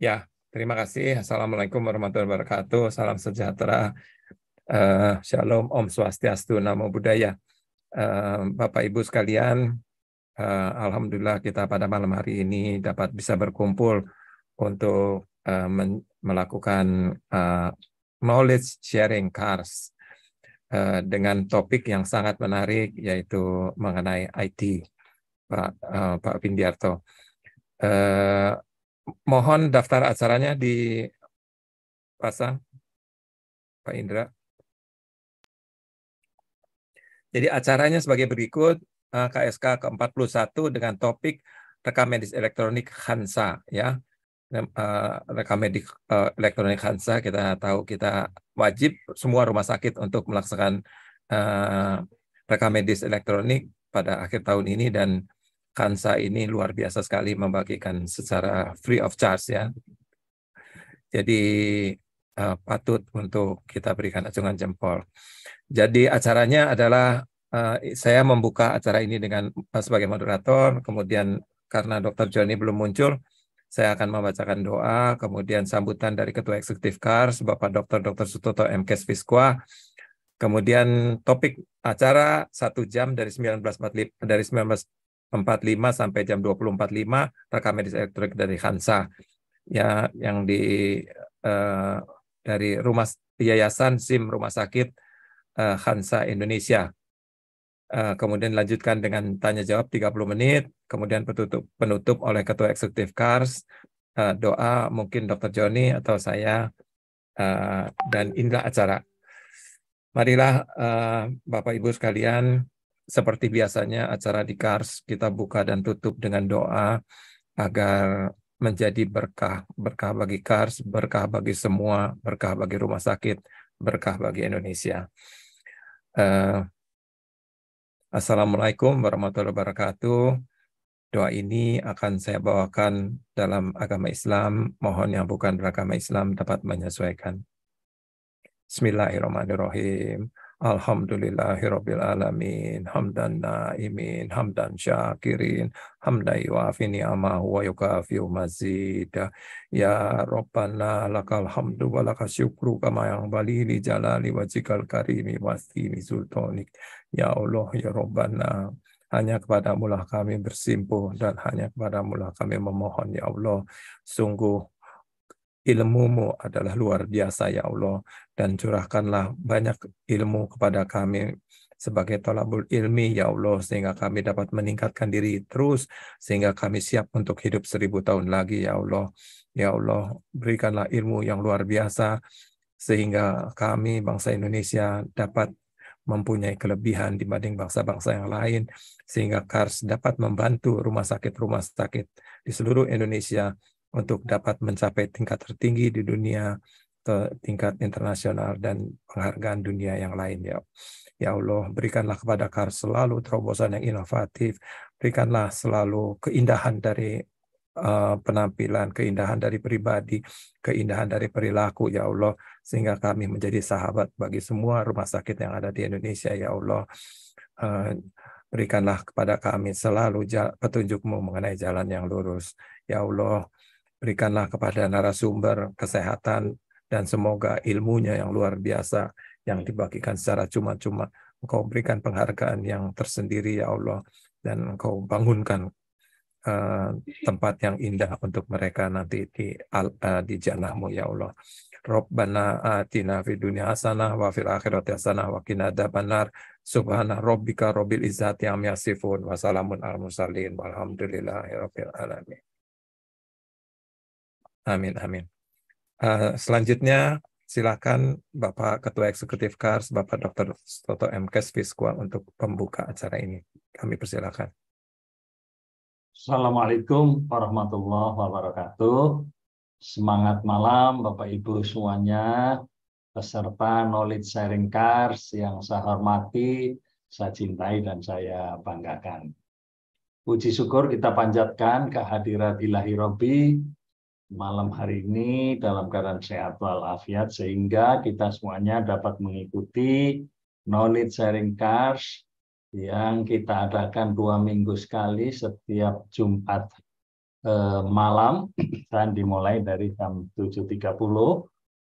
Ya, terima kasih. Assalamualaikum warahmatullahi wabarakatuh. Salam sejahtera. Uh, shalom, Om Swastiastu, Namo Buddhaya. Uh, Bapak Ibu sekalian, uh, alhamdulillah kita pada malam hari ini dapat bisa berkumpul untuk uh, melakukan uh, knowledge sharing cars dengan topik yang sangat menarik yaitu mengenai IT Pak uh, Pak Pindiarto. Uh, mohon daftar acaranya di pasang Pak Indra. Jadi acaranya sebagai berikut, eh, KSK ke-41 dengan topik rekam medis elektronik Hansa ya. Eh, rekam medis eh, elektronik Hansa kita tahu kita wajib semua rumah sakit untuk melaksanakan rekam medis elektronik pada akhir tahun ini dan Kansa ini luar biasa sekali membagikan secara free of charge ya. Jadi uh, patut untuk kita berikan acungan jempol. Jadi acaranya adalah uh, saya membuka acara ini dengan uh, sebagai moderator, kemudian karena Dr. Joni belum muncul, saya akan membacakan doa, kemudian sambutan dari Ketua Eksekutif KARS, Bapak Dr. Dr. Sutoto MKS Fiskwa, kemudian topik acara satu jam dari 19.45 dari belas 45 sampai jam lima rekam medis elektronik dari Hansa ya yang di uh, dari rumah yayasan SIM Rumah Sakit uh, eh, Hansa Indonesia. Uh, kemudian lanjutkan dengan tanya jawab 30 menit, kemudian penutup penutup oleh ketua eksekutif KARS uh, doa mungkin Dr. Joni atau saya uh, dan inilah acara. Marilah uh, Bapak Ibu sekalian seperti biasanya acara di Kars kita buka dan tutup dengan doa agar menjadi berkah, berkah bagi Kars, berkah bagi semua, berkah bagi rumah sakit, berkah bagi Indonesia. Uh, Assalamualaikum warahmatullahi wabarakatuh. Doa ini akan saya bawakan dalam agama Islam. Mohon yang bukan beragama Islam dapat menyesuaikan. Bismillahirrahmanirrahim. Alhamdulillahi Alamin Hamdan na'imin Hamdan syakirin Hamdan yuafi ni'amahu Wa yukafiu mazid Ya Rabbana Lakal hamdu Wa lakal syukru Kama yang bali Li jalali wajikal karimi Wasimi sultanik Ya Allah Ya Rabbana hanya kepada mulah kami bersimpuh dan hanya kepada mulah kami memohon ya Allah. Sungguh ilmumu adalah luar biasa ya Allah dan curahkanlah banyak ilmu kepada kami sebagai tolabul ilmi ya Allah sehingga kami dapat meningkatkan diri terus sehingga kami siap untuk hidup seribu tahun lagi ya Allah ya Allah berikanlah ilmu yang luar biasa sehingga kami bangsa Indonesia dapat mempunyai kelebihan dibanding bangsa-bangsa yang lain sehingga KARS dapat membantu rumah sakit-rumah sakit di seluruh Indonesia untuk dapat mencapai tingkat tertinggi di dunia, tingkat internasional dan penghargaan dunia yang lain ya. Ya Allah, berikanlah kepada kami selalu terobosan yang inovatif, berikanlah selalu keindahan dari uh, penampilan, keindahan dari pribadi, keindahan dari perilaku ya Allah, sehingga kami menjadi sahabat bagi semua rumah sakit yang ada di Indonesia ya Allah. Uh, berikanlah kepada kami selalu petunjukmu mengenai jalan yang lurus. Ya Allah, berikanlah kepada narasumber kesehatan dan semoga ilmunya yang luar biasa yang dibagikan secara cuma-cuma Engkau berikan penghargaan yang tersendiri ya Allah dan Engkau bangunkan uh, tempat yang indah untuk mereka nanti di uh, di jannahmu ya Allah. Rabbana atina fid dunya hasanah wa fil akhirati hasanah wa qina adzabannar. Subhana rabbika rabbil izzati amma yasifun wa salamun al mursalin walhamdulillahi rabbil alamin. Amin, amin. Uh, selanjutnya, silakan Bapak Ketua Eksekutif KARS, Bapak Dr. Toto M Fiskua untuk pembuka acara ini. Kami persilakan. Assalamualaikum warahmatullahi wabarakatuh. Semangat malam Bapak Ibu semuanya, peserta Knowledge Sharing Kars yang saya hormati, saya cintai dan saya banggakan. Puji syukur kita panjatkan kehadirat ilahi Robi malam hari ini dalam keadaan sehat walafiat sehingga kita semuanya dapat mengikuti knowledge sharing cars yang kita adakan dua minggu sekali setiap Jumat eh, malam dan dimulai dari jam 7.30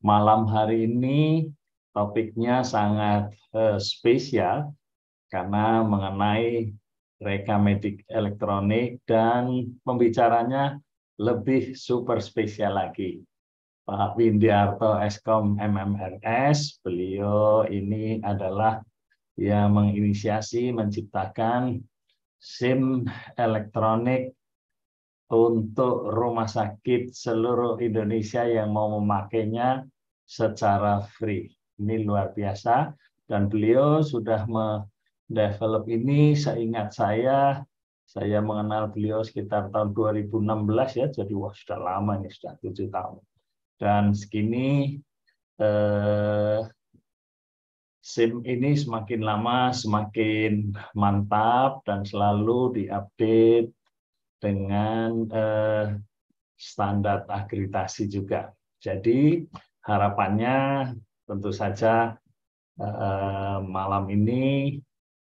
malam hari ini topiknya sangat eh, spesial karena mengenai reka medik elektronik dan pembicaranya lebih super spesial lagi. Pak Windiarto Eskom MMRS, beliau ini adalah yang menginisiasi menciptakan SIM elektronik untuk rumah sakit seluruh Indonesia yang mau memakainya secara free. Ini luar biasa dan beliau sudah mendevelop ini seingat saya saya mengenal beliau sekitar tahun 2016 ya, jadi wah sudah lama nih, sudah tujuh tahun. Dan segini eh, SIM ini semakin lama semakin mantap dan selalu diupdate dengan eh, standar akreditasi juga. Jadi harapannya tentu saja eh, eh malam ini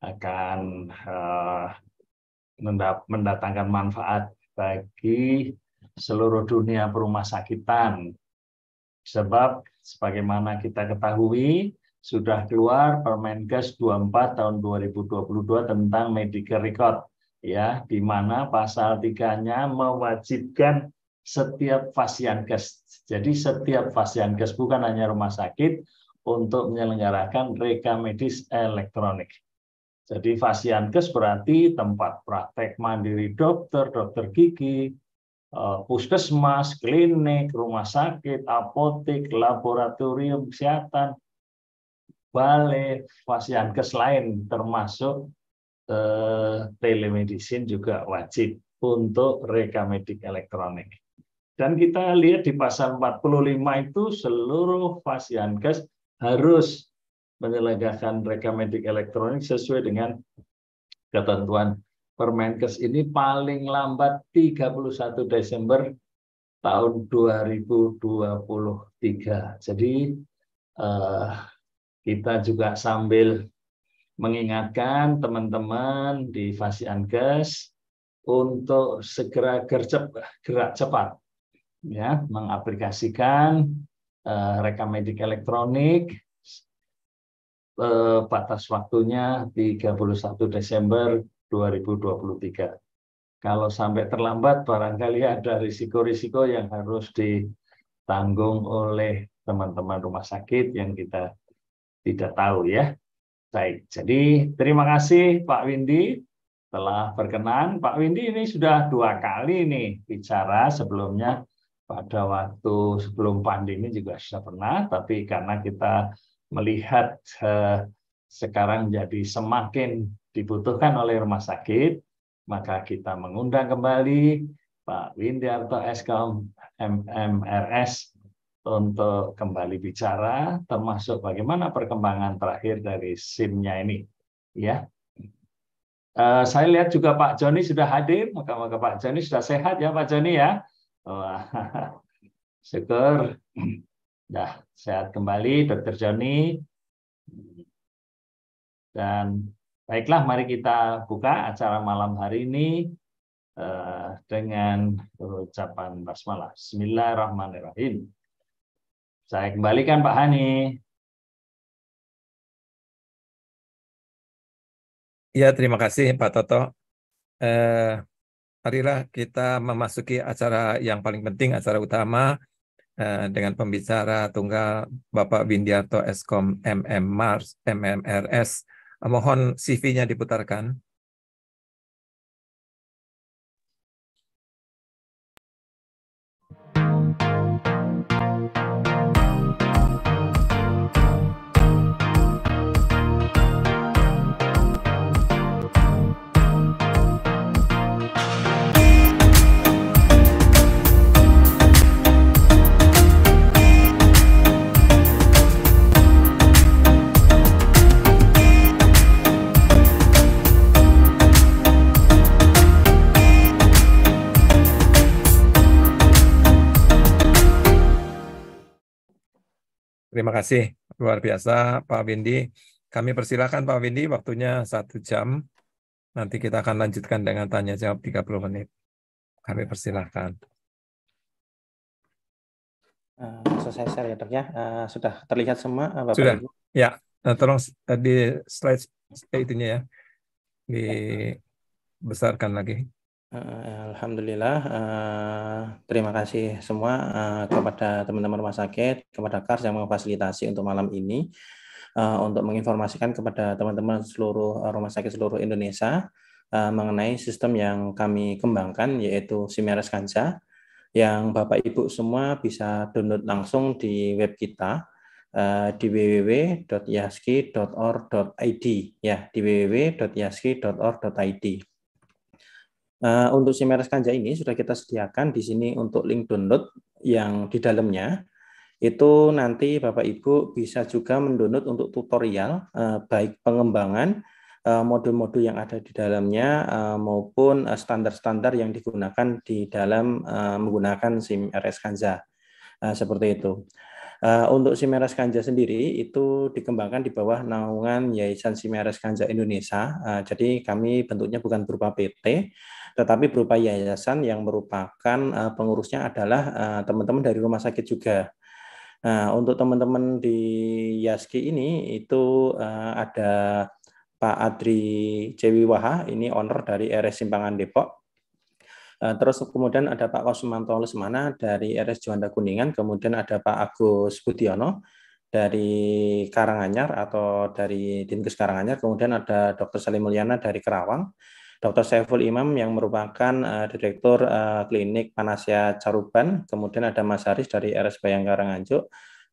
akan eh, mendatangkan manfaat bagi seluruh dunia perumah sakitan. Sebab sebagaimana kita ketahui sudah keluar Permenkes 24 tahun 2022 tentang medical record ya di mana pasal 3-nya mewajibkan setiap pasien kes, Jadi setiap pasien kes bukan hanya rumah sakit untuk menyelenggarakan reka medis elektronik. Jadi fasiankes berarti tempat praktek mandiri dokter, dokter gigi, eh, puskesmas, klinik, rumah sakit, apotek, laboratorium kesehatan, balai, fasiankes lain termasuk eh, telemedicine juga wajib untuk medik elektronik. Dan kita lihat di pasal 45 itu seluruh fasiankes harus menyelenggarakan rekam medik elektronik sesuai dengan ketentuan Permenkes ini paling lambat 31 Desember tahun 2023. Jadi eh, kita juga sambil mengingatkan teman-teman di Fasiankes untuk segera gercep, gerak cepat ya mengaplikasikan eh, rekam medik elektronik eh, batas waktunya 31 Desember 2023. Kalau sampai terlambat barangkali ada risiko-risiko yang harus ditanggung oleh teman-teman rumah sakit yang kita tidak tahu ya. Baik, jadi terima kasih Pak Windy telah berkenan. Pak Windy ini sudah dua kali nih bicara sebelumnya pada waktu sebelum pandemi juga sudah pernah, tapi karena kita melihat eh, sekarang jadi semakin dibutuhkan oleh rumah sakit, maka kita mengundang kembali Pak Windyarto SKM MMRS untuk kembali bicara termasuk bagaimana perkembangan terakhir dari SIM-nya ini ya. Uh, saya lihat juga Pak Joni sudah hadir, maka maka Pak Joni sudah sehat ya Pak Joni ya. Wah, syukur. Dah, sehat kembali Dr. Joni. Dan baiklah mari kita buka acara malam hari ini uh, dengan ucapan basmalah. Bismillahirrahmanirrahim. Saya kembalikan Pak Hani. Ya, terima kasih Pak Toto. Eh, marilah kita memasuki acara yang paling penting, acara utama, Eh, dengan pembicara tunggal Bapak Windiarto Eskom MM Mars MMRS. Mohon CV-nya diputarkan. Terima kasih, luar biasa Pak Windy. Kami persilahkan Pak Windy, waktunya satu jam. Nanti kita akan lanjutkan dengan tanya jawab 30 menit. Kami persilahkan. Uh, eh, selesai share ya dok ya. Uh, sudah terlihat semua uh, Bapak Sudah. Ibu. Ya, nah, tolong uh, di slide itunya ya. Dibesarkan ya. lagi. Eh, Alhamdulillah, eh, terima kasih semua eh, kepada teman-teman rumah sakit, kepada KARS yang memfasilitasi untuk malam ini, untuk menginformasikan kepada teman-teman seluruh rumah sakit seluruh Indonesia mengenai sistem yang kami kembangkan, yaitu Simeres Kanja, yang Bapak Ibu semua bisa download langsung di web kita uh, di www.yaski.or.id ya di www.yaski.or.id. Eh, untuk si kanja ini sudah kita sediakan di sini untuk link download yang di dalamnya itu nanti Bapak Ibu bisa juga mendownload untuk tutorial eh, baik pengembangan eh, modul-modul yang ada di dalamnya maupun standar-standar yang digunakan di dalam menggunakan SIM RS Kanja seperti itu. Untuk SIM RS Kanja sendiri itu dikembangkan di bawah naungan Yayasan SIM RS Kanja Indonesia. Jadi kami bentuknya bukan berupa PT, tetapi berupa yayasan yang merupakan uh, pengurusnya adalah teman eh, teman-teman dari rumah sakit juga. Nah, untuk teman-teman di Yaski ini itu uh, ada Pak Adri Cewiwaha, ini owner dari RS Simpangan Depok. terus kemudian ada Pak Kosmanto Lesmana dari RS Juanda Kuningan, kemudian ada Pak Agus Budiono dari Karanganyar atau dari Dinkes Karanganyar, kemudian ada Dr. Salim Mulyana dari Kerawang, Dr. Saiful Imam yang merupakan uh, Direktur uh, Klinik Panasia Caruban, kemudian ada Mas Haris dari RS Bayangkara Nganjuk,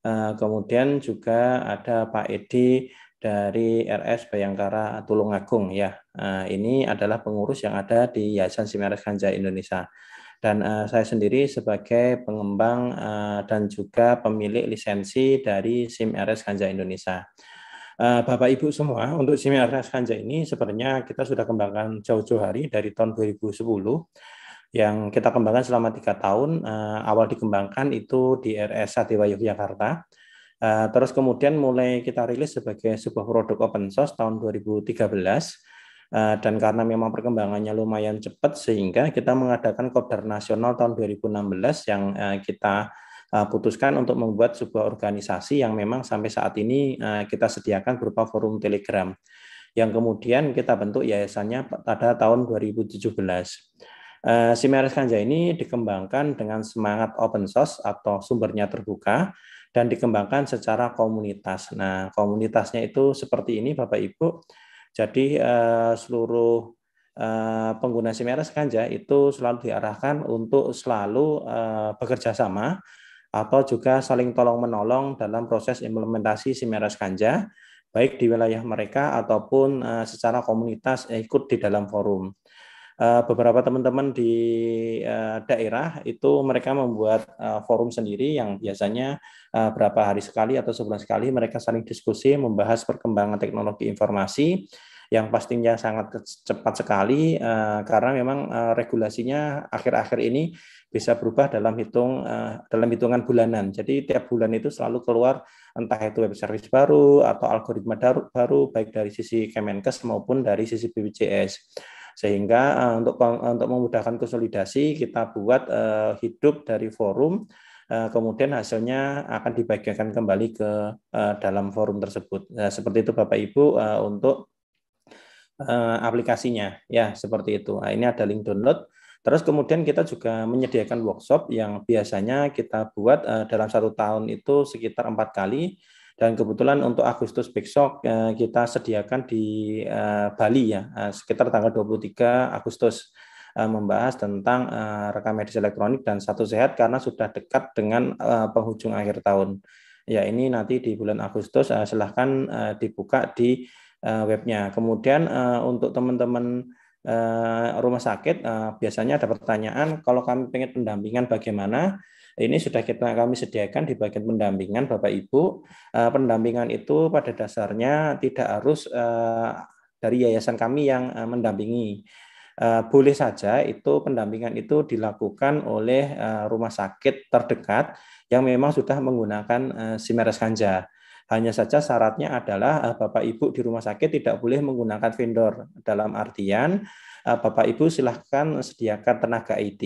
uh, kemudian juga ada Pak Edi dari RS Bayangkara Tulungagung ya. Uh, ini adalah pengurus yang ada di Yayasan Simeres Ganja Indonesia. Dan uh, saya sendiri sebagai pengembang uh, dan juga pemilik lisensi dari SIM RS Ganja Indonesia. Eh, Bapak Ibu semua, untuk seminar Raskanja ini sebenarnya kita sudah kembangkan jauh-jauh hari dari tahun 2010 yang kita kembangkan selama tiga tahun. Eh, awal dikembangkan itu di RS Sadewa Yogyakarta. Eh, terus kemudian mulai kita rilis sebagai sebuah produk open source tahun 2013 dan karena memang perkembangannya lumayan cepat sehingga kita mengadakan koordinasi Nasional tahun 2016 yang kita Eh, putuskan untuk membuat sebuah organisasi yang memang sampai saat ini eh, kita sediakan berupa forum Telegram yang kemudian kita bentuk yayasannya pada tahun 2017. Simeres Kanja ini dikembangkan dengan semangat open source atau sumbernya terbuka dan dikembangkan secara komunitas. Nah, komunitasnya itu seperti ini Bapak Ibu. Jadi eh, seluruh pengguna Simeres Kanja itu selalu diarahkan untuk selalu bekerja sama atau juga saling tolong-menolong dalam proses implementasi Simeras Kanja, baik di wilayah mereka ataupun eh, secara komunitas eh, ikut di dalam forum. Eh, beberapa teman-teman di daerah itu mereka membuat forum sendiri yang biasanya berapa hari sekali atau sebulan sekali mereka saling diskusi membahas perkembangan teknologi informasi yang pastinya sangat cepat sekali karena memang regulasinya akhir-akhir ini bisa berubah dalam hitung eh, dalam hitungan bulanan. Jadi tiap bulan itu selalu keluar entah itu web service baru atau algoritma baru baik dari sisi Kemenkes maupun dari sisi BPJS. Sehingga eh, untuk untuk memudahkan konsolidasi kita buat eh, hidup dari forum kemudian hasilnya akan dibagikan kembali ke dalam forum tersebut. Nah, seperti itu Bapak Ibu untuk aplikasinya ya seperti itu. Nah, ini ada link download Terus kemudian kita juga menyediakan workshop yang biasanya kita buat uh, dalam satu tahun itu sekitar empat kali. Dan kebetulan untuk Agustus besok uh, kita sediakan di uh, Bali ya, uh, sekitar tanggal 23 Agustus membahas tentang uh, rekam medis elektronik dan satu sehat karena sudah dekat dengan uh, penghujung akhir tahun. Ya ini nanti di bulan Agustus uh, silahkan uh, dibuka di uh, webnya. Kemudian uh, untuk teman-teman Eh, rumah sakit eh, biasanya ada pertanyaan kalau kami pengen pendampingan bagaimana ini sudah kita kami sediakan di bagian pendampingan Bapak Ibu. Eh, pendampingan itu pada dasarnya tidak harus dari yayasan kami yang mendampingi. Boleh saja itu pendampingan itu dilakukan oleh rumah sakit terdekat yang memang sudah menggunakan Simeres Kanja. Hanya saja syaratnya adalah eh, Bapak Ibu di rumah sakit tidak boleh menggunakan vendor dalam artian eh, Bapak Ibu silahkan sediakan tenaga IT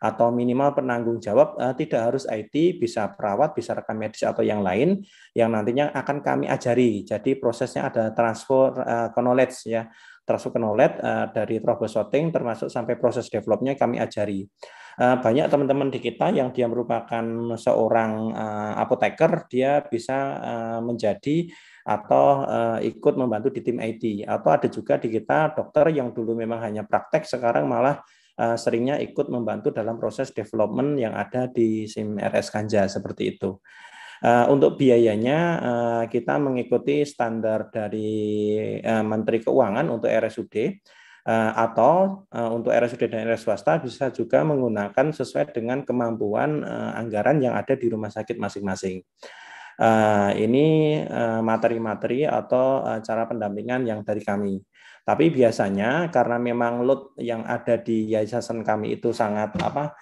atau minimal penanggung jawab eh, tidak harus IT bisa perawat bisa rekan medis atau yang lain yang nantinya akan kami ajari jadi prosesnya ada transfer knowledge ya transfer knowledge dari troubleshooting termasuk sampai proses developnya kami ajari Eh, banyak teman-teman di kita yang dia merupakan seorang eh, apoteker, dia bisa eh, menjadi atau uh, ikut membantu di tim IT atau ada juga di kita dokter yang dulu memang hanya praktek sekarang malah uh, seringnya ikut membantu dalam proses development yang ada di SIM RS Kanja seperti itu. Uh, untuk biayanya uh, kita mengikuti standar dari uh, Menteri Keuangan untuk RSUD Eh, atau eh, untuk RSUD dan RS swasta bisa juga menggunakan sesuai dengan kemampuan eh, anggaran yang ada di rumah sakit masing-masing. Ini materi-materi atau cara pendampingan yang dari kami. Tapi biasanya karena memang load yang ada di yayasan kami itu sangat apa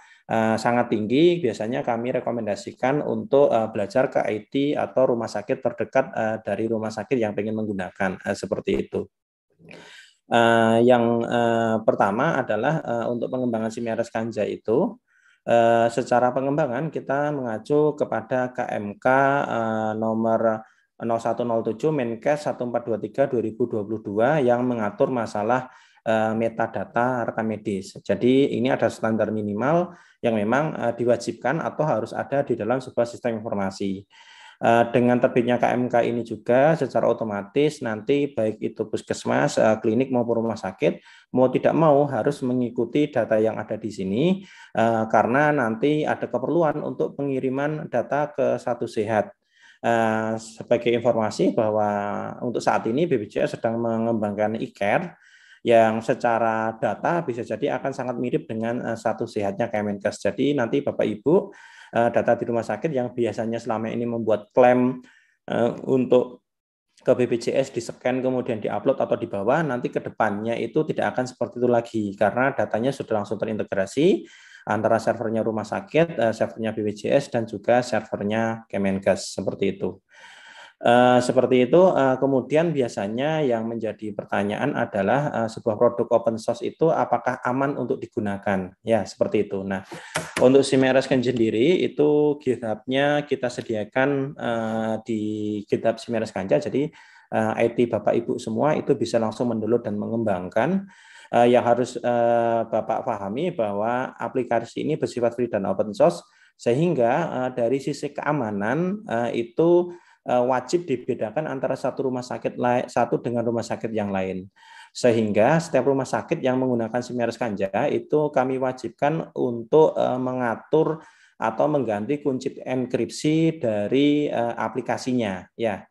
sangat tinggi, biasanya kami rekomendasikan untuk belajar ke IT atau rumah sakit terdekat dari rumah sakit yang ingin menggunakan seperti itu. Uh, yang uh, pertama adalah uh, untuk pengembangan Simiaris Kanja itu uh, secara pengembangan kita mengacu kepada KMK uh, nomor 0107 Menkes 1423 2022 yang mengatur masalah uh, metadata rekam medis. Jadi ini ada standar minimal yang memang uh, diwajibkan atau harus ada di dalam sebuah sistem informasi. Eh, dengan terbitnya KMK ini juga secara otomatis nanti baik itu puskesmas, eh, klinik maupun rumah sakit mau tidak mau harus mengikuti data yang ada di sini eh, karena nanti ada keperluan untuk pengiriman data ke satu sehat. Sebagai informasi bahwa untuk saat ini BPJS sedang mengembangkan e-care yang secara data bisa jadi akan sangat mirip dengan satu sehatnya Kemenkes. Jadi nanti Bapak Ibu Eh, data di rumah sakit yang biasanya selama ini membuat klaim eh, untuk ke BPJS di scan kemudian di upload atau di bawah nanti ke depannya itu tidak akan seperti itu lagi karena datanya sudah langsung terintegrasi antara servernya rumah sakit, eh, servernya BPJS dan juga servernya Kemenkes seperti itu. Eh, seperti itu. Uh, kemudian biasanya yang menjadi pertanyaan adalah uh, sebuah produk open source itu apakah aman untuk digunakan? Ya, seperti itu. Nah, untuk si Simeresken sendiri itu GitHub-nya kita sediakan di GitHub si Kanja. Jadi IT Bapak Ibu semua itu bisa langsung mendownload dan mengembangkan. Yang harus Bapak pahami bahwa aplikasi ini bersifat free dan open source sehingga dari sisi keamanan itu Eh, wajib dibedakan antara satu rumah sakit satu dengan rumah sakit yang lain. Sehingga setiap rumah sakit yang menggunakan simiaris kanja itu kami wajibkan untuk eh, mengatur atau mengganti kunci enkripsi dari eh, aplikasinya ya.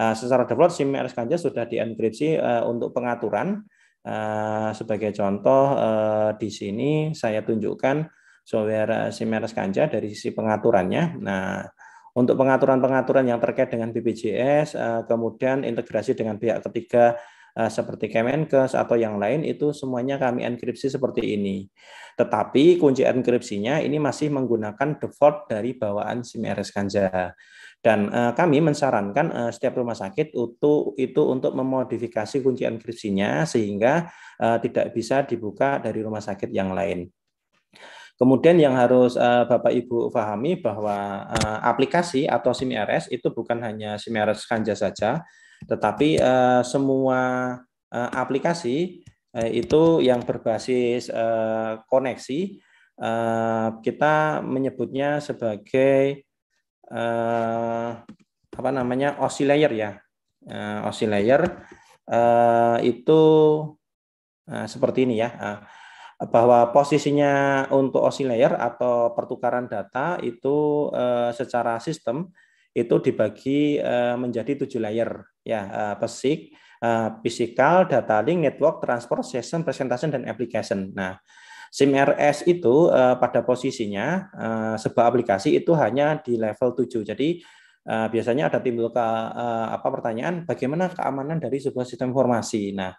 secara default simiaris kanja sudah dienkripsi untuk pengaturan. sebagai contoh di sini saya tunjukkan software simiaris kanja dari sisi pengaturannya. Nah, untuk pengaturan-pengaturan yang terkait dengan BPJS, eh, kemudian integrasi dengan pihak ketiga eh, seperti Kemenkes atau yang lain itu semuanya kami enkripsi seperti ini. Tetapi kunci enkripsinya ini masih menggunakan default dari bawaan SIM RS Kanja. Dan eh, kami mensarankan setiap rumah sakit untuk itu untuk memodifikasi kunci enkripsinya sehingga tidak bisa dibuka dari rumah sakit yang lain. Kemudian yang harus uh, Bapak Ibu pahami bahwa uh, aplikasi atau SIM e RS itu bukan hanya SIM e RS Kanja saja, tetapi uh, semua uh, aplikasi uh, itu yang berbasis uh, koneksi uh, kita menyebutnya sebagai uh, apa namanya oscillator ya. Uh, oscillator uh, itu uh, seperti ini ya. Uh, bahwa posisinya untuk oscillator atau pertukaran data itu eh, secara sistem itu dibagi eh, menjadi tujuh layer ya fisik, eh, physical, data link, network, transport, session, presentation, dan application. Nah, SIM RS itu pada posisinya sebuah aplikasi itu hanya di level 7. Jadi biasanya ada timbul ke, apa pertanyaan bagaimana keamanan dari sebuah sistem informasi. Nah,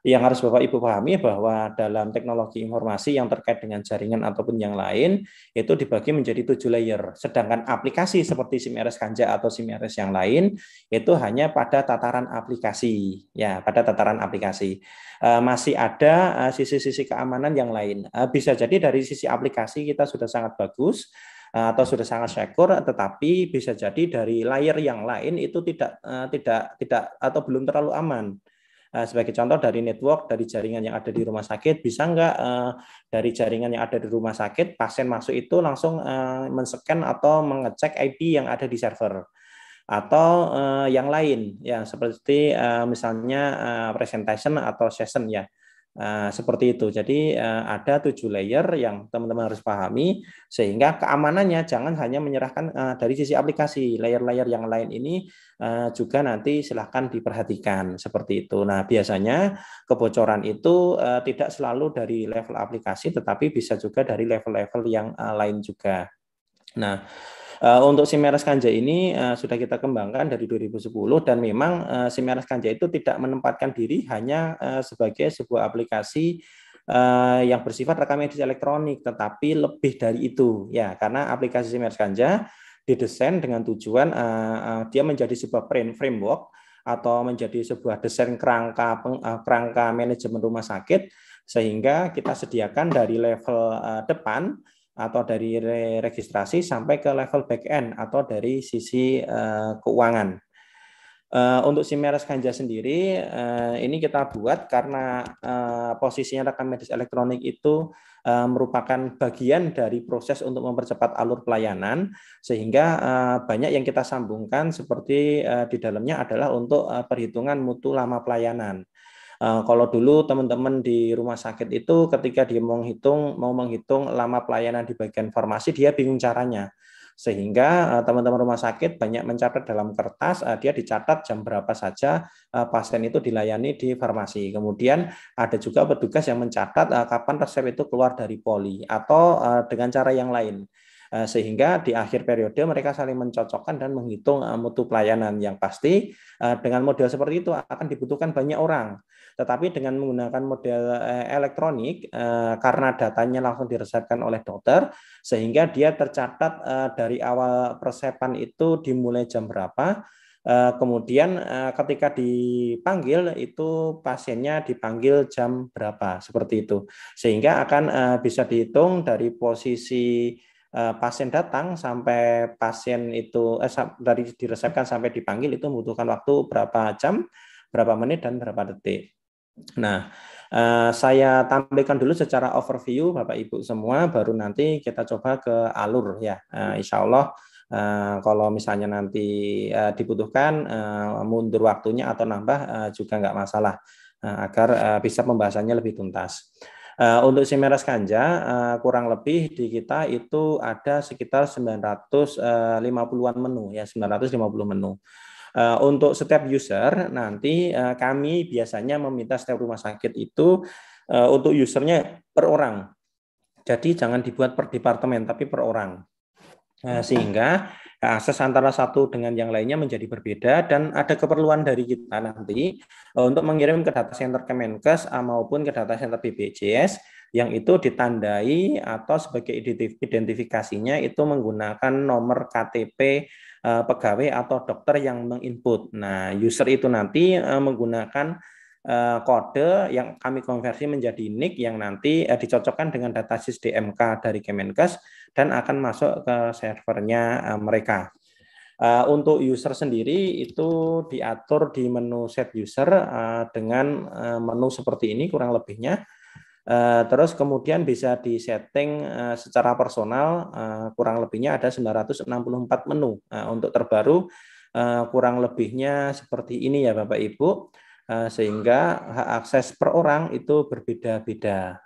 yang harus Bapak Ibu pahami bahwa dalam teknologi informasi yang terkait dengan jaringan ataupun yang lain itu dibagi menjadi tujuh layer. Sedangkan aplikasi seperti SIMRS Kanja atau SIMRS yang lain itu hanya pada tataran aplikasi. Ya, pada tataran aplikasi. E, masih ada e, sisi-sisi keamanan yang lain. E, bisa jadi dari sisi aplikasi kita sudah sangat bagus, atau sudah sangat syukur tetapi bisa jadi dari layer yang lain itu tidak tidak tidak atau belum terlalu aman Eh, sebagai contoh dari network, dari jaringan yang ada di rumah sakit, bisa nggak eh, dari jaringan yang ada di rumah sakit, pasien masuk itu langsung eh, men-scan atau mengecek IP yang ada di server atau yang lain ya seperti misalnya presentation atau session ya Eh, seperti itu. Jadi eh, ada tujuh layer yang teman-teman harus pahami sehingga keamanannya jangan hanya menyerahkan eh, dari sisi aplikasi. Layer-layer yang lain ini juga nanti silahkan diperhatikan seperti itu. Nah biasanya kebocoran itu tidak selalu dari level aplikasi, tetapi bisa juga dari level-level yang lain juga. Nah Uh, untuk Simeres Kanja ini uh, sudah kita kembangkan dari 2010 dan memang uh, eh, Simeres Kanja itu tidak menempatkan diri hanya uh, sebagai sebuah aplikasi uh, yang bersifat rekam medis elektronik, tetapi lebih dari itu ya karena aplikasi Simeres Kanja didesain dengan tujuan uh, uh, dia menjadi sebuah framework atau menjadi sebuah desain kerangka peng, uh, kerangka manajemen rumah sakit sehingga kita sediakan dari level uh, depan atau dari registrasi sampai ke level back end atau dari sisi eh, keuangan. Uh, untuk Simeres Kanja sendiri eh, ini kita buat karena posisinya rekam medis elektronik itu merupakan bagian dari proses untuk mempercepat alur pelayanan sehingga banyak yang kita sambungkan seperti di dalamnya adalah untuk perhitungan mutu lama pelayanan. Eh, kalau dulu teman-teman di rumah sakit itu ketika dia menghitung mau menghitung lama pelayanan di bagian farmasi dia bingung caranya sehingga eh, teman-teman rumah sakit banyak mencatat dalam kertas eh, dia dicatat jam berapa saja pasien itu dilayani di farmasi kemudian ada juga petugas yang mencatat kapan resep itu keluar dari poli atau dengan cara yang lain sehingga di akhir periode mereka saling mencocokkan dan menghitung mutu pelayanan yang pasti dengan model seperti itu akan dibutuhkan banyak orang tetapi dengan menggunakan model eh, elektronik, eh, karena datanya langsung diresepkan oleh dokter, sehingga dia tercatat eh, dari awal persepan itu dimulai jam berapa, kemudian ketika dipanggil itu pasiennya dipanggil jam berapa seperti itu sehingga akan bisa dihitung dari posisi pasien datang sampai pasien itu eh, dari diresepkan sampai dipanggil itu membutuhkan waktu berapa jam berapa menit dan berapa detik Nah, eh, saya tampilkan dulu secara overview Bapak Ibu semua, baru nanti kita coba ke alur ya. Eh, insya Allah eh, kalau misalnya nanti dibutuhkan mundur waktunya atau nambah juga nggak masalah agar bisa pembahasannya lebih tuntas. Untuk Simeras Kanja kurang lebih di kita itu ada sekitar 950-an menu ya 950 menu. Eh, untuk setiap user nanti eh, kami biasanya meminta setiap rumah sakit itu eh, untuk usernya per orang. Jadi jangan dibuat per departemen tapi per orang. Sehingga akses antara satu dengan yang lainnya menjadi berbeda dan ada keperluan dari kita nanti untuk mengirim ke data center Kemenkes maupun ke data center BPJS yang itu ditandai atau sebagai identifikasinya itu menggunakan nomor KTP Eh, pegawai atau dokter yang menginput. Nah, user itu nanti eh, menggunakan eh, kode yang kami konversi menjadi nick yang nanti dicocokkan dengan datasis DMK dari Kemenkes dan akan masuk ke servernya mereka. Untuk user sendiri itu diatur di menu set user dengan menu seperti ini kurang lebihnya Eh, terus kemudian bisa disetting eh, secara personal, eh, kurang lebihnya ada 964 menu. Untuk terbaru, kurang lebihnya seperti ini ya Bapak Ibu, sehingga hak akses per orang itu berbeda-beda.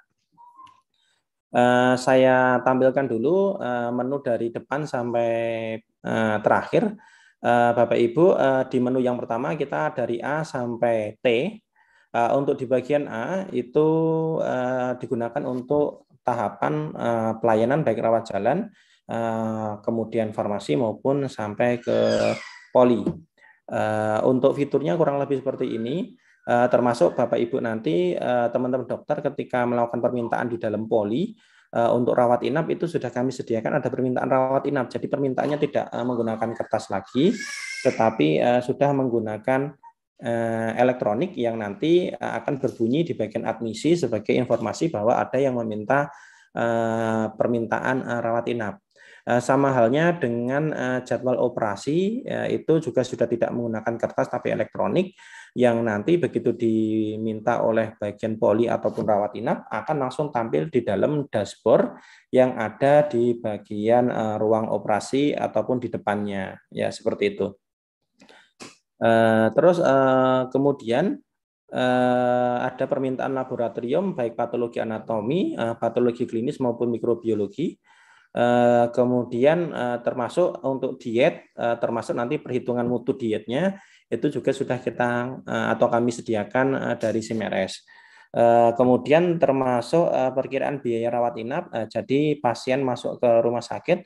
Saya tampilkan dulu menu dari depan sampai terakhir. Bapak Ibu, di menu yang pertama kita dari A sampai T, Uh, untuk di bagian A itu uh, digunakan untuk tahapan uh, pelayanan baik rawat jalan, uh, kemudian farmasi maupun sampai ke poli. Uh, untuk fiturnya kurang lebih seperti ini, uh, termasuk Bapak Ibu nanti teman teman-teman dokter ketika melakukan permintaan di dalam poli untuk rawat inap itu sudah kami sediakan ada permintaan rawat inap. Jadi permintaannya tidak menggunakan kertas lagi, tetapi sudah menggunakan Eh, elektronik yang nanti eh, akan berbunyi di bagian admisi sebagai informasi bahwa ada yang meminta eh, permintaan rawat inap. Sama halnya dengan jadwal operasi itu juga sudah tidak menggunakan kertas tapi elektronik yang nanti begitu diminta oleh bagian poli ataupun rawat inap akan langsung tampil di dalam dashboard yang ada di bagian ruang operasi ataupun di depannya ya seperti itu. Eh, terus uh, kemudian uh, ada permintaan laboratorium baik patologi anatomi, uh, patologi klinis maupun mikrobiologi. Uh, kemudian uh, termasuk untuk diet, uh, termasuk nanti perhitungan mutu dietnya itu juga sudah kita uh, atau kami sediakan uh, dari SIMRS. Uh, kemudian termasuk uh, perkiraan biaya rawat inap. Uh, jadi pasien masuk ke rumah sakit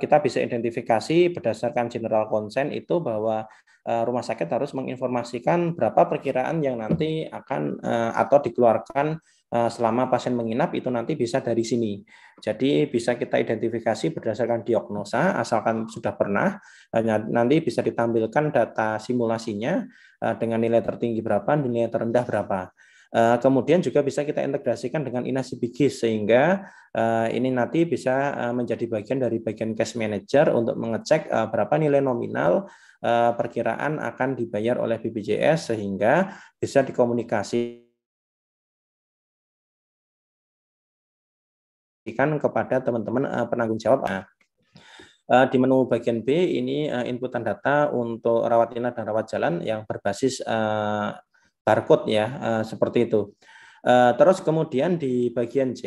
kita bisa identifikasi berdasarkan general consent itu bahwa Eh, rumah sakit harus menginformasikan berapa perkiraan yang nanti akan eh, atau dikeluarkan eh, selama pasien menginap itu nanti bisa dari sini. Jadi bisa kita identifikasi berdasarkan diagnosa asalkan sudah pernah nanti bisa ditampilkan data simulasinya dengan nilai tertinggi berapa, nilai terendah berapa. Kemudian juga bisa kita integrasikan dengan Inasi Bigis sehingga ini nanti bisa menjadi bagian dari bagian cash manager untuk mengecek berapa nilai nominal Eh, perkiraan akan dibayar oleh BPJS sehingga bisa dikomunikasi kepada teman-teman eh, penanggung jawab. Nah, eh, di menu bagian B ini inputan data untuk rawat inap dan rawat jalan yang berbasis barcode ya seperti itu. terus kemudian di bagian C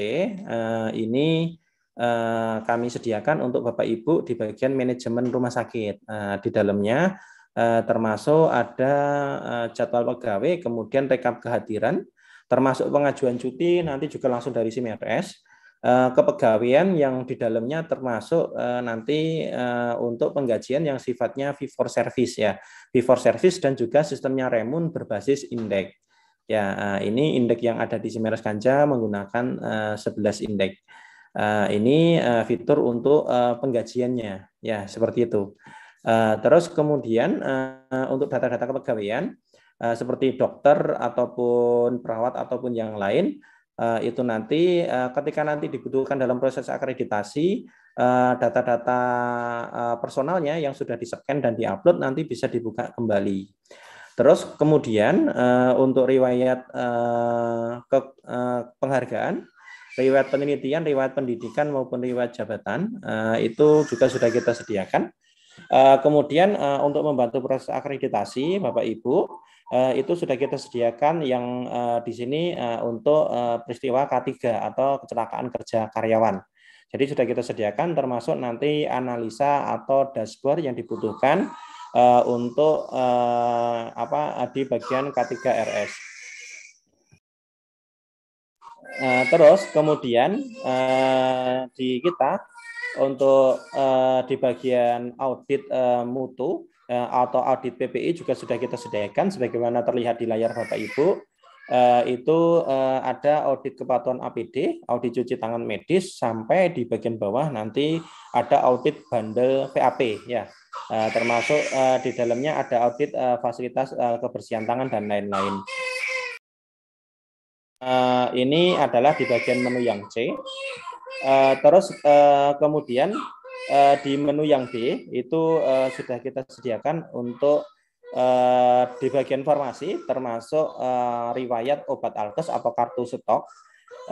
ini Eh, kami sediakan untuk Bapak Ibu di bagian manajemen rumah sakit. Nah, di dalamnya eh, termasuk ada eh, jadwal pegawai, kemudian rekap kehadiran, termasuk pengajuan cuti nanti juga langsung dari SIMRS kepegawaian yang di dalamnya termasuk nanti untuk penggajian yang sifatnya fee for service ya fee for service dan juga sistemnya remun berbasis indeks ya ini indeks yang ada di Simeres Kanja menggunakan 11 indeks Eh, ini uh, fitur untuk uh, penggajiannya, ya seperti itu. Uh, terus kemudian uh, untuk data-data kepegawaian uh, seperti dokter ataupun perawat ataupun yang lain uh, itu nanti uh, ketika nanti dibutuhkan dalam proses akreditasi uh, data-data uh, personalnya yang sudah di-scan dan diupload nanti bisa dibuka kembali. Terus kemudian uh, untuk riwayat uh, ke, uh, penghargaan riwayat penelitian, riwayat pendidikan maupun riwayat jabatan eh, itu juga sudah kita sediakan. Eh, kemudian eh, untuk membantu proses akreditasi Bapak Ibu itu sudah kita sediakan yang di sini untuk peristiwa K3 atau kecelakaan kerja karyawan. Jadi sudah kita sediakan termasuk nanti analisa atau dashboard yang dibutuhkan untuk apa di bagian K3 RS. Eh, terus kemudian uh, di kita untuk uh, di bagian audit uh, mutu uh, atau audit PPI juga sudah kita sediakan sebagaimana terlihat di layar Bapak Ibu. Uh, itu uh, ada audit kepatuhan APD, audit cuci tangan medis sampai di bagian bawah nanti ada audit bandel PAP ya. Uh, termasuk uh, di dalamnya ada audit uh, fasilitas uh, kebersihan tangan dan lain-lain. Eh, ini adalah di bagian menu yang C. Uh, terus uh, kemudian uh, di menu yang B itu uh, sudah kita sediakan untuk uh, di bagian farmasi termasuk uh, riwayat obat alkes atau kartu stok.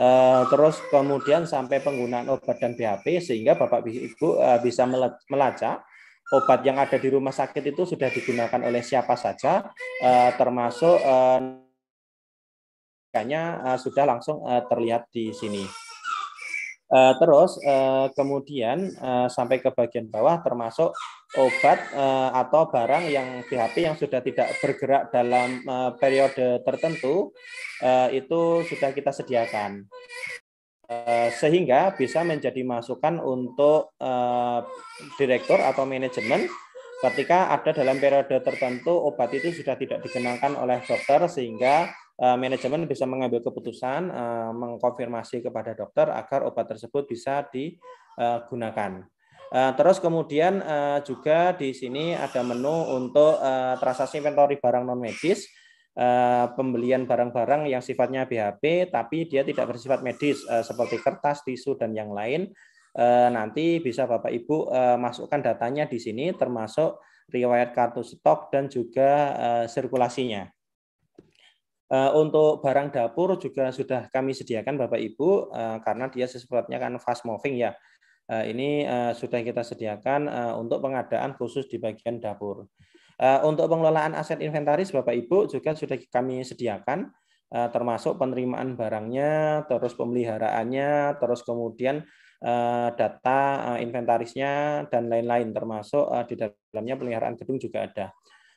Uh, terus kemudian sampai penggunaan obat dan BHP sehingga Bapak Ibu uh, bisa melacak obat yang ada di rumah sakit itu sudah digunakan oleh siapa saja uh, termasuk uh, harganya uh, eh, sudah langsung uh, terlihat di sini. Uh, terus uh, kemudian uh, sampai ke bagian bawah termasuk obat uh, atau barang yang PHP yang sudah tidak bergerak dalam uh, periode tertentu uh, itu sudah kita sediakan uh, sehingga bisa menjadi masukan untuk uh, direktur atau manajemen ketika ada dalam periode tertentu obat itu sudah tidak dikenakan oleh dokter sehingga Eh, manajemen bisa mengambil keputusan eh, mengkonfirmasi kepada dokter agar obat tersebut bisa digunakan. Eh, terus kemudian juga di sini ada menu untuk transaksi inventory barang non medis, pembelian barang-barang yang sifatnya BHP tapi dia tidak bersifat medis seperti kertas, tisu dan yang lain. Nanti bisa Bapak Ibu masukkan datanya di sini termasuk riwayat kartu stok dan juga sirkulasinya. Eh, untuk barang dapur juga sudah kami sediakan Bapak Ibu eh, karena dia sesuatunya kan fast moving ya. Eh, ini sudah kita sediakan untuk pengadaan khusus di bagian dapur. Untuk pengelolaan aset inventaris Bapak Ibu juga sudah kami sediakan termasuk penerimaan barangnya, terus pemeliharaannya, terus kemudian data inventarisnya dan lain-lain termasuk di dalamnya peliharaan gedung juga ada.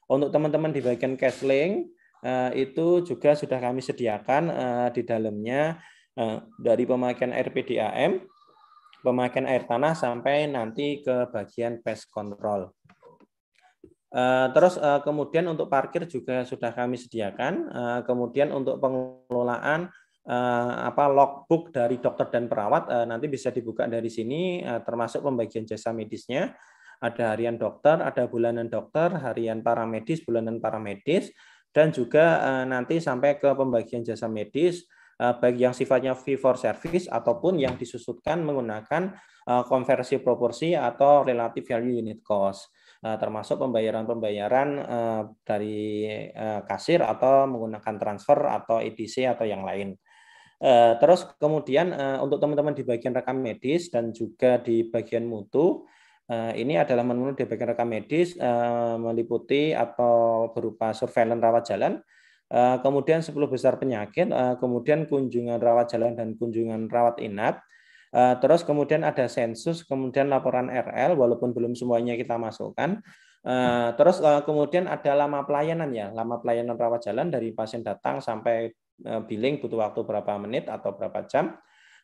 Untuk teman-teman di bagian cash Eh, itu juga sudah kami sediakan eh, di dalamnya eh, dari pemakaian air PDAM, pemakaian air tanah sampai nanti ke bagian pest control. Terus kemudian untuk parkir juga sudah kami sediakan. Kemudian untuk pengelolaan apa logbook dari dokter dan perawat nanti bisa dibuka dari sini termasuk pembagian jasa medisnya ada harian dokter, ada bulanan dokter, harian paramedis, bulanan paramedis, dan juga eh, nanti sampai ke pembagian jasa medis eh, baik yang sifatnya fee for service ataupun yang disusutkan menggunakan eh, konversi proporsi atau relative value unit cost termasuk pembayaran-pembayaran dari kasir atau menggunakan transfer atau EDC atau yang lain. Terus kemudian untuk teman-teman di bagian rekam medis dan juga di bagian mutu Eh, ini adalah menurut DPK rekam medis eh, meliputi atau berupa surveillance rawat jalan, eh, kemudian 10 besar penyakit, kemudian kunjungan rawat jalan dan kunjungan rawat inap, terus kemudian ada sensus, kemudian laporan RL, walaupun belum semuanya kita masukkan. Terus kemudian ada lama pelayanan ya, lama pelayanan rawat jalan dari pasien datang sampai billing butuh waktu berapa menit atau berapa jam.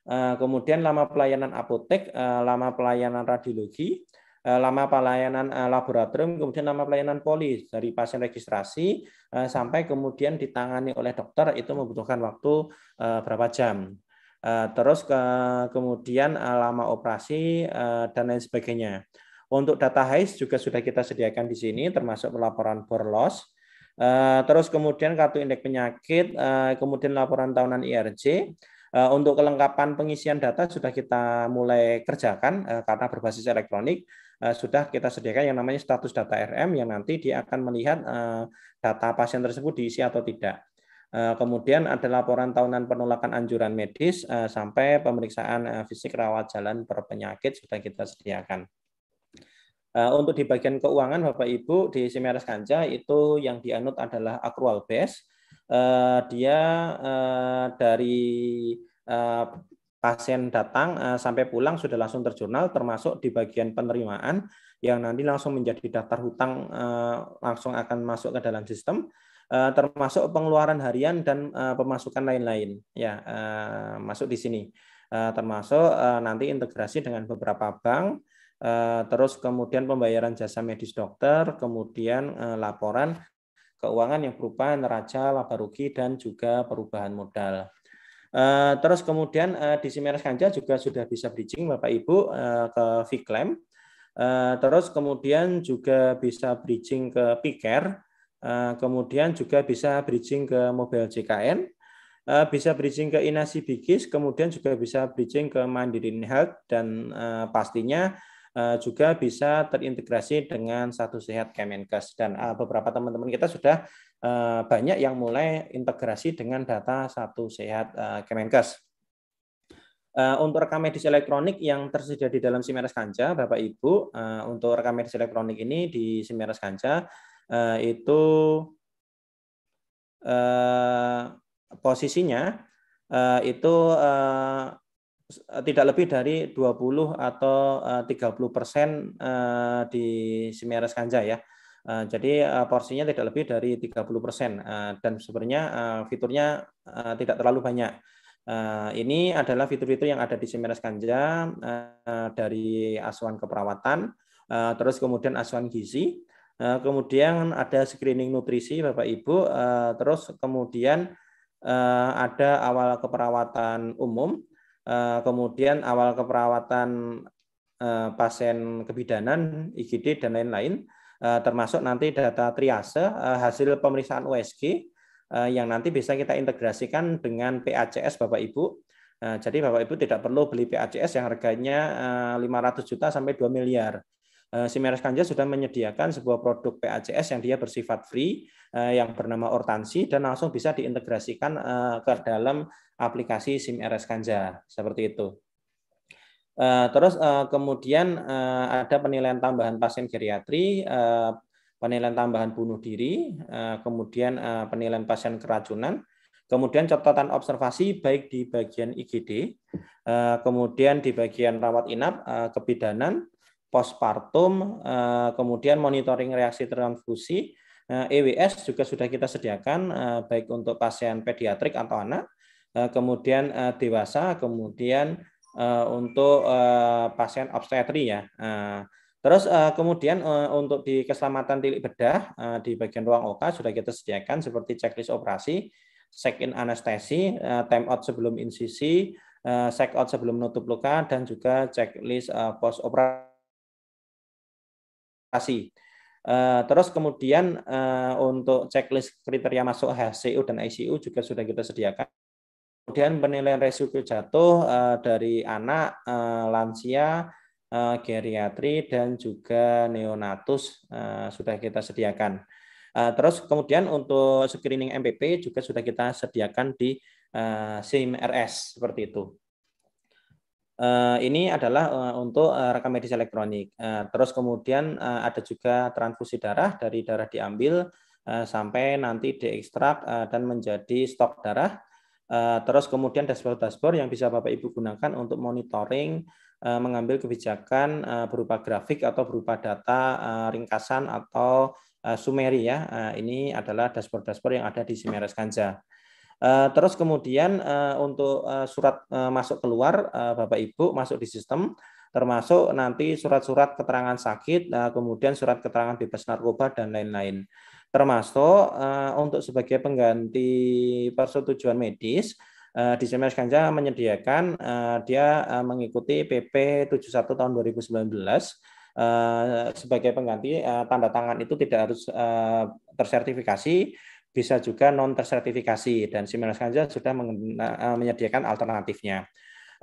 Eh, kemudian lama pelayanan apotek, eh, lama pelayanan radiologi, eh, lama pelayanan laboratorium, kemudian lama pelayanan polis dari pasien registrasi sampai kemudian ditangani oleh dokter itu membutuhkan waktu berapa jam. Terus ke, kemudian lama operasi dan lain sebagainya. Untuk data HIS juga sudah kita sediakan di sini, termasuk laporan borlos, terus kemudian kartu indeks penyakit, kemudian laporan tahunan IRC, Eh, untuk kelengkapan pengisian data sudah kita mulai kerjakan eh, karena berbasis elektronik eh, sudah kita sediakan yang namanya status data RM yang nanti dia akan melihat data pasien tersebut diisi atau tidak. Kemudian ada laporan tahunan penolakan anjuran medis sampai pemeriksaan fisik rawat jalan per penyakit sudah kita sediakan. Untuk di bagian keuangan Bapak Ibu di Simeres Kanja itu yang dianut adalah accrual base uh, dia uh, dari uh, pasien datang uh, sampai pulang sudah langsung terjurnal termasuk di bagian penerimaan yang nanti langsung menjadi daftar hutang uh, langsung akan masuk ke dalam sistem uh, termasuk pengeluaran harian dan uh, pemasukan lain-lain ya uh, masuk di sini uh, termasuk uh, nanti integrasi dengan beberapa bank terus kemudian pembayaran jasa medis dokter, kemudian laporan keuangan yang berupa neraca, laba rugi, dan juga perubahan modal. Eh, terus kemudian eh, di Simeres Kanja juga sudah bisa bridging Bapak Ibu eh, ke Viklem. Terus kemudian juga bisa bridging ke Piker. Kemudian juga bisa bridging ke Mobile JKN. Bisa bridging ke Inasi Bigis. Kemudian juga bisa bridging ke Mandiri Health. Dan pastinya Eh, juga bisa terintegrasi dengan satu sehat Kemenkes dan eh, beberapa teman-teman kita sudah eh, banyak yang mulai integrasi dengan data satu sehat Kemenkes. Untuk rekam medis elektronik yang tersedia di dalam Simeres Kanja, Bapak Ibu, untuk rekam medis elektronik ini di Simeres Kanja itu posisinya itu Eh, tidak lebih dari 20 atau 30 eh, persen eh, di Semeres Kanja ya. Jadi porsinya tidak lebih dari 30 persen dan sebenarnya fiturnya tidak terlalu banyak. Ini adalah fitur-fitur yang ada di Semeres Kanja dari asuhan keperawatan, terus kemudian asuhan gizi, kemudian ada screening nutrisi Bapak Ibu, terus kemudian ada awal keperawatan umum, Eh, kemudian awal keperawatan eh, pasien kebidanan, IGD dan lain-lain, eh, termasuk nanti data triase hasil pemeriksaan USG yang nanti bisa kita integrasikan dengan PACS Bapak Ibu. Jadi Bapak Ibu tidak perlu beli PACS yang harganya 500 juta sampai 2 miliar. Simeres Kanja sudah menyediakan sebuah produk PACS yang dia bersifat free yang bernama Ortansi dan langsung bisa diintegrasikan ke dalam aplikasi SIM RS Kanja seperti itu. Eh, terus eh, kemudian eh, ada penilaian tambahan pasien geriatri, penilaian tambahan bunuh diri, kemudian penilaian pasien keracunan, kemudian catatan observasi baik di bagian IGD, kemudian di bagian rawat inap, kebidanan, postpartum, kemudian monitoring reaksi transfusi, EWS e juga sudah kita sediakan baik untuk pasien pediatrik atau anak, Eh, kemudian eh, dewasa, kemudian eh, untuk pasien obstetri ya. Terus kemudian untuk di keselamatan tilik bedah di bagian ruang O.K. sudah kita sediakan seperti checklist operasi, check in anestesi, time out sebelum insisi, check out sebelum menutup luka dan juga checklist post operasi. Terus kemudian untuk checklist kriteria masuk HCU dan ICU juga sudah kita sediakan Kemudian penilaian resiko jatuh eh, dari anak, eh, lansia, eh, geriatri, dan juga neonatus sudah kita sediakan. terus kemudian untuk screening MPP juga sudah kita sediakan di uh, RS seperti itu. ini adalah untuk uh, rekam medis elektronik. terus kemudian ada juga transfusi darah dari darah diambil sampai nanti diekstrak dan menjadi stok darah Eh, terus kemudian dashboard-dashboard yang bisa Bapak Ibu gunakan untuk monitoring, eh, mengambil kebijakan eh, berupa grafik atau berupa data ringkasan atau sumeri ya. Ini adalah dashboard-dashboard yang ada di Simeres Kanja. Terus kemudian untuk surat masuk keluar Bapak Ibu masuk di sistem termasuk nanti surat-surat keterangan sakit, kemudian surat keterangan bebas narkoba dan lain-lain termasuk uh, untuk sebagai pengganti persetujuan medis uh, di CMS Ganja menyediakan uh, dia uh, mengikuti PP 71 tahun 2019 Uh, sebagai pengganti uh, tanda tangan itu tidak harus uh, tersertifikasi bisa juga non tersertifikasi dan Similas Ganja sudah uh, menyediakan alternatifnya.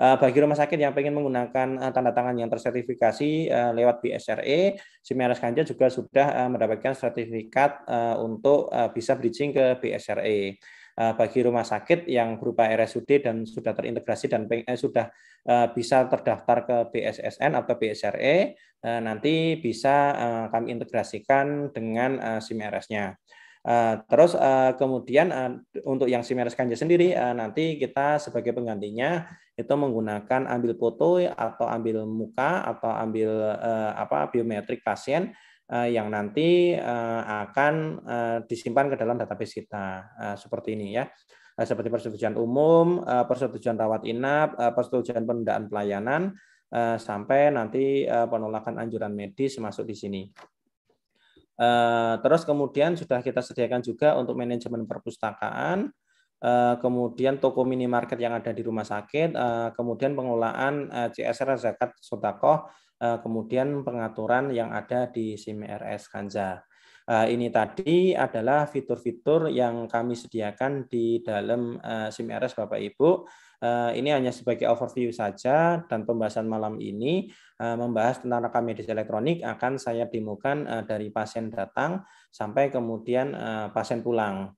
Eh, bagi rumah sakit yang ingin menggunakan eh, tanda tangan yang tersertifikasi eh, lewat BSRE, Simeras Kanja juga sudah mendapatkan sertifikat untuk bisa bridging ke BSRE bagi rumah sakit yang berupa RSUD dan sudah terintegrasi dan eh, sudah bisa terdaftar ke BSSN atau BSRE nanti bisa kami integrasikan dengan eh, SIM nya Eh, terus uh, kemudian uh, untuk yang Simeres Kanja sendiri uh, nanti kita sebagai penggantinya itu menggunakan ambil foto atau ambil muka atau ambil uh, apa biometrik pasien uh, yang nanti uh, akan uh, disimpan ke dalam database kita uh, seperti ini ya seperti persetujuan umum, persetujuan rawat inap, persetujuan penundaan pelayanan, sampai nanti penolakan anjuran medis masuk di sini. Eh, terus kemudian sudah kita sediakan juga untuk manajemen perpustakaan, eh, kemudian toko minimarket yang ada di rumah sakit, eh, kemudian pengelolaan CSR zakat sodakoh, kemudian pengaturan yang ada di SIM RS Kanja. Ini tadi adalah fitur-fitur yang kami sediakan di dalam SIM RS Bapak Ibu. Ini hanya sebagai overview saja dan pembahasan malam ini Eh, membahas tentang rekam medis elektronik akan saya demokan eh, dari pasien datang sampai kemudian eh, pasien pulang.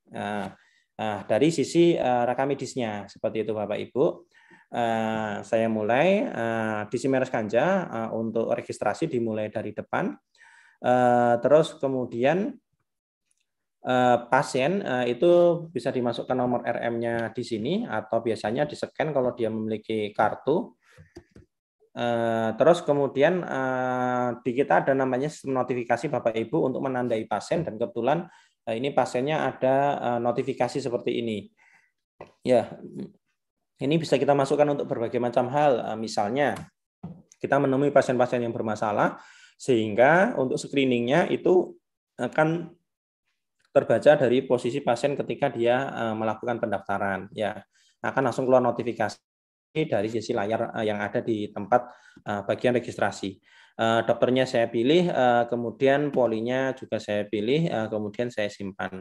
dari sisi rekam medisnya seperti itu Bapak Ibu. saya mulai di Simeres Kanja untuk registrasi dimulai dari depan. terus kemudian pasien itu bisa dimasukkan nomor RM-nya di sini atau biasanya di-scan kalau dia memiliki kartu Eh, terus kemudian uh, di kita ada namanya sistem notifikasi Bapak Ibu untuk menandai pasien dan kebetulan uh, ini pasiennya ada uh, notifikasi seperti ini. Ya, ini bisa kita masukkan untuk berbagai macam hal. Uh, misalnya kita menemui pasien-pasien yang bermasalah sehingga untuk screeningnya itu akan terbaca dari posisi pasien ketika dia melakukan pendaftaran. Ya, akan langsung keluar notifikasi dari sisi layar eh, yang ada di tempat eh, bagian registrasi. Eh, dokternya saya pilih, kemudian polinya juga saya pilih, kemudian saya simpan.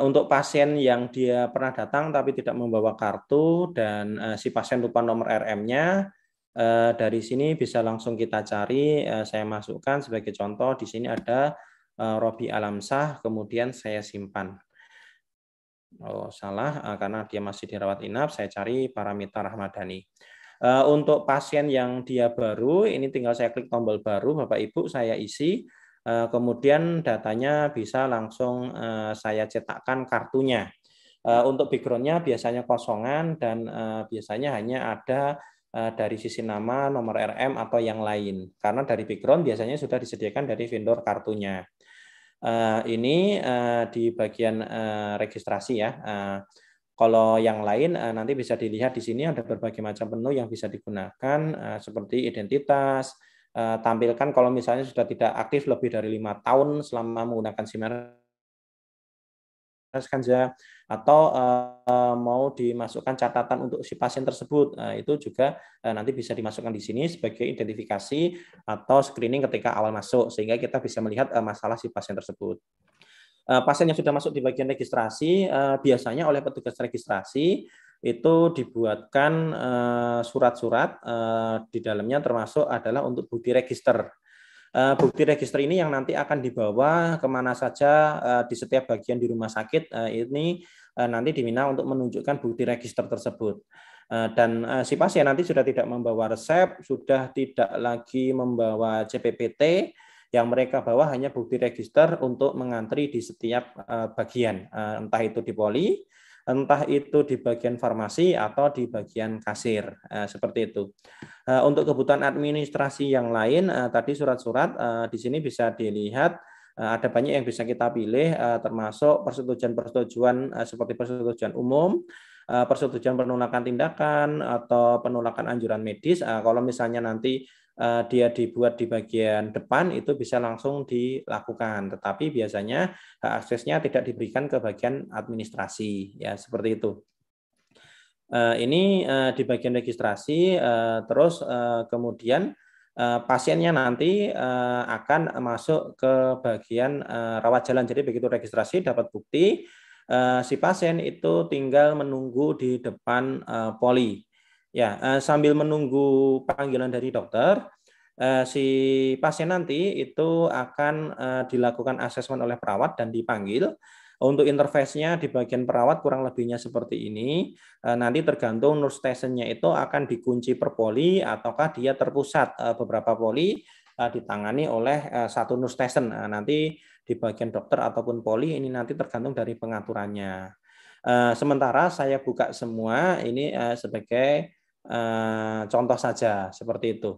Untuk pasien yang dia pernah datang tapi tidak membawa kartu dan si pasien lupa nomor RM-nya, dari sini bisa langsung kita cari. Saya masukkan sebagai contoh, di sini ada Robi Alamsah, kemudian saya simpan oh salah eh, karena dia masih dirawat inap saya cari parameter Ahmadani eh, untuk pasien yang dia baru ini tinggal saya klik tombol baru Bapak Ibu saya isi eh, kemudian datanya bisa langsung saya cetakkan kartunya untuk backgroundnya biasanya kosongan dan biasanya hanya ada dari sisi nama nomor RM atau yang lain karena dari background biasanya sudah disediakan dari vendor kartunya Eh, ini eh, di bagian eh, registrasi ya. kalau yang lain nanti bisa dilihat di sini ada berbagai macam menu yang bisa digunakan seperti identitas, tampilkan kalau misalnya sudah tidak aktif lebih dari lima tahun selama menggunakan SIM atau uh, mau dimasukkan catatan untuk si pasien tersebut nah, itu juga uh, nanti bisa dimasukkan di sini sebagai identifikasi atau screening ketika awal masuk sehingga kita bisa melihat uh, masalah si pasien tersebut uh, pasien yang sudah masuk di bagian registrasi uh, biasanya oleh petugas registrasi itu dibuatkan surat-surat uh, uh, di dalamnya termasuk adalah untuk bukti register bukti register ini yang nanti akan dibawa kemana saja di setiap bagian di rumah sakit ini Eh, nanti diminta untuk menunjukkan bukti register tersebut. Eh, dan eh, si pasien nanti sudah tidak membawa resep, sudah tidak lagi membawa CPPT, yang mereka bawa hanya bukti register untuk mengantri di setiap bagian, entah itu di poli, entah itu di bagian farmasi atau di bagian kasir seperti itu. Untuk kebutuhan administrasi yang lain, tadi surat-surat di sini bisa dilihat Eh, ada banyak yang bisa kita pilih eh, termasuk persetujuan-persetujuan eh, seperti persetujuan umum persetujuan penolakan tindakan atau penolakan anjuran medis kalau misalnya nanti dia dibuat di bagian depan itu bisa langsung dilakukan tetapi biasanya aksesnya tidak diberikan ke bagian administrasi ya seperti itu ini di bagian registrasi terus kemudian Eh, pasiennya nanti eh, akan masuk ke bagian eh, rawat jalan. Jadi begitu registrasi dapat bukti, si pasien itu tinggal menunggu di depan poli. Ya, sambil menunggu panggilan dari dokter, si pasien nanti itu akan dilakukan asesmen oleh perawat dan dipanggil untuk interface-nya di bagian perawat kurang lebihnya seperti ini. Eh, nanti tergantung nurse station-nya itu akan dikunci per poli ataukah dia terpusat eh, beberapa poli eh, ditangani oleh satu nurse station. Nanti di bagian dokter ataupun poli ini nanti tergantung dari pengaturannya. Sementara saya buka semua ini sebagai contoh saja seperti itu.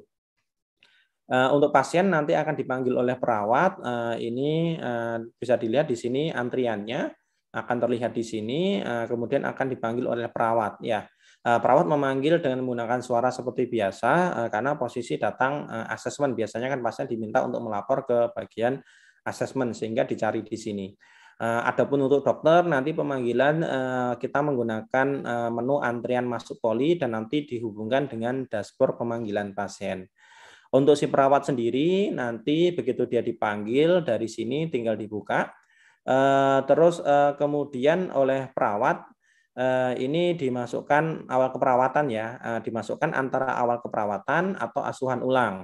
Eh, untuk pasien nanti akan dipanggil oleh perawat. Eh, ini eh, bisa dilihat di sini antriannya akan terlihat di sini, kemudian akan dipanggil oleh perawat. Ya, perawat memanggil dengan menggunakan suara seperti biasa, karena posisi datang asesmen biasanya kan pasien diminta untuk melapor ke bagian asesmen sehingga dicari di sini. Adapun untuk dokter nanti pemanggilan kita menggunakan menu antrian masuk poli dan nanti dihubungkan dengan dashboard pemanggilan pasien. Untuk si perawat sendiri nanti begitu dia dipanggil dari sini tinggal dibuka. Eh, terus eh, kemudian oleh perawat eh, ini dimasukkan awal keperawatan ya, dimasukkan antara awal keperawatan atau asuhan ulang.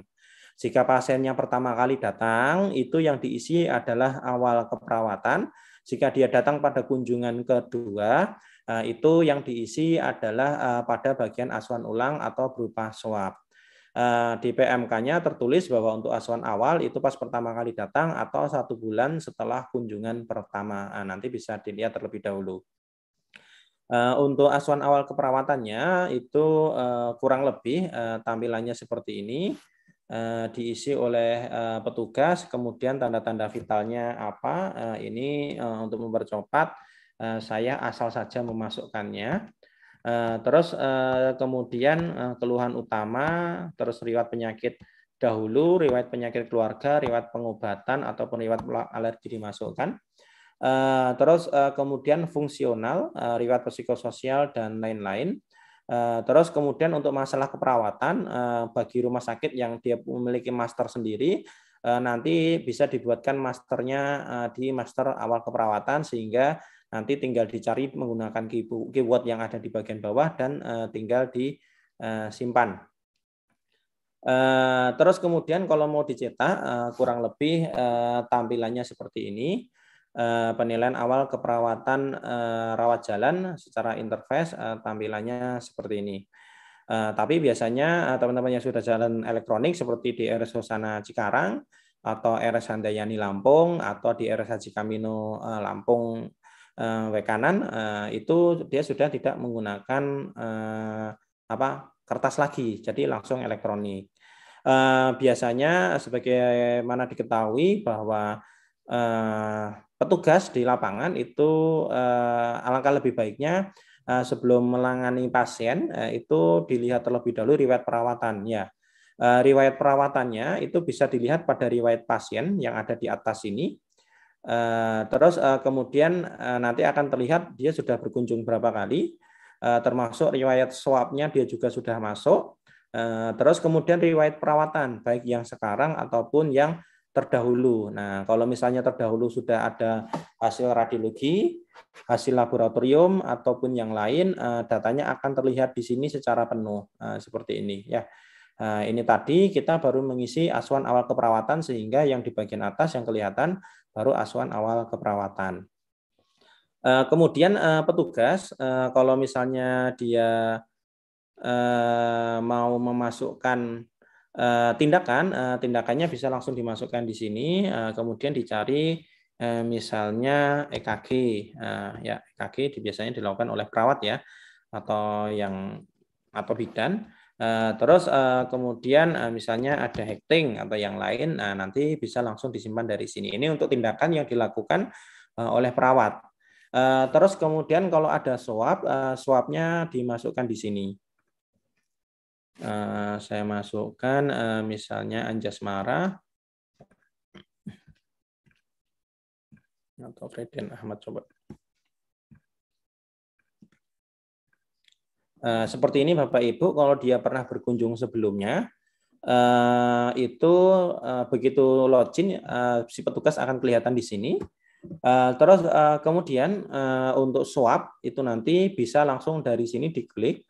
Jika pasiennya pertama kali datang, itu yang diisi adalah awal keperawatan. Jika dia datang pada kunjungan kedua, itu yang diisi adalah pada bagian asuhan ulang atau berupa swab. Eh, di PMK-nya tertulis bahwa untuk asuhan awal itu pas pertama kali datang atau satu bulan setelah kunjungan pertama. Nah, nanti bisa dilihat terlebih dahulu. Eh, untuk asuhan awal keperawatannya itu eh, kurang lebih tampilannya seperti ini, diisi oleh petugas, kemudian tanda-tanda vitalnya apa, ini untuk mempercepat saya asal saja memasukkannya. Eh, terus eh, kemudian eh, keluhan utama, terus riwayat penyakit dahulu, riwayat penyakit keluarga, riwayat pengobatan ataupun riwayat alergi dimasukkan. Terus kemudian fungsional, riwayat psikososial dan lain-lain. Terus kemudian untuk masalah keperawatan bagi rumah sakit yang dia memiliki master sendiri nanti bisa dibuatkan masternya di master awal keperawatan sehingga Nanti tinggal dicari menggunakan keyword yang ada di bagian bawah dan eh, tinggal disimpan. Eh, eh, terus kemudian kalau mau dicetak kurang lebih tampilannya seperti ini. Penilaian awal keperawatan rawat jalan secara interface tampilannya seperti ini. Tapi biasanya teman-teman yang sudah jalan elektronik seperti di RS Hosana Cikarang atau RS Handayani Lampung atau di RS Haji Kamino Lampung Eh, w kanan eh, itu dia sudah tidak menggunakan eh, apa kertas lagi, jadi langsung elektronik. Biasanya sebagaimana diketahui bahwa petugas di lapangan itu alangkah lebih baiknya sebelum menangani pasien itu dilihat terlebih dahulu riwayat perawatan ya. Riwayat perawatannya itu bisa dilihat pada riwayat pasien yang ada di atas ini Eh, terus eh, kemudian eh, nanti akan terlihat dia sudah berkunjung berapa kali, termasuk riwayat swabnya dia juga sudah masuk. Terus kemudian riwayat perawatan, baik yang sekarang ataupun yang terdahulu. Nah, kalau misalnya terdahulu sudah ada hasil radiologi, hasil laboratorium ataupun yang lain, datanya akan terlihat di sini secara penuh seperti ini ya. ini tadi kita baru mengisi asuhan awal keperawatan sehingga yang di bagian atas yang kelihatan baru asuhan awal keperawatan. Eh, kemudian eh, petugas eh, kalau misalnya dia mau memasukkan tindakan, tindakannya bisa langsung dimasukkan di sini, kemudian dicari misalnya EKG, ya EKG biasanya dilakukan oleh perawat ya, atau yang atau bidan Eh, terus uh, kemudian uh, misalnya ada hacking atau yang lain, nah, nanti bisa langsung disimpan dari sini. Ini untuk tindakan yang dilakukan uh, oleh perawat. Uh, terus kemudian kalau ada swab, uh, swabnya dimasukkan di sini. Uh, saya masukkan uh, misalnya Anjasmara atau Freden Ahmad coba. Eh, seperti ini Bapak Ibu, kalau dia pernah berkunjung sebelumnya, eh, itu eh, begitu login, si petugas akan kelihatan di sini. terus kemudian untuk swab itu nanti bisa langsung dari sini diklik.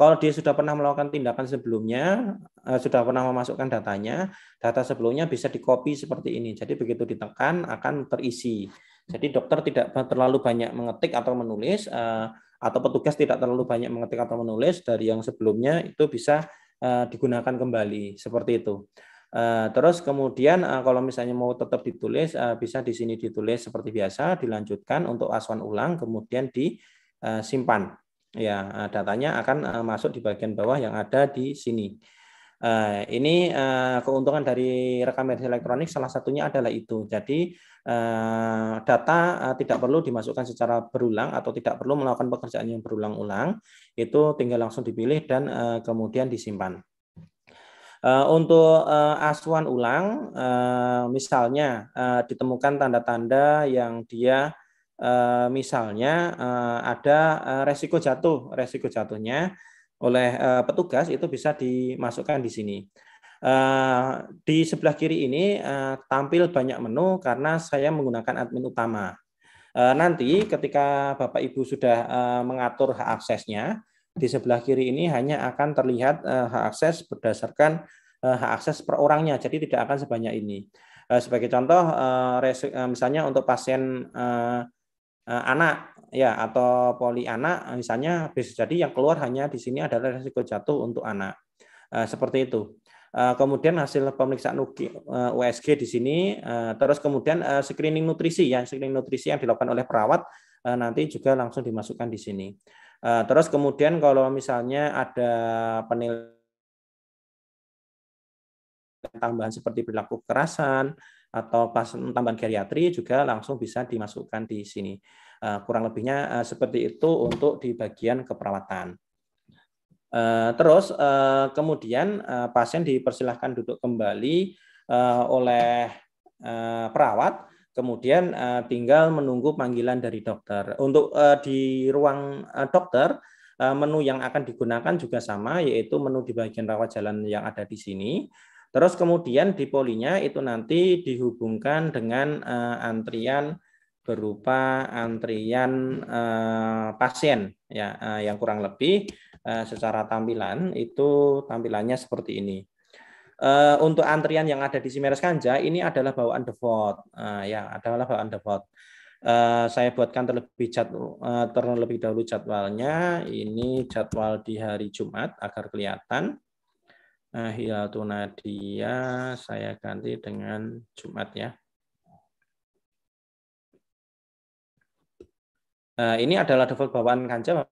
kalau dia sudah pernah melakukan tindakan sebelumnya, sudah pernah memasukkan datanya, data sebelumnya bisa dikopi seperti ini. Jadi begitu ditekan akan terisi. Jadi dokter tidak terlalu banyak mengetik atau menulis atau petugas tidak terlalu banyak mengetik atau menulis dari yang sebelumnya itu bisa eh, digunakan kembali seperti itu. Eh, terus kemudian eh, kalau misalnya mau tetap ditulis bisa di sini ditulis seperti biasa dilanjutkan untuk asuhan ulang kemudian disimpan ya datanya akan masuk di bagian bawah yang ada di sini. Ini keuntungan dari rekam medis elektronik salah satunya adalah itu. Jadi Eh, data eh, tidak perlu dimasukkan secara berulang atau tidak perlu melakukan pekerjaan yang berulang-ulang, itu tinggal langsung dipilih dan eh, kemudian disimpan. Untuk asuhan ulang, misalnya ditemukan tanda-tanda yang dia misalnya ada resiko jatuh, resiko jatuhnya oleh petugas itu bisa dimasukkan di sini. Eh, di sebelah kiri ini eh, tampil banyak menu karena saya menggunakan admin utama. Eh, nanti ketika Bapak Ibu sudah mengatur hak aksesnya, di sebelah kiri ini hanya akan terlihat hak akses berdasarkan hak akses per orangnya, jadi tidak akan sebanyak ini. Sebagai contoh, misalnya untuk pasien anak ya atau poli anak misalnya bisa jadi yang keluar hanya di sini adalah risiko jatuh untuk anak seperti itu Eh, kemudian hasil pemeriksaan USG eh, di sini, eh, terus kemudian screening nutrisi ya, screening nutrisi yang dilakukan oleh perawat nanti juga langsung dimasukkan di sini. Terus kemudian kalau misalnya ada penilaian tambahan seperti perilaku kekerasan atau pas tambahan geriatri juga langsung bisa dimasukkan di sini. Kurang lebihnya seperti itu untuk di bagian keperawatan. Eh, terus eh, kemudian eh, pasien dipersilahkan duduk kembali oleh perawat, kemudian tinggal menunggu panggilan dari dokter. Untuk di ruang dokter, menu yang akan digunakan juga sama, yaitu menu di bagian rawat jalan yang ada di sini. Terus kemudian di polinya itu nanti dihubungkan dengan antrian berupa antrian pasien ya yang kurang lebih Eh, secara tampilan itu tampilannya seperti ini. Eh, untuk antrian yang ada di Simeres Kanja ini adalah bawaan default, eh, ya adalah bawaan default. Saya buatkan terlebih jadwal, terlebih dahulu jadwalnya. Ini jadwal di hari Jumat agar kelihatan. Hilal ya, Nadia saya ganti dengan Jumat ya. Ini adalah default bawaan kanja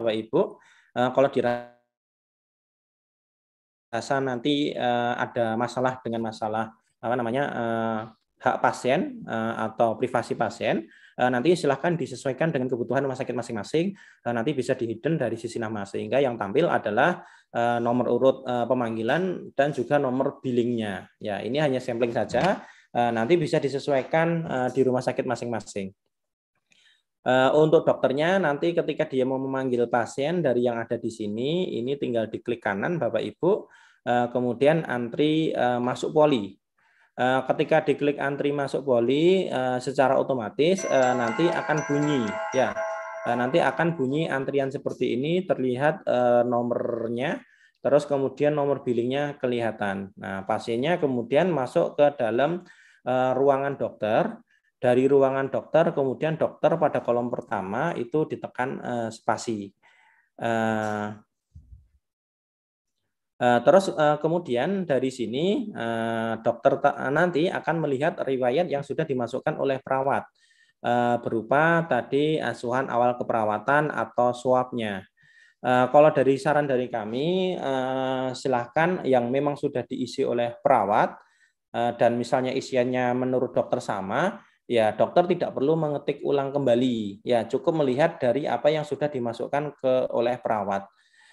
Bapak Ibu, eh, kalau dirasa nanti eh, ada masalah dengan masalah apa namanya eh, hak pasien atau privasi pasien, nanti silahkan disesuaikan dengan kebutuhan rumah sakit masing-masing. Nanti bisa dihidden dari sisi nama sehingga yang tampil adalah nomor urut pemanggilan dan juga nomor billingnya. Ya, ini hanya sampling saja. Nanti bisa disesuaikan di rumah sakit masing-masing. Eh, untuk dokternya nanti ketika dia mau memanggil pasien dari yang ada di sini, ini tinggal diklik kanan Bapak Ibu, eh, kemudian antri eh, masuk poli. Ketika diklik antri masuk poli, secara otomatis nanti akan bunyi ya. Nanti akan bunyi antrian seperti ini terlihat nomornya, terus kemudian nomor billingnya kelihatan. Nah pasiennya kemudian masuk ke dalam ruangan dokter dari ruangan dokter kemudian dokter pada kolom pertama itu ditekan uh, spasi uh, uh, terus uh, kemudian dari sini uh, dokter nanti akan melihat riwayat yang sudah dimasukkan oleh perawat uh, berupa tadi asuhan awal keperawatan atau swabnya kalau dari saran dari kami, silahkan yang memang sudah diisi oleh perawat dan misalnya isiannya menurut dokter sama, ya dokter tidak perlu mengetik ulang kembali ya cukup melihat dari apa yang sudah dimasukkan ke oleh perawat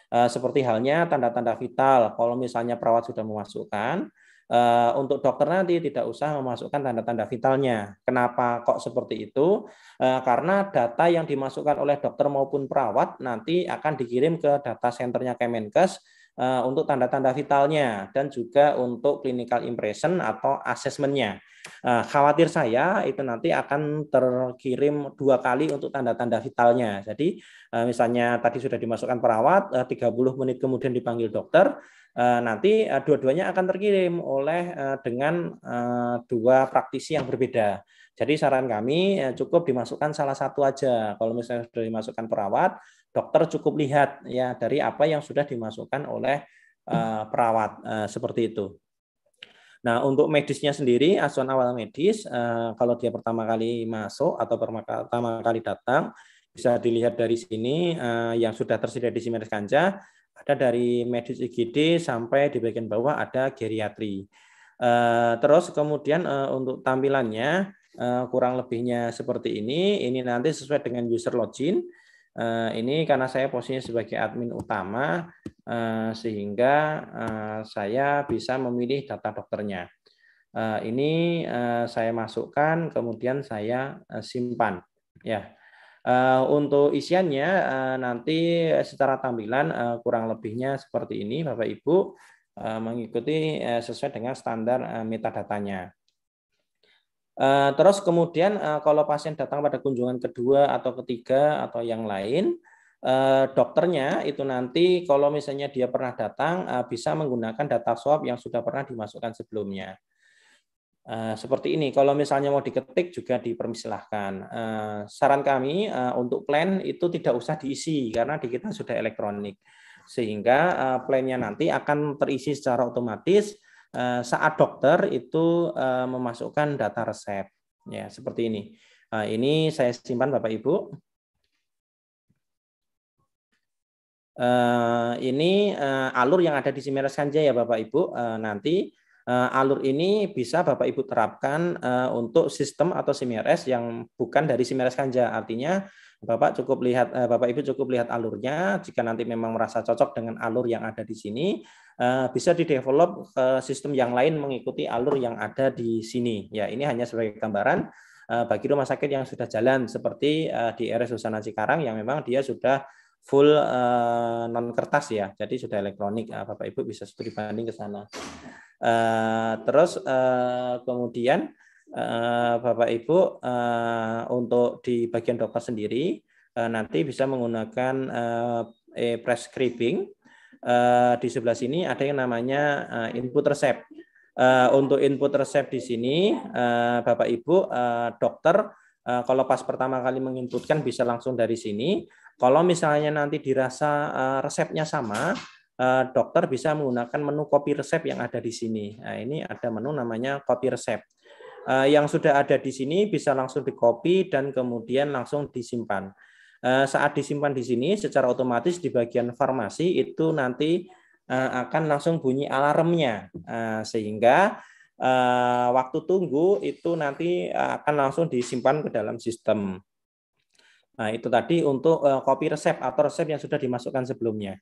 eh, seperti halnya tanda-tanda vital kalau misalnya perawat sudah memasukkan eh, untuk dokter nanti tidak usah memasukkan tanda-tanda vitalnya kenapa kok seperti itu eh, karena data yang dimasukkan oleh dokter maupun perawat nanti akan dikirim ke data senternya Kemenkes Eh, untuk tanda-tanda vitalnya dan juga untuk clinical impression atau assessmentnya. Eh, khawatir saya itu nanti akan terkirim dua kali untuk tanda-tanda vitalnya. Jadi eh, misalnya tadi sudah dimasukkan perawat, 30 menit kemudian dipanggil dokter, nanti dua-duanya akan terkirim oleh dengan dua praktisi yang berbeda. Jadi saran kami cukup dimasukkan salah satu aja. Kalau misalnya sudah dimasukkan perawat, dokter cukup lihat ya dari apa yang sudah dimasukkan oleh uh, perawat uh, seperti itu. Nah, untuk medisnya sendiri, asuhan awal medis, uh, kalau dia pertama kali masuk atau pertama kali datang, bisa dilihat dari sini uh, yang sudah tersedia di Simeres Kanca, ada dari medis IGD sampai di bagian bawah ada geriatri. Uh, terus kemudian uh, untuk tampilannya, uh, kurang lebihnya seperti ini, ini nanti sesuai dengan user login, Eh, ini karena saya posisinya sebagai admin utama eh, sehingga eh, saya bisa memilih data dokternya. Ini saya masukkan kemudian saya simpan. Ya. Untuk isiannya nanti secara tampilan kurang lebihnya seperti ini Bapak Ibu mengikuti sesuai dengan standar metadatanya. Eh, terus kemudian eh, kalau pasien datang pada kunjungan kedua atau ketiga atau yang lain, eh, dokternya itu nanti kalau misalnya dia pernah datang bisa menggunakan data swab yang sudah pernah dimasukkan sebelumnya. Seperti ini, kalau misalnya mau diketik juga dipermisilahkan. Saran kami untuk plan itu tidak usah diisi karena di kita sudah elektronik. Sehingga plannya nanti akan terisi secara otomatis Eh, saat dokter itu eh, memasukkan data resep. Ya, seperti ini. Eh, ini saya simpan Bapak Ibu. Ini alur yang ada di Simeres Kanja ya Bapak Ibu. Nanti alur ini bisa Bapak Ibu terapkan untuk sistem atau SIMRS yang bukan dari SIMRS Kanja. Artinya Bapak cukup lihat Bapak Ibu cukup lihat alurnya. Jika nanti memang merasa cocok dengan alur yang ada di sini, Eh, bisa didevelop ke sistem yang lain mengikuti alur yang ada di sini. Ya, ini hanya sebagai gambaran eh, bagi rumah sakit yang sudah jalan seperti eh, di RS Husana Cikarang yang memang dia sudah full non kertas ya, jadi sudah elektronik. Bapak Ibu bisa studi banding ke sana. terus kemudian Bapak Ibu untuk di bagian dokter sendiri nanti bisa menggunakan e-prescribing Eh, di sebelah sini ada yang namanya eh, input resep. Eh, untuk input resep di sini, Bapak Ibu, dokter, kalau pas pertama kali menginputkan bisa langsung dari sini. Kalau misalnya nanti dirasa resepnya sama, dokter bisa menggunakan menu copy resep yang ada di sini. Nah, ini ada menu namanya copy resep. yang sudah ada di sini bisa langsung di copy dan kemudian langsung disimpan. Eh, saat disimpan di sini secara otomatis di bagian farmasi itu nanti eh, akan langsung bunyi alarmnya eh, sehingga waktu tunggu itu nanti akan langsung disimpan ke dalam sistem. Nah, itu tadi untuk kopi resep atau resep yang sudah dimasukkan sebelumnya.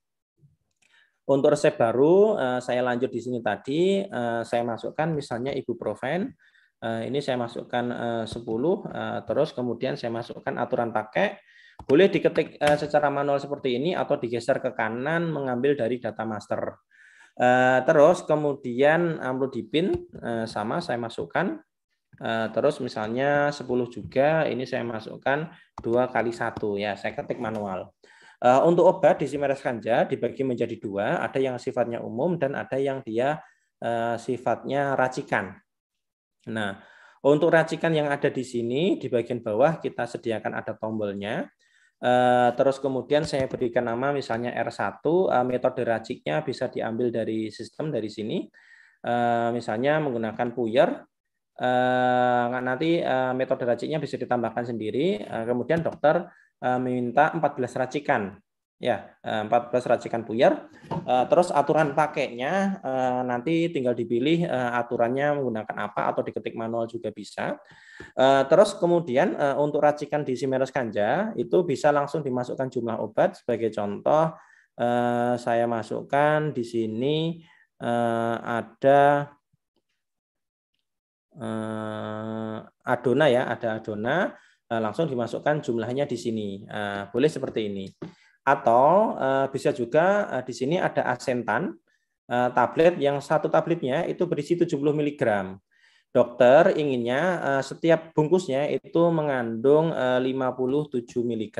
Untuk resep baru, saya lanjut di sini tadi, saya masukkan misalnya ibuprofen, ini saya masukkan 10, terus kemudian saya masukkan aturan pakai, boleh diketik eh, secara manual seperti ini atau digeser ke kanan mengambil dari data master. Eh, terus kemudian amplop dipin eh, sama saya masukkan. terus misalnya 10 juga ini saya masukkan dua kali satu ya saya ketik manual. untuk obat di Simeres Kanja dibagi menjadi dua, ada yang sifatnya umum dan ada yang dia sifatnya racikan. Nah, untuk racikan yang ada di sini di bagian bawah kita sediakan ada tombolnya. Eh, terus kemudian saya berikan nama misalnya R1, eh, metode raciknya bisa diambil dari sistem dari sini. Eh, misalnya menggunakan puyer, nanti metode raciknya bisa ditambahkan sendiri. Kemudian dokter meminta 14 racikan. Ya, 14 racikan puyer. Terus aturan pakainya nanti tinggal dipilih aturannya menggunakan apa atau diketik manual juga bisa. Eh, terus kemudian eh, untuk racikan di Simeros kanja itu bisa langsung dimasukkan jumlah obat. Sebagai contoh eh, saya masukkan di sini ada adona ya, ada adona langsung dimasukkan jumlahnya di sini. Boleh seperti ini. Atau bisa juga di sini ada asentan tablet yang satu tabletnya itu berisi 70 miligram dokter inginnya eh, setiap bungkusnya itu mengandung 57 eh, mg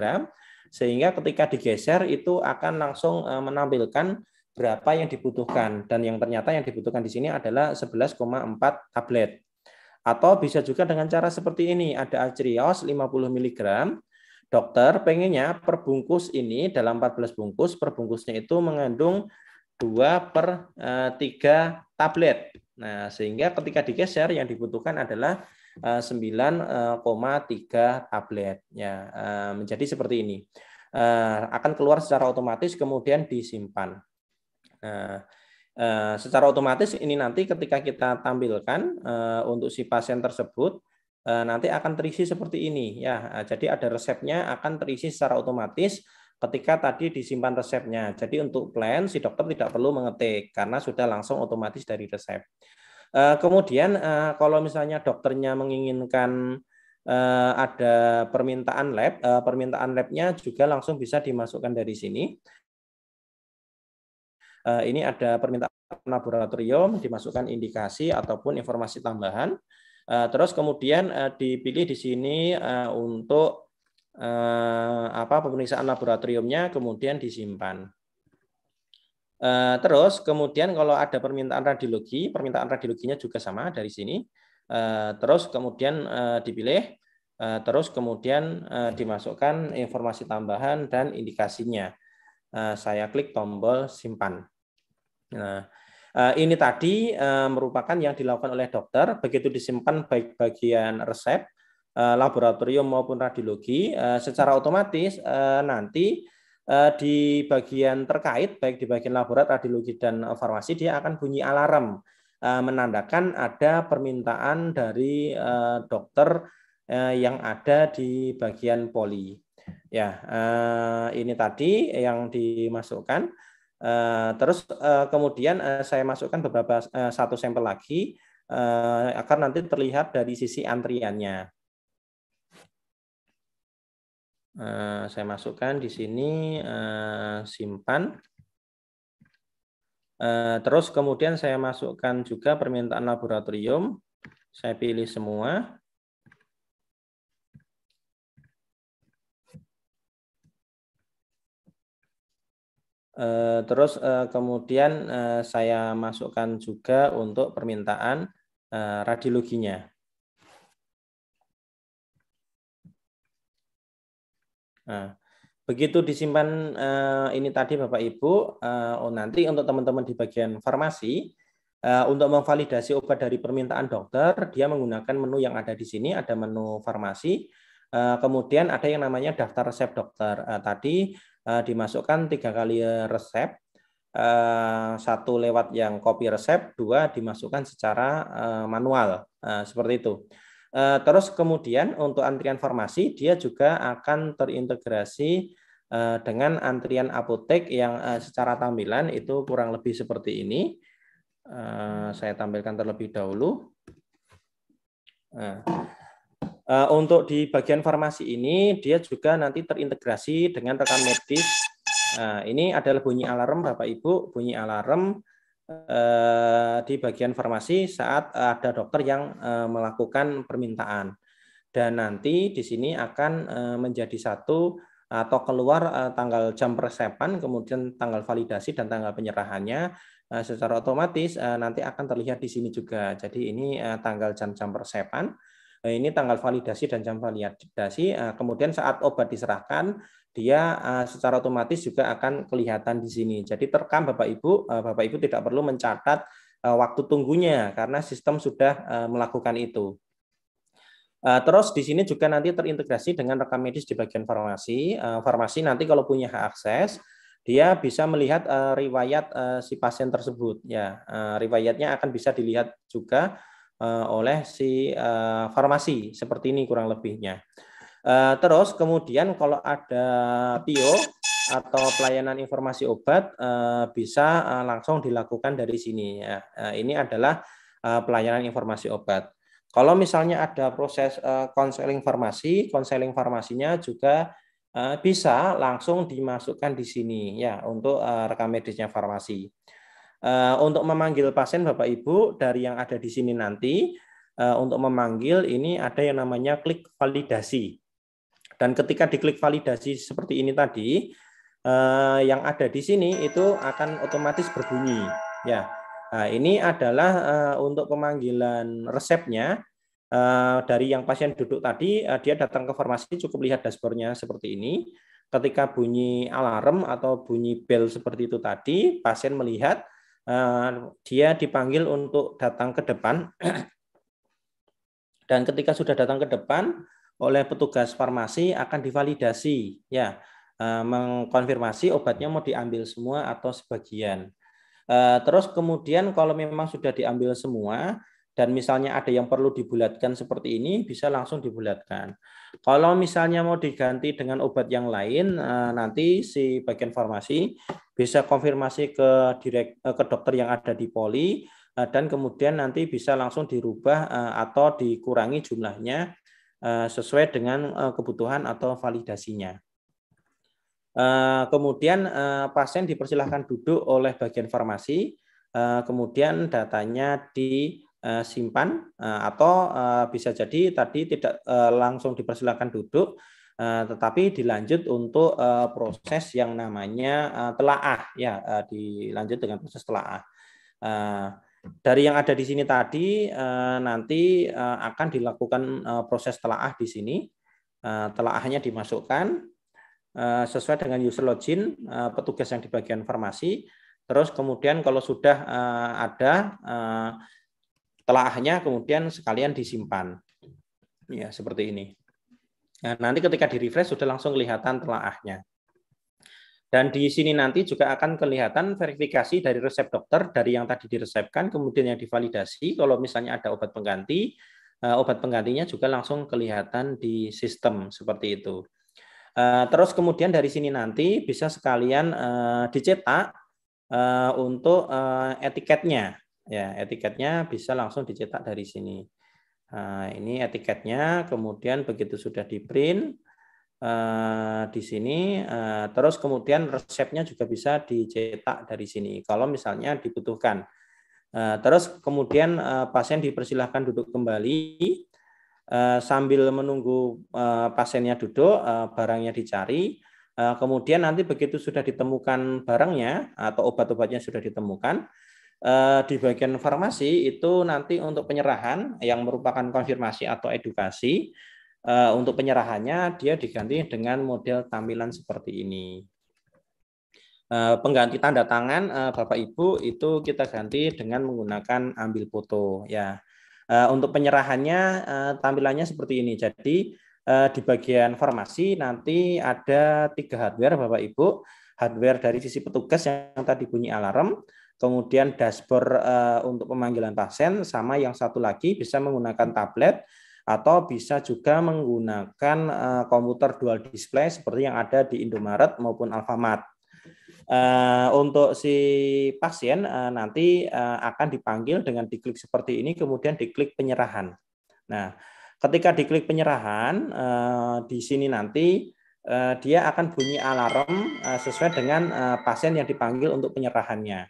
sehingga ketika digeser itu akan langsung eh, menampilkan berapa yang dibutuhkan dan yang ternyata yang dibutuhkan di sini adalah 11,4 tablet. Atau bisa juga dengan cara seperti ini, ada Acrios 50 mg. Dokter pengennya per bungkus ini dalam 14 bungkus, per bungkusnya itu mengandung 2 per 3 tablet Nah, sehingga ketika digeser yang dibutuhkan adalah 9,3 tablet ya menjadi seperti ini. Eh, akan keluar secara otomatis kemudian disimpan. Nah, eh, secara otomatis ini nanti ketika kita tampilkan eh, untuk si pasien tersebut nanti akan terisi seperti ini ya. Jadi ada resepnya akan terisi secara otomatis ketika tadi disimpan resepnya. Jadi untuk plan si dokter tidak perlu mengetik karena sudah langsung otomatis dari resep. Eh, kemudian eh, kalau misalnya dokternya menginginkan eh, ada permintaan lab, permintaan labnya juga langsung bisa dimasukkan dari sini. Ini ada permintaan laboratorium, dimasukkan indikasi ataupun informasi tambahan. Terus kemudian dipilih di sini untuk eh, apa pemeriksaan laboratoriumnya kemudian disimpan. Eh, terus kemudian kalau ada permintaan radiologi, permintaan radiologinya juga sama dari sini. Eh, terus kemudian eh, dipilih, eh, terus kemudian eh, dimasukkan informasi tambahan dan indikasinya. Eh, saya klik tombol simpan. Nah, ini tadi merupakan yang dilakukan oleh dokter begitu disimpan baik bagian resep Eh, laboratorium maupun radiologi eh, secara otomatis eh, nanti di bagian terkait baik di bagian laborat radiologi dan farmasi dia akan bunyi alarm menandakan ada permintaan dari dokter yang ada di bagian poli. Ya, ini tadi yang dimasukkan. Terus kemudian saya masukkan beberapa satu sampel lagi agar nanti terlihat dari sisi antriannya. Eh, saya masukkan di sini eh, simpan. Eh, terus kemudian saya masukkan juga permintaan laboratorium. Saya pilih semua. Terus kemudian saya masukkan juga untuk permintaan radiologinya. Nah, begitu disimpan uh, ini tadi Bapak Ibu, uh, oh nanti untuk teman-teman di bagian farmasi uh, untuk memvalidasi obat dari permintaan dokter, dia menggunakan menu yang ada di sini, ada menu farmasi, uh, kemudian ada yang namanya daftar resep dokter. Uh, tadi uh, dimasukkan tiga kali resep, satu lewat yang kopi resep, dua dimasukkan secara manual, seperti itu. Eh, terus kemudian untuk antrian farmasi dia juga akan terintegrasi eh, dengan antrian apotek yang eh, secara tampilan itu kurang lebih seperti ini. Saya tampilkan terlebih dahulu. Nah, untuk di bagian farmasi ini dia juga nanti terintegrasi dengan rekan medis. Nah, ini adalah bunyi alarm Bapak Ibu, bunyi alarm Eh, di bagian farmasi saat ada dokter yang eh, melakukan permintaan. Dan nanti di sini akan eh, menjadi satu atau keluar tanggal jam persepan, kemudian tanggal validasi dan tanggal penyerahannya secara otomatis nanti akan terlihat di sini juga. Jadi ini tanggal jam-jam persepan, ini tanggal validasi dan jam validasi. Kemudian saat obat diserahkan, dia eh, secara otomatis juga akan kelihatan di sini. Jadi terekam Bapak Ibu, eh, Bapak Ibu tidak perlu mencatat eh, waktu tunggunya karena sistem sudah melakukan itu. terus di sini juga nanti terintegrasi dengan rekam medis di bagian farmasi. Uh, farmasi nanti kalau punya hak akses, dia bisa melihat riwayat si pasien tersebut. Ya, riwayatnya akan bisa dilihat juga oleh si uh, farmasi seperti ini kurang lebihnya. Eh, terus kemudian kalau ada PIO atau pelayanan informasi obat eh, bisa eh, langsung dilakukan dari sini. Ya. ini adalah pelayanan informasi obat. Kalau misalnya ada proses konseling uh, farmasi, konseling farmasinya juga bisa langsung dimasukkan di sini ya untuk uh, rekam medisnya farmasi. untuk memanggil pasien Bapak Ibu dari yang ada di sini nanti untuk memanggil ini ada yang namanya klik validasi. Dan ketika diklik validasi seperti ini tadi, eh, yang ada di sini itu akan otomatis berbunyi. Ya, nah, ini adalah eh, untuk pemanggilan resepnya eh, dari yang pasien duduk tadi, eh, dia datang ke farmasi cukup lihat dashboardnya seperti ini. Ketika bunyi alarm atau bunyi bel seperti itu tadi, pasien melihat eh, dia dipanggil untuk datang ke depan. Dan ketika sudah datang ke depan, oleh petugas farmasi akan divalidasi ya eh, mengkonfirmasi obatnya mau diambil semua atau sebagian. Eh, terus kemudian kalau memang sudah diambil semua dan misalnya ada yang perlu dibulatkan seperti ini bisa langsung dibulatkan. Kalau misalnya mau diganti dengan obat yang lain eh, nanti si bagian farmasi bisa konfirmasi ke direk ke dokter yang ada di poli dan kemudian nanti bisa langsung dirubah atau dikurangi jumlahnya Eh, sesuai dengan eh, kebutuhan atau validasinya. Eh, kemudian pasien dipersilahkan duduk oleh bagian farmasi, kemudian datanya disimpan atau bisa jadi tadi tidak langsung dipersilahkan duduk, tetapi dilanjut untuk proses yang namanya telaah ya dilanjut dengan proses telaah dari yang ada di sini tadi eh, nanti eh, akan dilakukan eh, proses telaah di sini. Telaahnya dimasukkan sesuai dengan user login petugas yang di bagian farmasi. Terus kemudian kalau sudah ada telaahnya kemudian sekalian disimpan. Ya, seperti ini. Nah, nanti ketika di refresh sudah langsung kelihatan telaahnya. Dan di sini nanti juga akan kelihatan verifikasi dari resep dokter dari yang tadi diresepkan, kemudian yang divalidasi. Kalau misalnya ada obat pengganti, eh, obat penggantinya juga langsung kelihatan di sistem seperti itu. Eh, terus kemudian dari sini nanti bisa sekalian eh, dicetak untuk etiketnya. Ya, etiketnya bisa langsung dicetak dari sini. Nah, ini etiketnya, kemudian begitu sudah di print, Eh, di sini. Eh, terus kemudian resepnya juga bisa dicetak dari sini kalau misalnya dibutuhkan. Eh, terus kemudian pasien dipersilahkan duduk kembali sambil menunggu pasiennya duduk, barangnya dicari. kemudian nanti begitu sudah ditemukan barangnya atau obat-obatnya sudah ditemukan, di bagian farmasi itu nanti untuk penyerahan yang merupakan konfirmasi atau edukasi Eh, untuk penyerahannya dia diganti dengan model tampilan seperti ini. Eh, pengganti tanda tangan eh, Bapak Ibu itu kita ganti dengan menggunakan ambil foto ya. Untuk penyerahannya tampilannya seperti ini. Jadi di bagian farmasi nanti ada tiga hardware Bapak Ibu. Hardware dari sisi petugas yang tadi bunyi alarm, kemudian dashboard untuk pemanggilan pasien, sama yang satu lagi bisa menggunakan tablet atau bisa juga menggunakan eh, komputer dual display seperti yang ada di Indomaret maupun Alfamart. Eh, untuk si pasien eh, nanti akan dipanggil dengan diklik seperti ini, kemudian diklik penyerahan. Nah, ketika diklik penyerahan, di sini nanti dia akan bunyi alarm sesuai dengan pasien yang dipanggil untuk penyerahannya.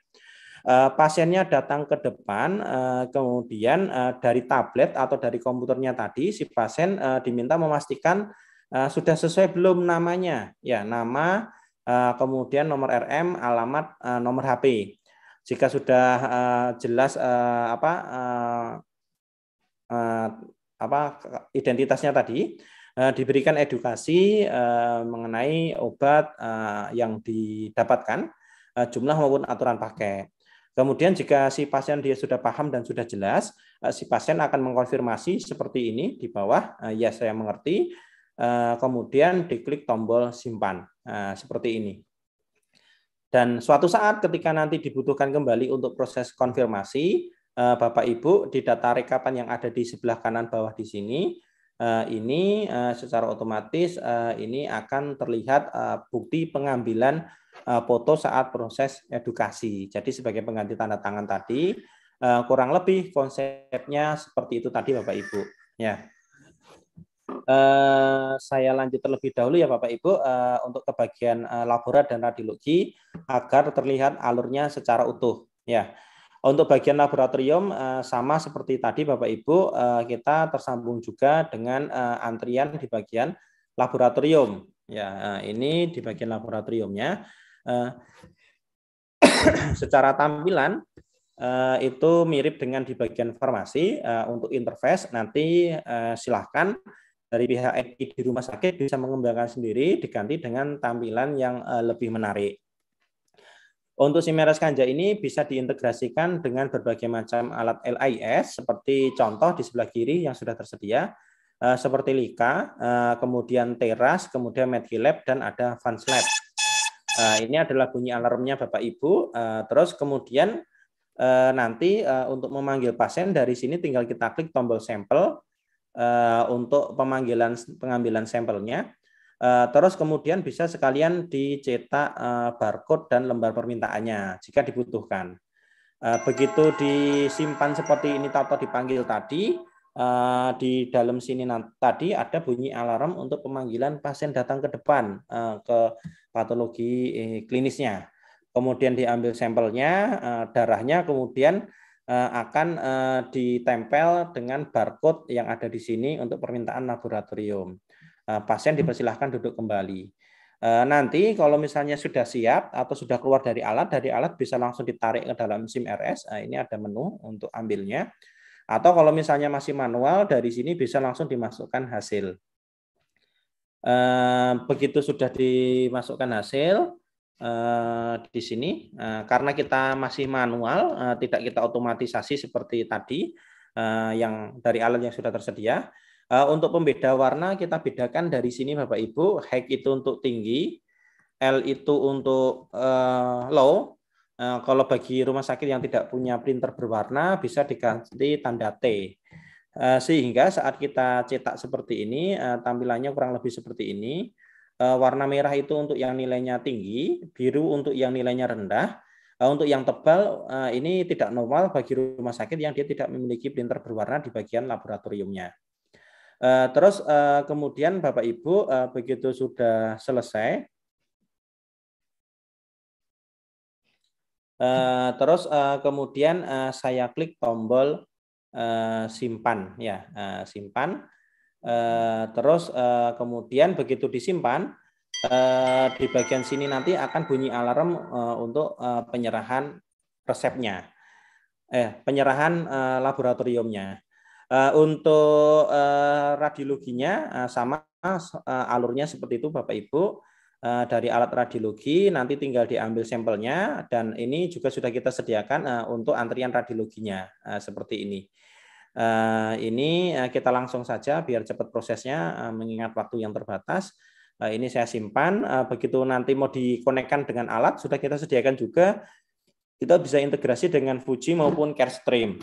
Eh, pasiennya datang ke depan, eh, kemudian eh, dari tablet atau dari komputernya tadi, si pasien diminta memastikan sudah sesuai belum namanya, ya nama, kemudian nomor RM, alamat, nomor HP. Jika sudah jelas apa apa identitasnya tadi, diberikan edukasi mengenai obat yang didapatkan, jumlah maupun aturan pakai. Kemudian jika si pasien dia sudah paham dan sudah jelas, eh, si pasien akan mengkonfirmasi seperti ini di bawah, eh, ya saya mengerti, eh, kemudian diklik tombol simpan seperti ini. Dan suatu saat ketika nanti dibutuhkan kembali untuk proses konfirmasi, Bapak Ibu di data rekapan yang ada di sebelah kanan bawah di sini, Eh, ini eh, secara otomatis eh, ini akan terlihat bukti pengambilan foto saat proses edukasi. Jadi sebagai pengganti tanda tangan tadi, kurang lebih konsepnya seperti itu tadi Bapak Ibu. Ya. saya lanjut terlebih dahulu ya Bapak Ibu untuk kebagian laborat dan radiologi agar terlihat alurnya secara utuh. Ya. Untuk bagian laboratorium eh, sama seperti tadi Bapak Ibu, eh, kita tersambung juga dengan eh, antrian di bagian laboratorium. Ya, ini di bagian laboratoriumnya. Secara tampilan itu mirip dengan di bagian farmasi untuk interface nanti silahkan dari pihak IT di rumah sakit bisa mengembangkan sendiri diganti dengan tampilan yang lebih menarik. Untuk si Meres Kanja ini bisa diintegrasikan dengan berbagai macam alat LIS, seperti contoh di sebelah kiri yang sudah tersedia, eh, seperti Lika, eh, kemudian Teras, kemudian MedKilab, dan ada FunSlab. Eh, ini adalah bunyi alarmnya Bapak-Ibu. Terus kemudian nanti untuk memanggil pasien dari sini tinggal kita klik tombol sampel untuk pemanggilan pengambilan sampelnya. Eh, terus kemudian bisa sekalian dicetak eh, barcode dan lembar permintaannya jika dibutuhkan. Eh, begitu disimpan seperti ini atau dipanggil tadi, di dalam sini tadi ada bunyi alarm untuk pemanggilan pasien datang ke depan ke patologi klinisnya. Kemudian diambil sampelnya, darahnya, kemudian akan ditempel dengan barcode yang ada di sini untuk permintaan laboratorium. Eh, pasien hmm. dipersilahkan duduk kembali. Eh, nanti kalau misalnya sudah siap atau sudah keluar dari alat, dari alat bisa langsung ditarik ke dalam SIM RS. Eh, ini ada menu untuk ambilnya. Atau kalau misalnya masih manual, dari sini bisa langsung dimasukkan hasil. Begitu sudah dimasukkan hasil, di sini, karena kita masih manual, tidak kita otomatisasi seperti tadi, yang dari alat yang sudah tersedia, Eh, untuk pembeda warna kita bedakan dari sini Bapak Ibu, high itu untuk tinggi, L itu untuk eh, low. Eh, kalau bagi rumah sakit yang tidak punya printer berwarna bisa diganti tanda T. sehingga saat kita cetak seperti ini, tampilannya kurang lebih seperti ini. warna merah itu untuk yang nilainya tinggi, biru untuk yang nilainya rendah. untuk yang tebal, ini tidak normal bagi rumah sakit yang dia tidak memiliki printer berwarna di bagian laboratoriumnya. Eh, terus uh, kemudian Bapak Ibu uh, begitu sudah selesai, Uh, terus uh, kemudian uh, saya klik tombol uh, simpan ya uh, simpan uh, terus uh, kemudian begitu disimpan uh, di bagian sini nanti akan bunyi alarm uh, untuk uh, penyerahan resepnya eh penyerahan uh, laboratoriumnya Eh, untuk uh, radiologinya uh, sama uh, alurnya seperti itu Bapak Ibu. Uh, dari alat radiologi nanti tinggal diambil sampelnya dan ini juga sudah kita sediakan uh, untuk antrian radiologinya uh, seperti ini. Uh, ini uh, kita langsung saja biar cepat prosesnya uh, mengingat waktu yang terbatas. Uh, ini saya simpan. Uh, begitu nanti mau dikonekkan dengan alat sudah kita sediakan juga. Kita bisa integrasi dengan Fuji maupun CareStream.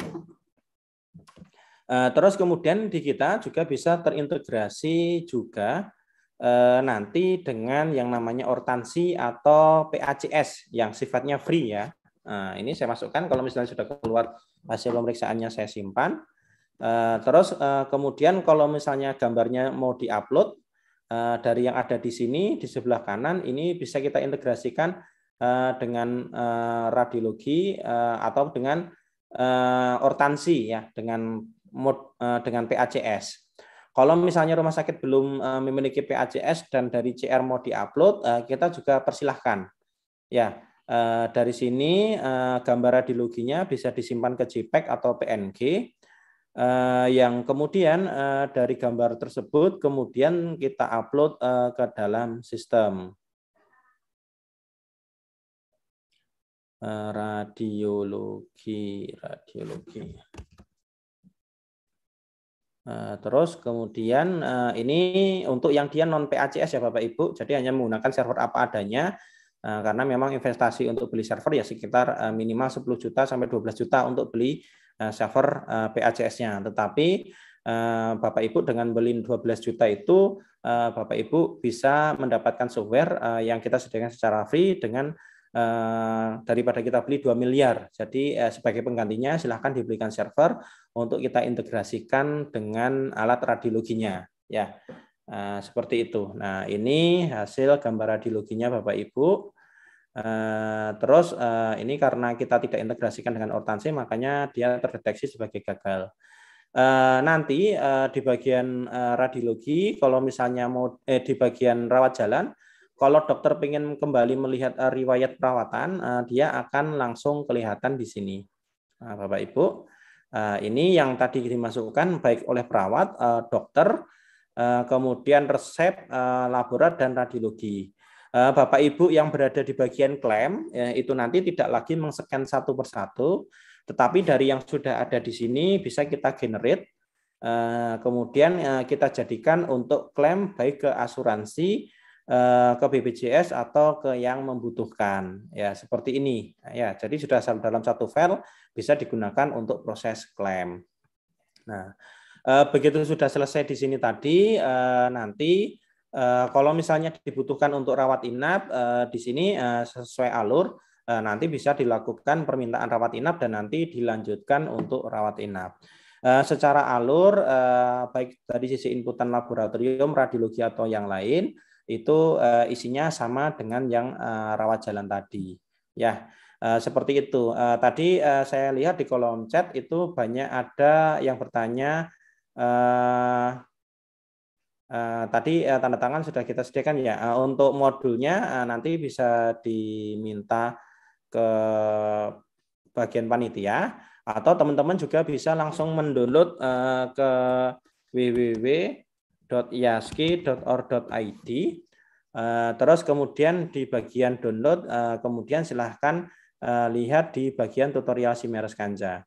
Eh, terus kemudian di kita juga bisa terintegrasi juga eh, nanti dengan yang namanya ortansi atau PACS yang sifatnya free ya. Nah, ini saya masukkan kalau misalnya sudah keluar hasil pemeriksaannya saya simpan. Eh, terus kemudian kalau misalnya gambarnya mau diupload dari yang ada di sini di sebelah kanan ini bisa kita integrasikan dengan radiologi atau dengan ortansi ya dengan Eh, dengan PACS. Kalau misalnya rumah sakit belum eh, memiliki PACS dan dari CR mau diupload, eh, kita juga persilahkan. Ya, dari sini gambar radiologinya bisa disimpan ke JPEG atau PNG. Yang kemudian dari gambar tersebut kemudian kita upload ke dalam sistem. Radiologi, radiologi. Eh, terus kemudian eh, ini untuk yang dia non PACS ya Bapak Ibu, jadi hanya menggunakan server apa adanya eh, karena memang investasi untuk beli server ya sekitar minimal 10 juta sampai 12 juta untuk beli server PACS-nya. Tetapi Bapak Ibu dengan beli 12 juta itu Bapak Ibu bisa mendapatkan software yang kita sediakan secara free dengan Eh, daripada kita beli 2 miliar. Jadi eh, sebagai penggantinya silahkan dibelikan server untuk kita integrasikan dengan alat radiologinya ya. Eh, seperti itu. Nah, ini hasil gambar radiologinya Bapak Ibu. terus ini karena kita tidak integrasikan dengan ortansi, makanya dia terdeteksi sebagai gagal. nanti di bagian radiologi kalau misalnya mau eh, di bagian rawat jalan kalau dokter ingin kembali melihat uh, riwayat perawatan, uh, dia akan langsung kelihatan di sini. Nah, Bapak Ibu, uh, ini yang tadi dimasukkan baik oleh perawat, uh, dokter, uh, kemudian resep, uh, laborat dan radiologi. Bapak Ibu yang berada di bagian klaim ya, itu nanti tidak lagi mengscan satu persatu, tetapi dari yang sudah ada di sini bisa kita generate kemudian kita jadikan untuk klaim baik ke asuransi Eh, ke BPJS atau ke yang membutuhkan ya seperti ini ya jadi sudah dalam satu file bisa digunakan untuk proses klaim nah eh, begitu sudah selesai di sini tadi eh, nanti kalau misalnya dibutuhkan untuk rawat inap di sini sesuai alur nanti bisa dilakukan permintaan rawat inap dan nanti dilanjutkan untuk rawat inap secara alur baik dari sisi inputan laboratorium radiologi atau yang lain itu uh, isinya sama dengan yang uh, rawat jalan tadi. Ya, uh, seperti itu. Uh, tadi uh, saya lihat di kolom chat itu banyak ada yang bertanya uh, uh, tadi uh, tanda tangan sudah kita sediakan ya. Uh, untuk modulnya uh, nanti bisa diminta ke bagian panitia atau teman-teman juga bisa langsung mendownload uh, ke www www.iaski.or.id. Eh, terus kemudian di bagian download, eh, kemudian silahkan eh, lihat di bagian tutorial Simeres Kanja.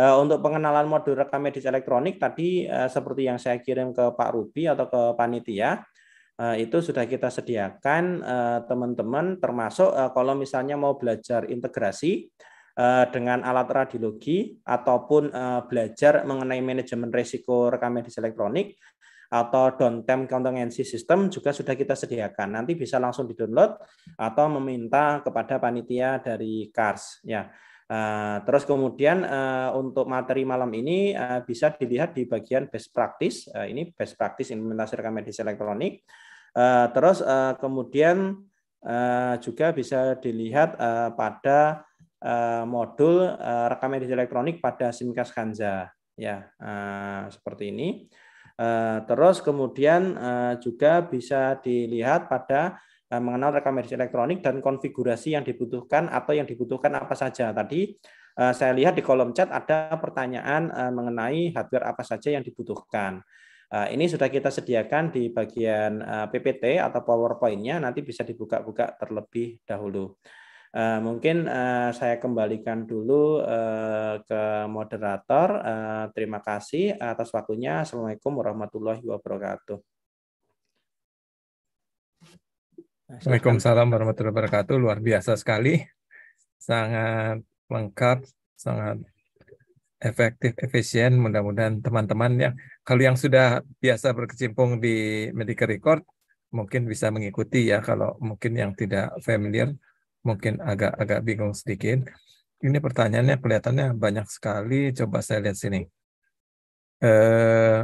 Untuk pengenalan modul rekam medis elektronik tadi seperti yang saya kirim ke Pak Rubi atau ke Panitia, itu sudah kita sediakan teman-teman termasuk kalau misalnya mau belajar integrasi dengan alat radiologi ataupun belajar mengenai manajemen risiko rekam medis elektronik, atau downtime contingency system juga sudah kita sediakan. Nanti bisa langsung di-download atau meminta kepada panitia dari Kars ya. Uh, terus kemudian uh, untuk materi malam ini uh, bisa dilihat di bagian best practice. Uh, ini best practice implementasi rekam medis elektronik. Uh, terus uh, kemudian uh, juga bisa dilihat uh, pada uh, modul uh, rekam medis elektronik pada Simkas Kanza. Ya, uh, seperti ini. Eh, terus kemudian eh, juga bisa dilihat pada eh, mengenal rekam medis elektronik dan konfigurasi yang dibutuhkan atau yang dibutuhkan apa saja. Tadi saya lihat di kolom chat ada pertanyaan mengenai hardware apa saja yang dibutuhkan. Ini sudah kita sediakan di bagian PPT atau PowerPoint-nya, nanti bisa dibuka-buka terlebih dahulu. Eh, mungkin uh, saya kembalikan dulu uh, ke moderator. Uh, terima kasih atas waktunya. Assalamualaikum warahmatullahi wabarakatuh. Assalamualaikum nah, warahmatullahi wabarakatuh. Luar biasa sekali. Sangat lengkap, sangat efektif, efisien. Mudah-mudahan teman-teman yang kalau yang sudah biasa berkecimpung di medical record mungkin bisa mengikuti ya kalau mungkin yang tidak familiar mungkin agak-agak bingung sedikit. Ini pertanyaannya kelihatannya banyak sekali. Coba saya lihat sini. Eh,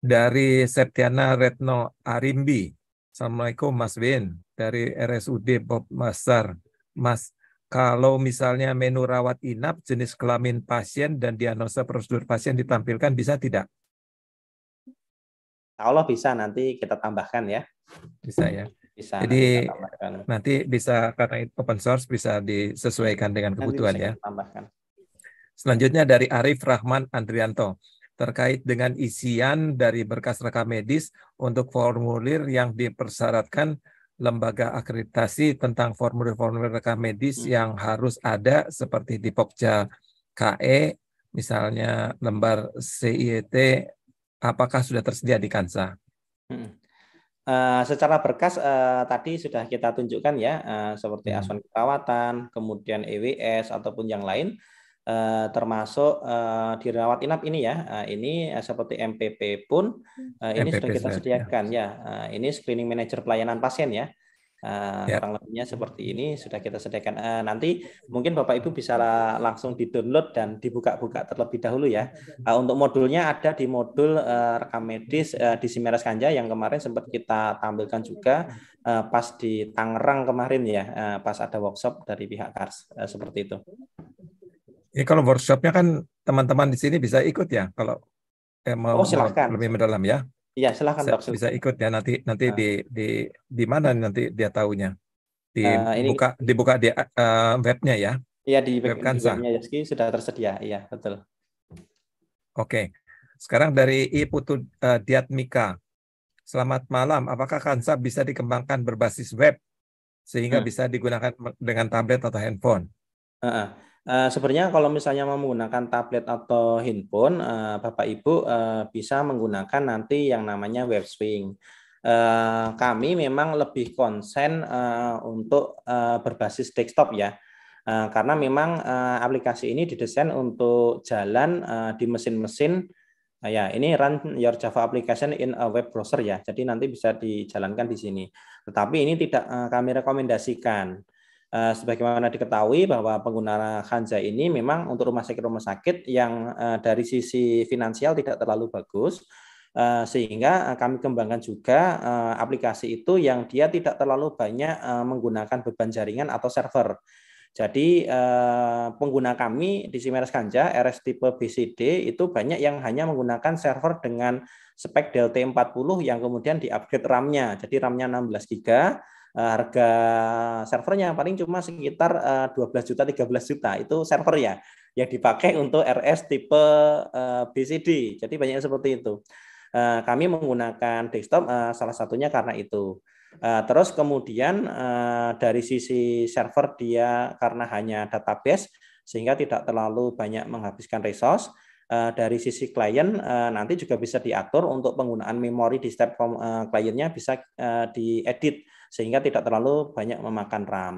dari Septiana Retno Arimbi. Assalamualaikum Mas Win. Dari RSUD Bob Masar. Mas, kalau misalnya menu rawat inap, jenis kelamin pasien, dan diagnosa prosedur pasien ditampilkan, bisa tidak? Kalau Allah bisa, nanti kita tambahkan ya. Bisa ya. Bisa. Jadi nanti bisa karena open source bisa disesuaikan dengan kebutuhan ya. Tambahkan. Selanjutnya dari Arif Rahman Andrianto terkait dengan isian dari berkas rekam medis untuk formulir yang dipersyaratkan lembaga akreditasi tentang formulir-formulir rekam medis hmm. yang harus ada seperti di Pokja KE misalnya lembar CIET apakah sudah tersedia di Kansa? Hmm. Eh, secara berkas uh, tadi sudah kita tunjukkan ya uh, seperti hmm. asuransi perawatan kemudian EWS ataupun yang lain uh, termasuk uh, dirawat inap ini ya. Uh, ini uh, seperti MPP pun uh, ini MPP sudah kita ya. sediakan ya. ya. Uh, ini screening manager pelayanan pasien ya. Uh, ya. Kurang lebihnya seperti ini sudah kita sediakan. Uh, nanti mungkin Bapak Ibu bisa langsung di-download dan dibuka-buka terlebih dahulu ya. Uh, untuk modulnya ada di modul uh, rekam medis uh, di Simeras Kanja yang kemarin sempat kita tampilkan juga uh, pas di Tangerang kemarin ya, uh, pas ada workshop dari pihak KARS uh, seperti itu. Ya kalau workshopnya kan teman-teman di sini bisa ikut ya kalau eh, mau, oh, mau lebih mendalam ya. Iya, silahkan bisa, Bisa ikut ya nanti nanti nah. di di di mana nanti dia tahunya? Dibuka uh, ini, dibuka di uh, webnya ya. Iya di web, web Kansa. Di sudah tersedia. Iya, betul. Oke. Sekarang dari I Putu uh, eh, Diatmika. Selamat malam. Apakah Kansa bisa dikembangkan berbasis web sehingga hmm. bisa digunakan dengan tablet atau handphone? Uh -uh. Eh, sebenarnya kalau misalnya menggunakan tablet atau handphone, uh, Bapak Ibu uh, bisa menggunakan nanti yang namanya web swing. Uh, kami memang lebih konsen uh, untuk uh, berbasis desktop ya, uh, karena memang uh, aplikasi ini didesain untuk jalan uh, di mesin-mesin. Uh, ya, ini run your Java application in a web browser ya, jadi nanti bisa dijalankan di sini. Tetapi ini tidak uh, kami rekomendasikan Eh, sebagaimana diketahui bahwa penggunaan Kanza ini memang untuk rumah sakit-rumah sakit yang eh, dari sisi finansial tidak terlalu bagus, eh, sehingga kami kembangkan juga aplikasi itu yang dia tidak terlalu banyak menggunakan beban jaringan atau server. Jadi pengguna kami di Simeres Kanja RS tipe BCD itu banyak yang hanya menggunakan server dengan spek DLT40 yang kemudian diupgrade RAM-nya. Jadi RAM-nya 16 GB, Eh, harga servernya paling cuma sekitar 12 eh, juta 13 juta itu server ya yang dipakai untuk RS tipe eh, BCD jadi banyak seperti itu kami menggunakan desktop salah satunya karena itu terus kemudian dari sisi server dia karena hanya database sehingga tidak terlalu banyak menghabiskan resource dari sisi klien nanti juga bisa diatur untuk penggunaan memori di step kliennya bisa diedit sehingga tidak terlalu banyak memakan RAM.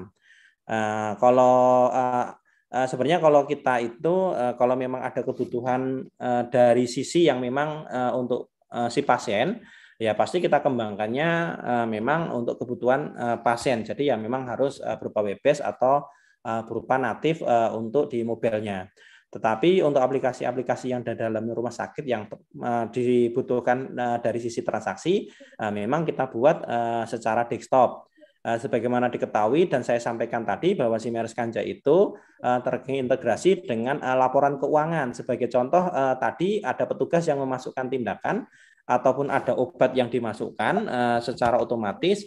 Uh, kalau uh, uh, sebenarnya kalau kita itu uh, kalau memang ada kebutuhan uh, dari sisi yang memang uh, untuk uh, si pasien ya pasti kita kembangkannya uh, memang untuk kebutuhan uh, pasien. Jadi ya memang harus uh, berupa web atau uh, berupa natif uh, untuk di mobilnya. Tetapi untuk aplikasi-aplikasi yang ada dalam rumah sakit yang eh, dibutuhkan eh, dari sisi transaksi, eh, memang kita buat secara desktop. Sebagaimana diketahui dan saya sampaikan tadi bahwa Simeres Kanja itu terintegrasi dengan laporan keuangan. Sebagai contoh tadi ada petugas yang memasukkan tindakan ataupun ada obat yang dimasukkan secara otomatis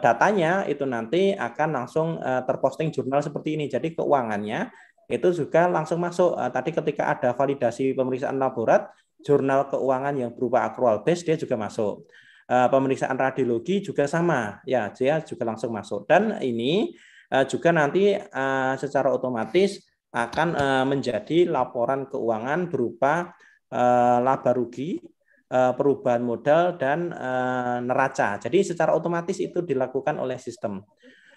datanya itu nanti akan langsung terposting jurnal seperti ini. Jadi keuangannya itu juga langsung masuk. Eh, tadi ketika ada validasi pemeriksaan laborat, jurnal keuangan yang berupa accrual base dia juga masuk. Eh, pemeriksaan radiologi juga sama, ya dia juga langsung masuk. Dan ini eh, juga nanti secara otomatis akan menjadi laporan keuangan berupa laba rugi, perubahan modal dan neraca. Jadi secara otomatis itu dilakukan oleh sistem.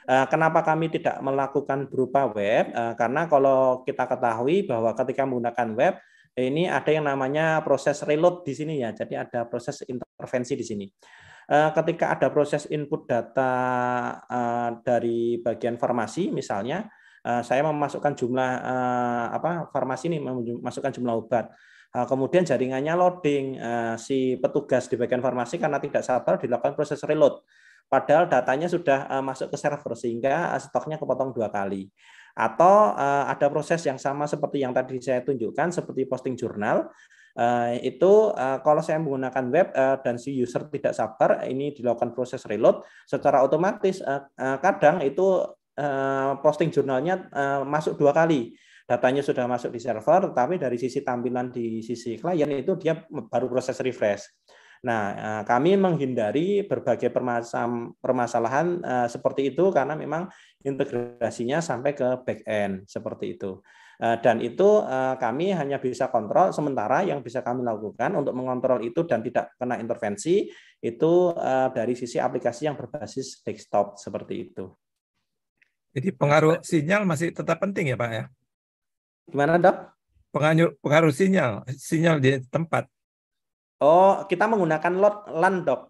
Eh, kenapa kami tidak melakukan berupa web? Eh, karena kalau kita ketahui bahwa ketika menggunakan web ini ada yang namanya proses reload di sini ya. Jadi ada proses intervensi di sini. Eh, ketika ada proses input data dari bagian farmasi misalnya, saya memasukkan jumlah apa farmasi ini memasukkan jumlah obat. Kemudian jaringannya loading si petugas di bagian farmasi karena tidak sabar dilakukan proses reload Padahal datanya sudah eh, masuk ke server sehingga eh, stoknya kepotong dua kali. Atau eh, ada proses yang sama seperti yang tadi saya tunjukkan seperti posting jurnal itu kalau saya menggunakan web dan si user tidak sabar, ini dilakukan proses reload secara otomatis. kadang itu posting jurnalnya masuk dua kali datanya sudah masuk di server, tapi dari sisi tampilan di sisi klien itu dia baru proses refresh. Nah, eh, kami menghindari berbagai permasalahan eh, seperti itu karena memang integrasinya sampai ke back end seperti itu. Eh, dan itu kami hanya bisa kontrol sementara yang bisa kami lakukan untuk mengontrol itu dan tidak kena intervensi itu dari sisi aplikasi yang berbasis desktop seperti itu. Jadi pengaruh sinyal masih tetap penting ya Pak ya? Gimana dok? Pengaruh, pengaruh sinyal, sinyal di tempat. Oh, kita menggunakan lot dok?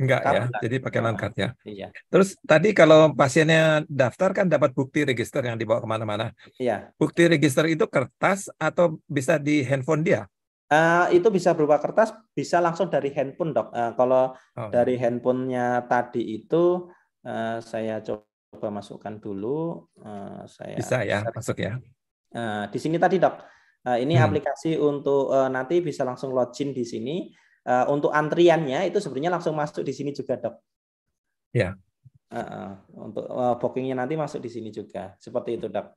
Enggak Kamu ya, enggak. jadi pakai card ya. Iya. Terus tadi kalau pasiennya daftar kan dapat bukti register yang dibawa kemana-mana. Iya. Bukti register itu kertas atau bisa di handphone dia? Uh, itu bisa berupa kertas, bisa langsung dari handphone dok. Uh, kalau oh. Iya. dari handphonenya tadi itu uh, saya coba masukkan dulu. Uh, saya bisa ya, masuk ya. Uh, di sini tadi dok Eh, ini hmm. aplikasi untuk eh, nanti bisa langsung login di sini. Eh, untuk antriannya itu sebenarnya langsung masuk di sini juga dok. Ya. Uh, untuk uh, bookingnya nanti masuk di sini juga seperti itu dok.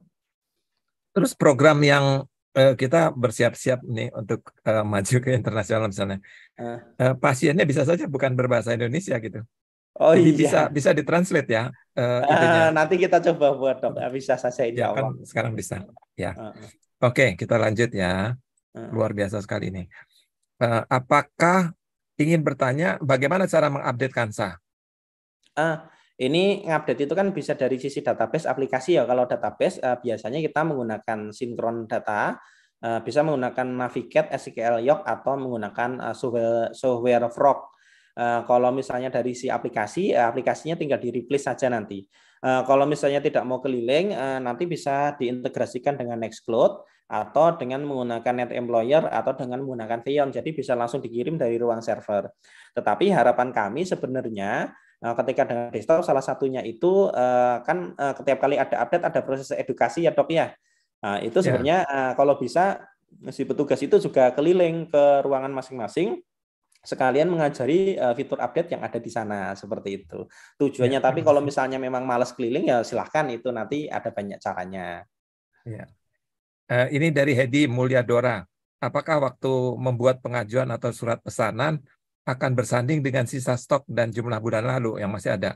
Terus program yang uh, kita bersiap-siap nih untuk uh, maju ke internasional misalnya, uh. Uh, pasiennya bisa saja bukan berbahasa Indonesia gitu. Oh iya. Bisa bisa ditranslate ya uh, nanti kita coba buat dok eh, bisa saja ini ya, kan sekarang bisa ya uh, uh. oke kita lanjut ya luar biasa sekali ini uh, apakah ingin bertanya bagaimana cara mengupdate kansa uh, ini ngupdate itu kan bisa dari sisi database aplikasi ya kalau database uh, biasanya kita menggunakan sinkron data bisa menggunakan Navigate, SQL Yoke atau menggunakan software, software Frog Eh, kalau misalnya dari si aplikasi, eh, aplikasinya tinggal di replace saja nanti. Eh, kalau misalnya tidak mau keliling, nanti bisa diintegrasikan dengan Nextcloud atau dengan menggunakan net employer atau dengan menggunakan Vion, Jadi bisa langsung dikirim dari ruang server. Tetapi harapan kami sebenarnya ketika dengan desktop salah satunya itu kan setiap kali ada update ada proses edukasi ya dok ya. Nah, itu ya. sebenarnya yeah. kalau bisa si petugas itu juga keliling ke ruangan masing-masing sekalian mengajari uh, fitur update yang ada di sana seperti itu tujuannya. Ya, tapi ya. kalau misalnya memang males keliling ya silahkan itu nanti ada banyak caranya. Ya. Uh, ini dari Hedi Mulyadora. Apakah waktu membuat pengajuan atau surat pesanan akan bersanding dengan sisa stok dan jumlah bulan lalu yang masih ada?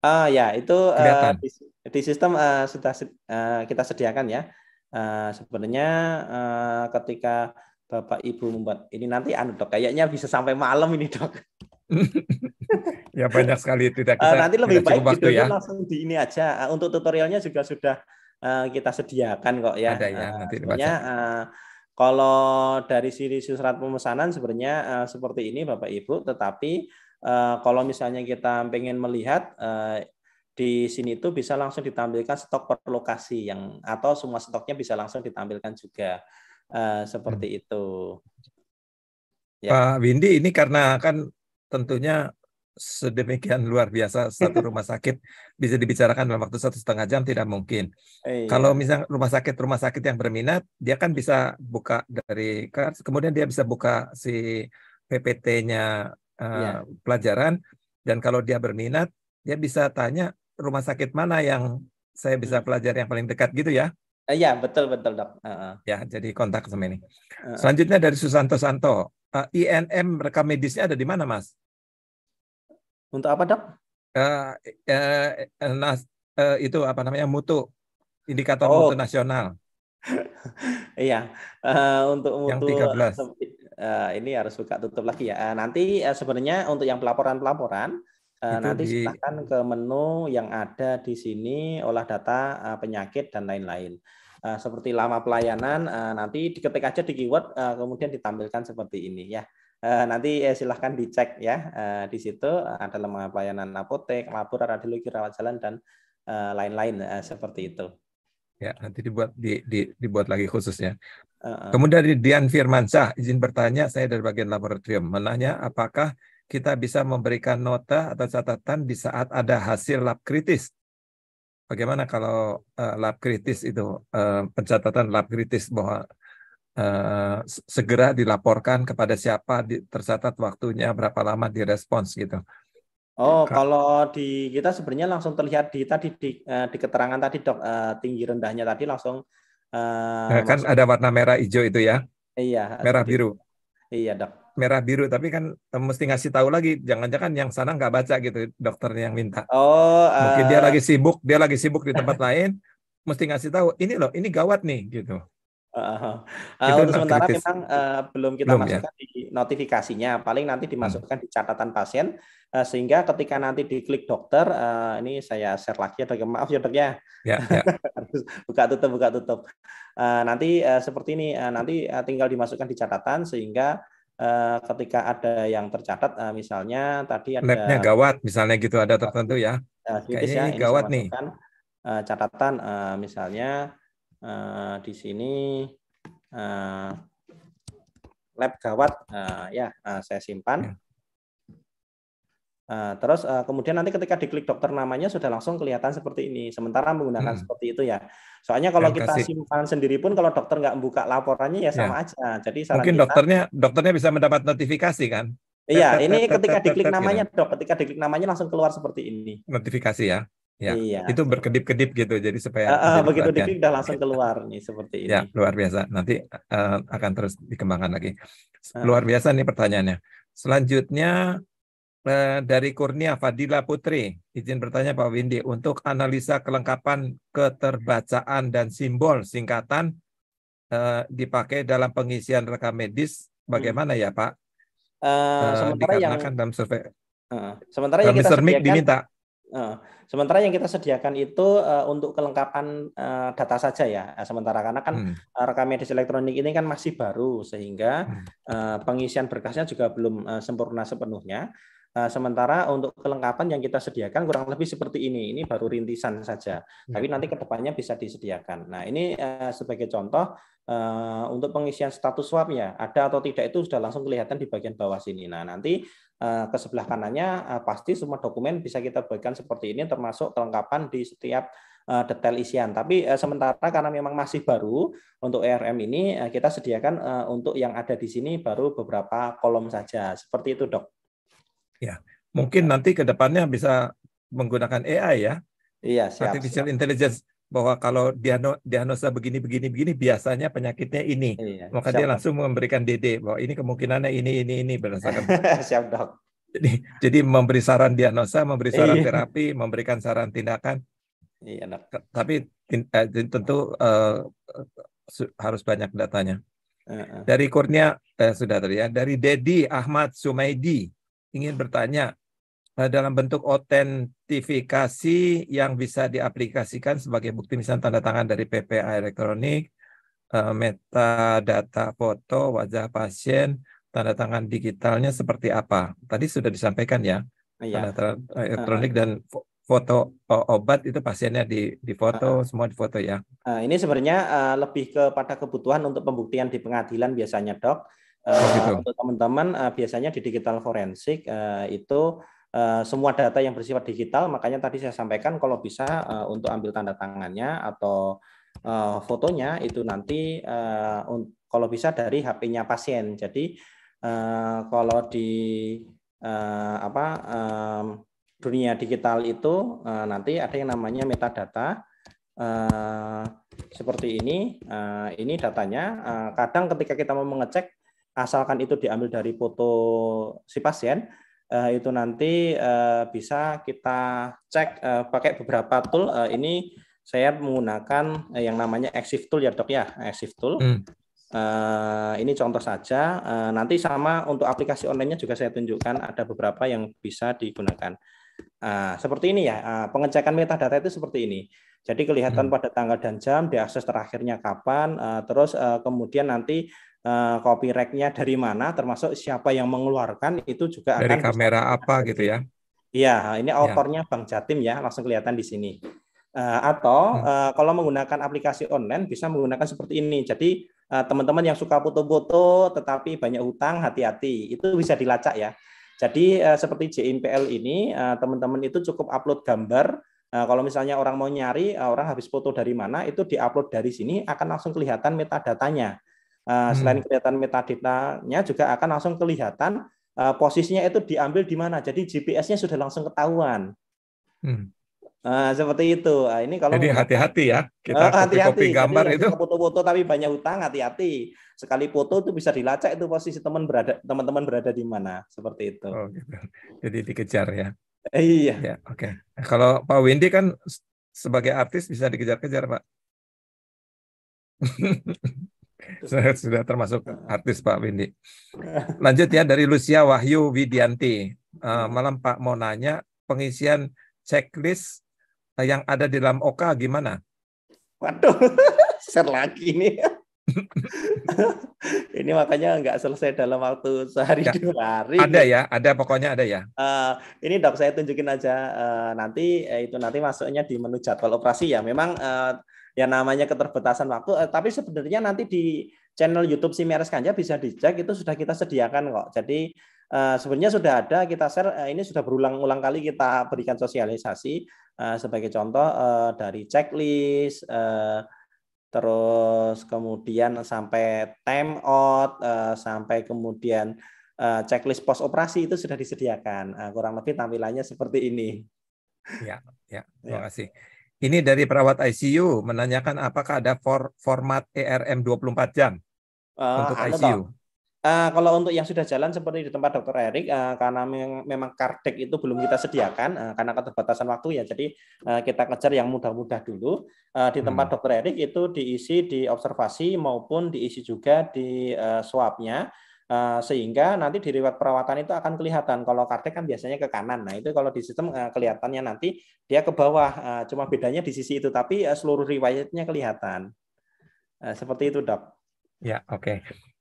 Ah uh, ya itu uh, di, di sistem uh, sudah uh, kita sediakan ya. Uh, sebenarnya uh, ketika Bapak Ibu membuat ini nanti anu dok kayaknya bisa sampai malam ini dok. ya banyak sekali tidak eh, kita nanti lebih baik waktu ya. langsung di ini aja eh, untuk tutorialnya juga sudah eh, kita sediakan kok ya. Ada ya nanti uh, kalau dari sisi surat pemesanan sebenarnya seperti ini Bapak Ibu, tetapi kalau misalnya kita pengen melihat di sini itu bisa langsung ditampilkan stok per lokasi yang atau semua stoknya bisa langsung ditampilkan juga uh, seperti hmm. itu. Ya. Pak Windy, ini karena kan tentunya sedemikian luar biasa satu rumah sakit bisa dibicarakan dalam waktu satu setengah jam tidak mungkin. Eh, Kalau misalnya rumah sakit rumah sakit yang berminat, dia kan bisa buka dari kan, kemudian dia bisa buka si PPT-nya uh, eh, iya. pelajaran dan kalau dia berminat dia bisa tanya rumah sakit mana yang saya bisa hmm. pelajari yang paling dekat gitu ya. Eh, ya betul betul, Dok. Uh-uh. Ya, jadi kontak sama ini. Uh-uh. Selanjutnya dari Susanto Santo. Uh, eh, INM rekam medisnya ada di mana, Mas? Untuk apa, Dok? Uh, uh, uh, uh, itu apa namanya? mutu. Indikator oh. mutu nasional. iya, uh, untuk mutu yang 13. Uh, ini harus buka tutup lagi ya. Uh, nanti uh, sebenarnya untuk yang pelaporan-pelaporan Uh, nanti di... silakan ke menu yang ada di sini olah data uh, penyakit dan lain-lain. Eh, seperti lama pelayanan uh, nanti diketik aja di keyword eh, kemudian ditampilkan seperti ini ya. nanti silahkan dicek ya di situ ada lama pelayanan apotek, labor, radiologi, rawat jalan dan lain-lain seperti itu. Ya, nanti dibuat di, di, dibuat lagi khususnya. Kemudian dari Dian Firmansyah, izin bertanya, saya dari bagian laboratorium, menanya apakah kita bisa memberikan nota atau catatan di saat ada hasil lab kritis bagaimana kalau uh, lab kritis itu uh, pencatatan lab kritis bahwa uh, segera dilaporkan kepada siapa di, tercatat waktunya berapa lama direspons gitu. Oh, kalau di kita sebenarnya langsung terlihat di tadi di, uh, di keterangan tadi dok uh, tinggi rendahnya tadi langsung. Uh, kan masuk. ada warna merah hijau itu ya? Iya. Merah biru. Iya dok merah biru tapi kan mesti ngasih tahu lagi jangan-jangan yang sana nggak baca gitu dokternya yang minta oh uh... mungkin dia ah. lagi sibuk dia lagi sibuk di tempat lain mesti ngasih tahu ini loh ini gawat nih gitu Uh, uh, untuk sementara kritis. memang uh, belum kita belum, ya. masukkan ya? di notifikasinya. Paling nanti hmm. dimasukkan hmm. di catatan pasien uh, sehingga ketika nanti diklik dokter, uh, ini saya share lagi ya dok. Maaf ya dok ya. yeah, yeah. buka tutup buka tutup. Uh, nanti uh, seperti ini uh, nanti uh, tinggal dimasukkan di catatan sehingga Eh, ketika ada yang tercatat eh, misalnya tadi ada labnya gawat misalnya gitu ada tertentu ya eh, kayaknya ya, ini gawat nih catatan misalnya di sini lab gawat ya saya simpan ya. Nah, terus uh, kemudian nanti ketika diklik dokter namanya sudah langsung kelihatan seperti ini. Sementara menggunakan hmm. seperti itu ya. Soalnya kalau kita simpan sendiri pun kalau dokter nggak buka laporannya ya sama ya. aja. Jadi saran mungkin kita, dokternya dokternya bisa mendapat notifikasi kan? Iya, ini ketika diklik gitu. namanya dok, ketika diklik namanya langsung keluar seperti ini. Notifikasi ya. Ya, iya. itu berkedip-kedip gitu, jadi supaya uh, uh, begitu diklik udah langsung keluar nih seperti ya, ini. Ya, luar biasa. Nanti uh, akan terus dikembangkan lagi. Luar biasa nih pertanyaannya. Selanjutnya Eh, dari Kurnia Fadila Putri, izin bertanya Pak Windy, untuk analisa kelengkapan keterbacaan dan simbol singkatan eh, dipakai dalam pengisian rekam medis, bagaimana ya Pak? Uh, sementara yang dalam survei. Uh, sementara yang kita sediakan, diminta. Uh, sementara yang kita sediakan itu uh, untuk kelengkapan uh, data saja ya. Sementara karena kan hmm. rekam medis elektronik ini kan masih baru sehingga uh, pengisian berkasnya juga belum uh, sempurna sepenuhnya. Nah, sementara untuk kelengkapan yang kita sediakan kurang lebih seperti ini. Ini baru rintisan saja, hmm. tapi nanti kedepannya bisa disediakan. Nah ini eh, sebagai contoh eh, untuk pengisian status swabnya ada atau tidak itu sudah langsung kelihatan di bagian bawah sini. Nah nanti eh, ke sebelah kanannya pasti semua dokumen bisa kita bagikan seperti ini, termasuk kelengkapan di setiap detail isian. Tapi sementara karena memang masih baru untuk ERM ini kita sediakan untuk yang ada di sini baru beberapa kolom saja. Seperti itu dok. Ya, mungkin ya. nanti ke depannya bisa menggunakan AI ya. Iya, siap. Artificial siap. intelligence bahwa kalau diagnosa begini begini begini biasanya penyakitnya ini. Iya, Maka dia langsung memberikan DD bahwa ini kemungkinannya ini ini ini berdasarkan siap, Dok. Jadi jadi memberi saran diagnosa, memberi saran iya. terapi, memberikan saran tindakan. Iya, dok. Tapi eh, tentu uh, harus banyak datanya. Uh -uh. Dari Kurnia eh, sudah tadi ya. Dari Dedi Ahmad Sumaidi ingin bertanya eh, dalam bentuk otentifikasi yang bisa diaplikasikan sebagai bukti misal tanda tangan dari PPA elektronik, eh, metadata foto, wajah pasien, tanda tangan digitalnya seperti apa? Tadi sudah disampaikan ya, ya. tanda tangan eh, elektronik dan foto obat itu pasiennya di di foto uh, semua di foto ya. ini sebenarnya lebih kepada kebutuhan untuk pembuktian di pengadilan biasanya dok. Uh, teman-teman eh, biasanya di digital forensik eh, itu semua data yang bersifat digital makanya tadi saya sampaikan kalau bisa untuk ambil tanda tangannya atau fotonya itu nanti kalau bisa dari HP-nya pasien. Jadi kalau di apa dunia digital itu nanti ada yang namanya metadata seperti ini. ini datanya. kadang ketika kita mau mengecek asalkan itu diambil dari foto si pasien eh, itu nanti eh, bisa kita cek eh, pakai beberapa tool ini saya menggunakan yang namanya Exif tool ya dok ya Exif tool hmm. ini contoh saja nanti sama untuk aplikasi onlinenya juga saya tunjukkan ada beberapa yang bisa digunakan ah, seperti ini ya ah, pengecekan metadata itu seperti ini jadi kelihatan hmm. pada tanggal dan jam, diakses terakhirnya kapan, uh, terus uh, kemudian nanti uh, eh, copy rack-nya dari mana, termasuk siapa yang mengeluarkan itu juga dari akan kamera bisa... apa gitu ya? Iya, ini iya. autornya ya. Bang Jatim ya, langsung kelihatan di sini. Uh, atau hmm. uh, kalau menggunakan aplikasi online bisa menggunakan seperti ini. Jadi teman teman-teman yang suka foto-foto tetapi banyak hutang hati-hati, itu bisa dilacak ya. Jadi uh, seperti JNPL ini teman teman-teman itu cukup upload gambar Nah, kalau misalnya orang mau nyari eh, orang habis foto dari mana, itu diupload dari sini akan langsung kelihatan metadatanya. Selain eh, hmm. selain kelihatan metadatanya juga akan langsung kelihatan posisinya itu diambil di mana. Jadi GPS-nya sudah langsung ketahuan. Hmm. Nah, seperti itu. Nah, ini kalau Jadi hati-hati ya. Kita hati-hati. -hati. gambar Jadi, itu foto-foto tapi banyak hutang hati-hati. Sekali foto itu bisa dilacak itu posisi teman berada teman-teman berada di mana. Seperti itu. Oh, gitu. Jadi dikejar ya. Eh, iya, iya. Ya, Oke. Okay. Eh, kalau Pak Windy kan sebagai artis bisa dikejar-kejar, Pak. sudah, sudah termasuk artis Pak Windy. Lanjut ya dari Lucia Wahyu Widianti. Uh, malam Pak mau nanya pengisian checklist yang ada di dalam Oka gimana? Waduh, share lagi nih. ini makanya nggak selesai dalam waktu sehari ya, dua hari. Ada ya, ada pokoknya ada ya. Uh, ini dok saya tunjukin aja uh, nanti eh, itu nanti masuknya di menu jadwal operasi ya. Memang uh, ya namanya keterbatasan waktu, uh, tapi sebenarnya nanti di channel YouTube Meres Kanja bisa dicek itu sudah kita sediakan kok. Jadi uh, sebenarnya sudah ada kita share uh, ini sudah berulang-ulang kali kita berikan sosialisasi uh, sebagai contoh uh, dari checklist. Uh, terus kemudian sampai time out, eh, sampai kemudian eh, checklist post operasi itu sudah disediakan. Eh, kurang lebih tampilannya seperti ini. Ya, ya, terima ya. kasih. Ini dari perawat ICU menanyakan apakah ada for, format ERM 24 jam uh, untuk ICU. Toh, Uh, kalau untuk yang sudah jalan seperti di tempat Dokter Erik, uh, karena memang, memang itu belum kita sediakan uh, karena keterbatasan waktu ya, jadi uh, kita kejar yang mudah-mudah dulu. Uh, di tempat hmm. Dokter Erik itu diisi di observasi maupun diisi juga di uh, swabnya. Uh, sehingga nanti di riwayat perawatan itu akan kelihatan kalau kartek kan biasanya ke kanan nah itu kalau di sistem uh, kelihatannya nanti dia ke bawah uh, cuma bedanya di sisi itu tapi seluruh riwayatnya kelihatan seperti itu dok ya oke okay.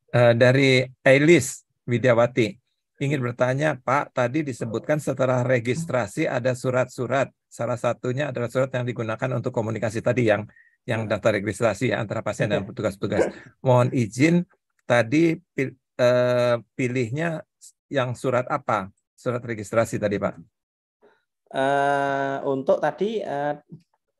Eh, dari Eilis Widiawati ingin bertanya, Pak, tadi disebutkan setelah registrasi ada surat-surat. Salah satunya adalah surat yang digunakan untuk komunikasi tadi yang yang daftar registrasi ya, antara pasien dan iya. petugas-petugas. Mohon izin tadi pil, eh, pilihnya yang surat apa? Surat registrasi tadi, Pak. Uh, untuk tadi uh,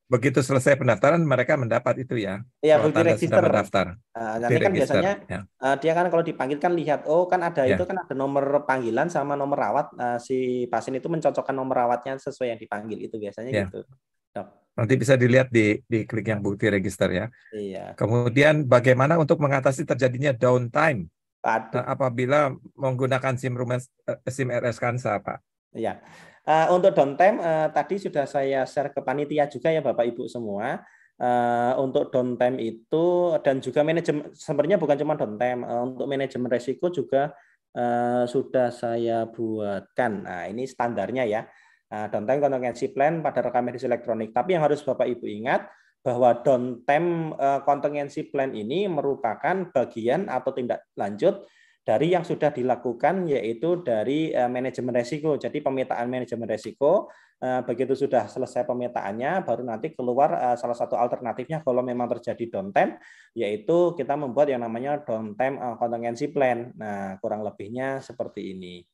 begitu selesai pendaftaran mereka mendapat itu ya. Iya, bukti register. Mendaftar. Uh, nah, nanti kan biasanya ya. Eh, dia kan kalau dipanggil kan lihat oh kan ada ya. itu kan ada nomor panggilan sama nomor rawat uh, si pasien itu mencocokkan nomor rawatnya sesuai yang dipanggil itu biasanya ya. gitu. Dok. Nanti bisa dilihat di di klik yang bukti register ya. Iya. Kemudian bagaimana untuk mengatasi terjadinya downtime Aduh. apabila menggunakan SIM rumah eh, SIM RS Kansa, Pak? Iya. Eh, untuk downtime uh, tadi sudah saya share ke panitia juga ya Bapak Ibu semua. Uh, untuk downtime itu dan juga manajemen sebenarnya bukan cuma downtime uh, untuk manajemen resiko juga uh, sudah saya buatkan. Nah, ini standarnya ya. Uh, downtime contingency plan pada rekam medis elektronik. Tapi yang harus Bapak Ibu ingat bahwa downtime uh, contingency plan ini merupakan bagian atau tindak lanjut dari yang sudah dilakukan yaitu dari eh, manajemen resiko. Jadi pemetaan manajemen resiko eh, begitu sudah selesai pemetaannya baru nanti keluar eh, salah satu alternatifnya kalau memang terjadi downtime yaitu kita membuat yang namanya downtime contingency plan. Nah, kurang lebihnya seperti ini.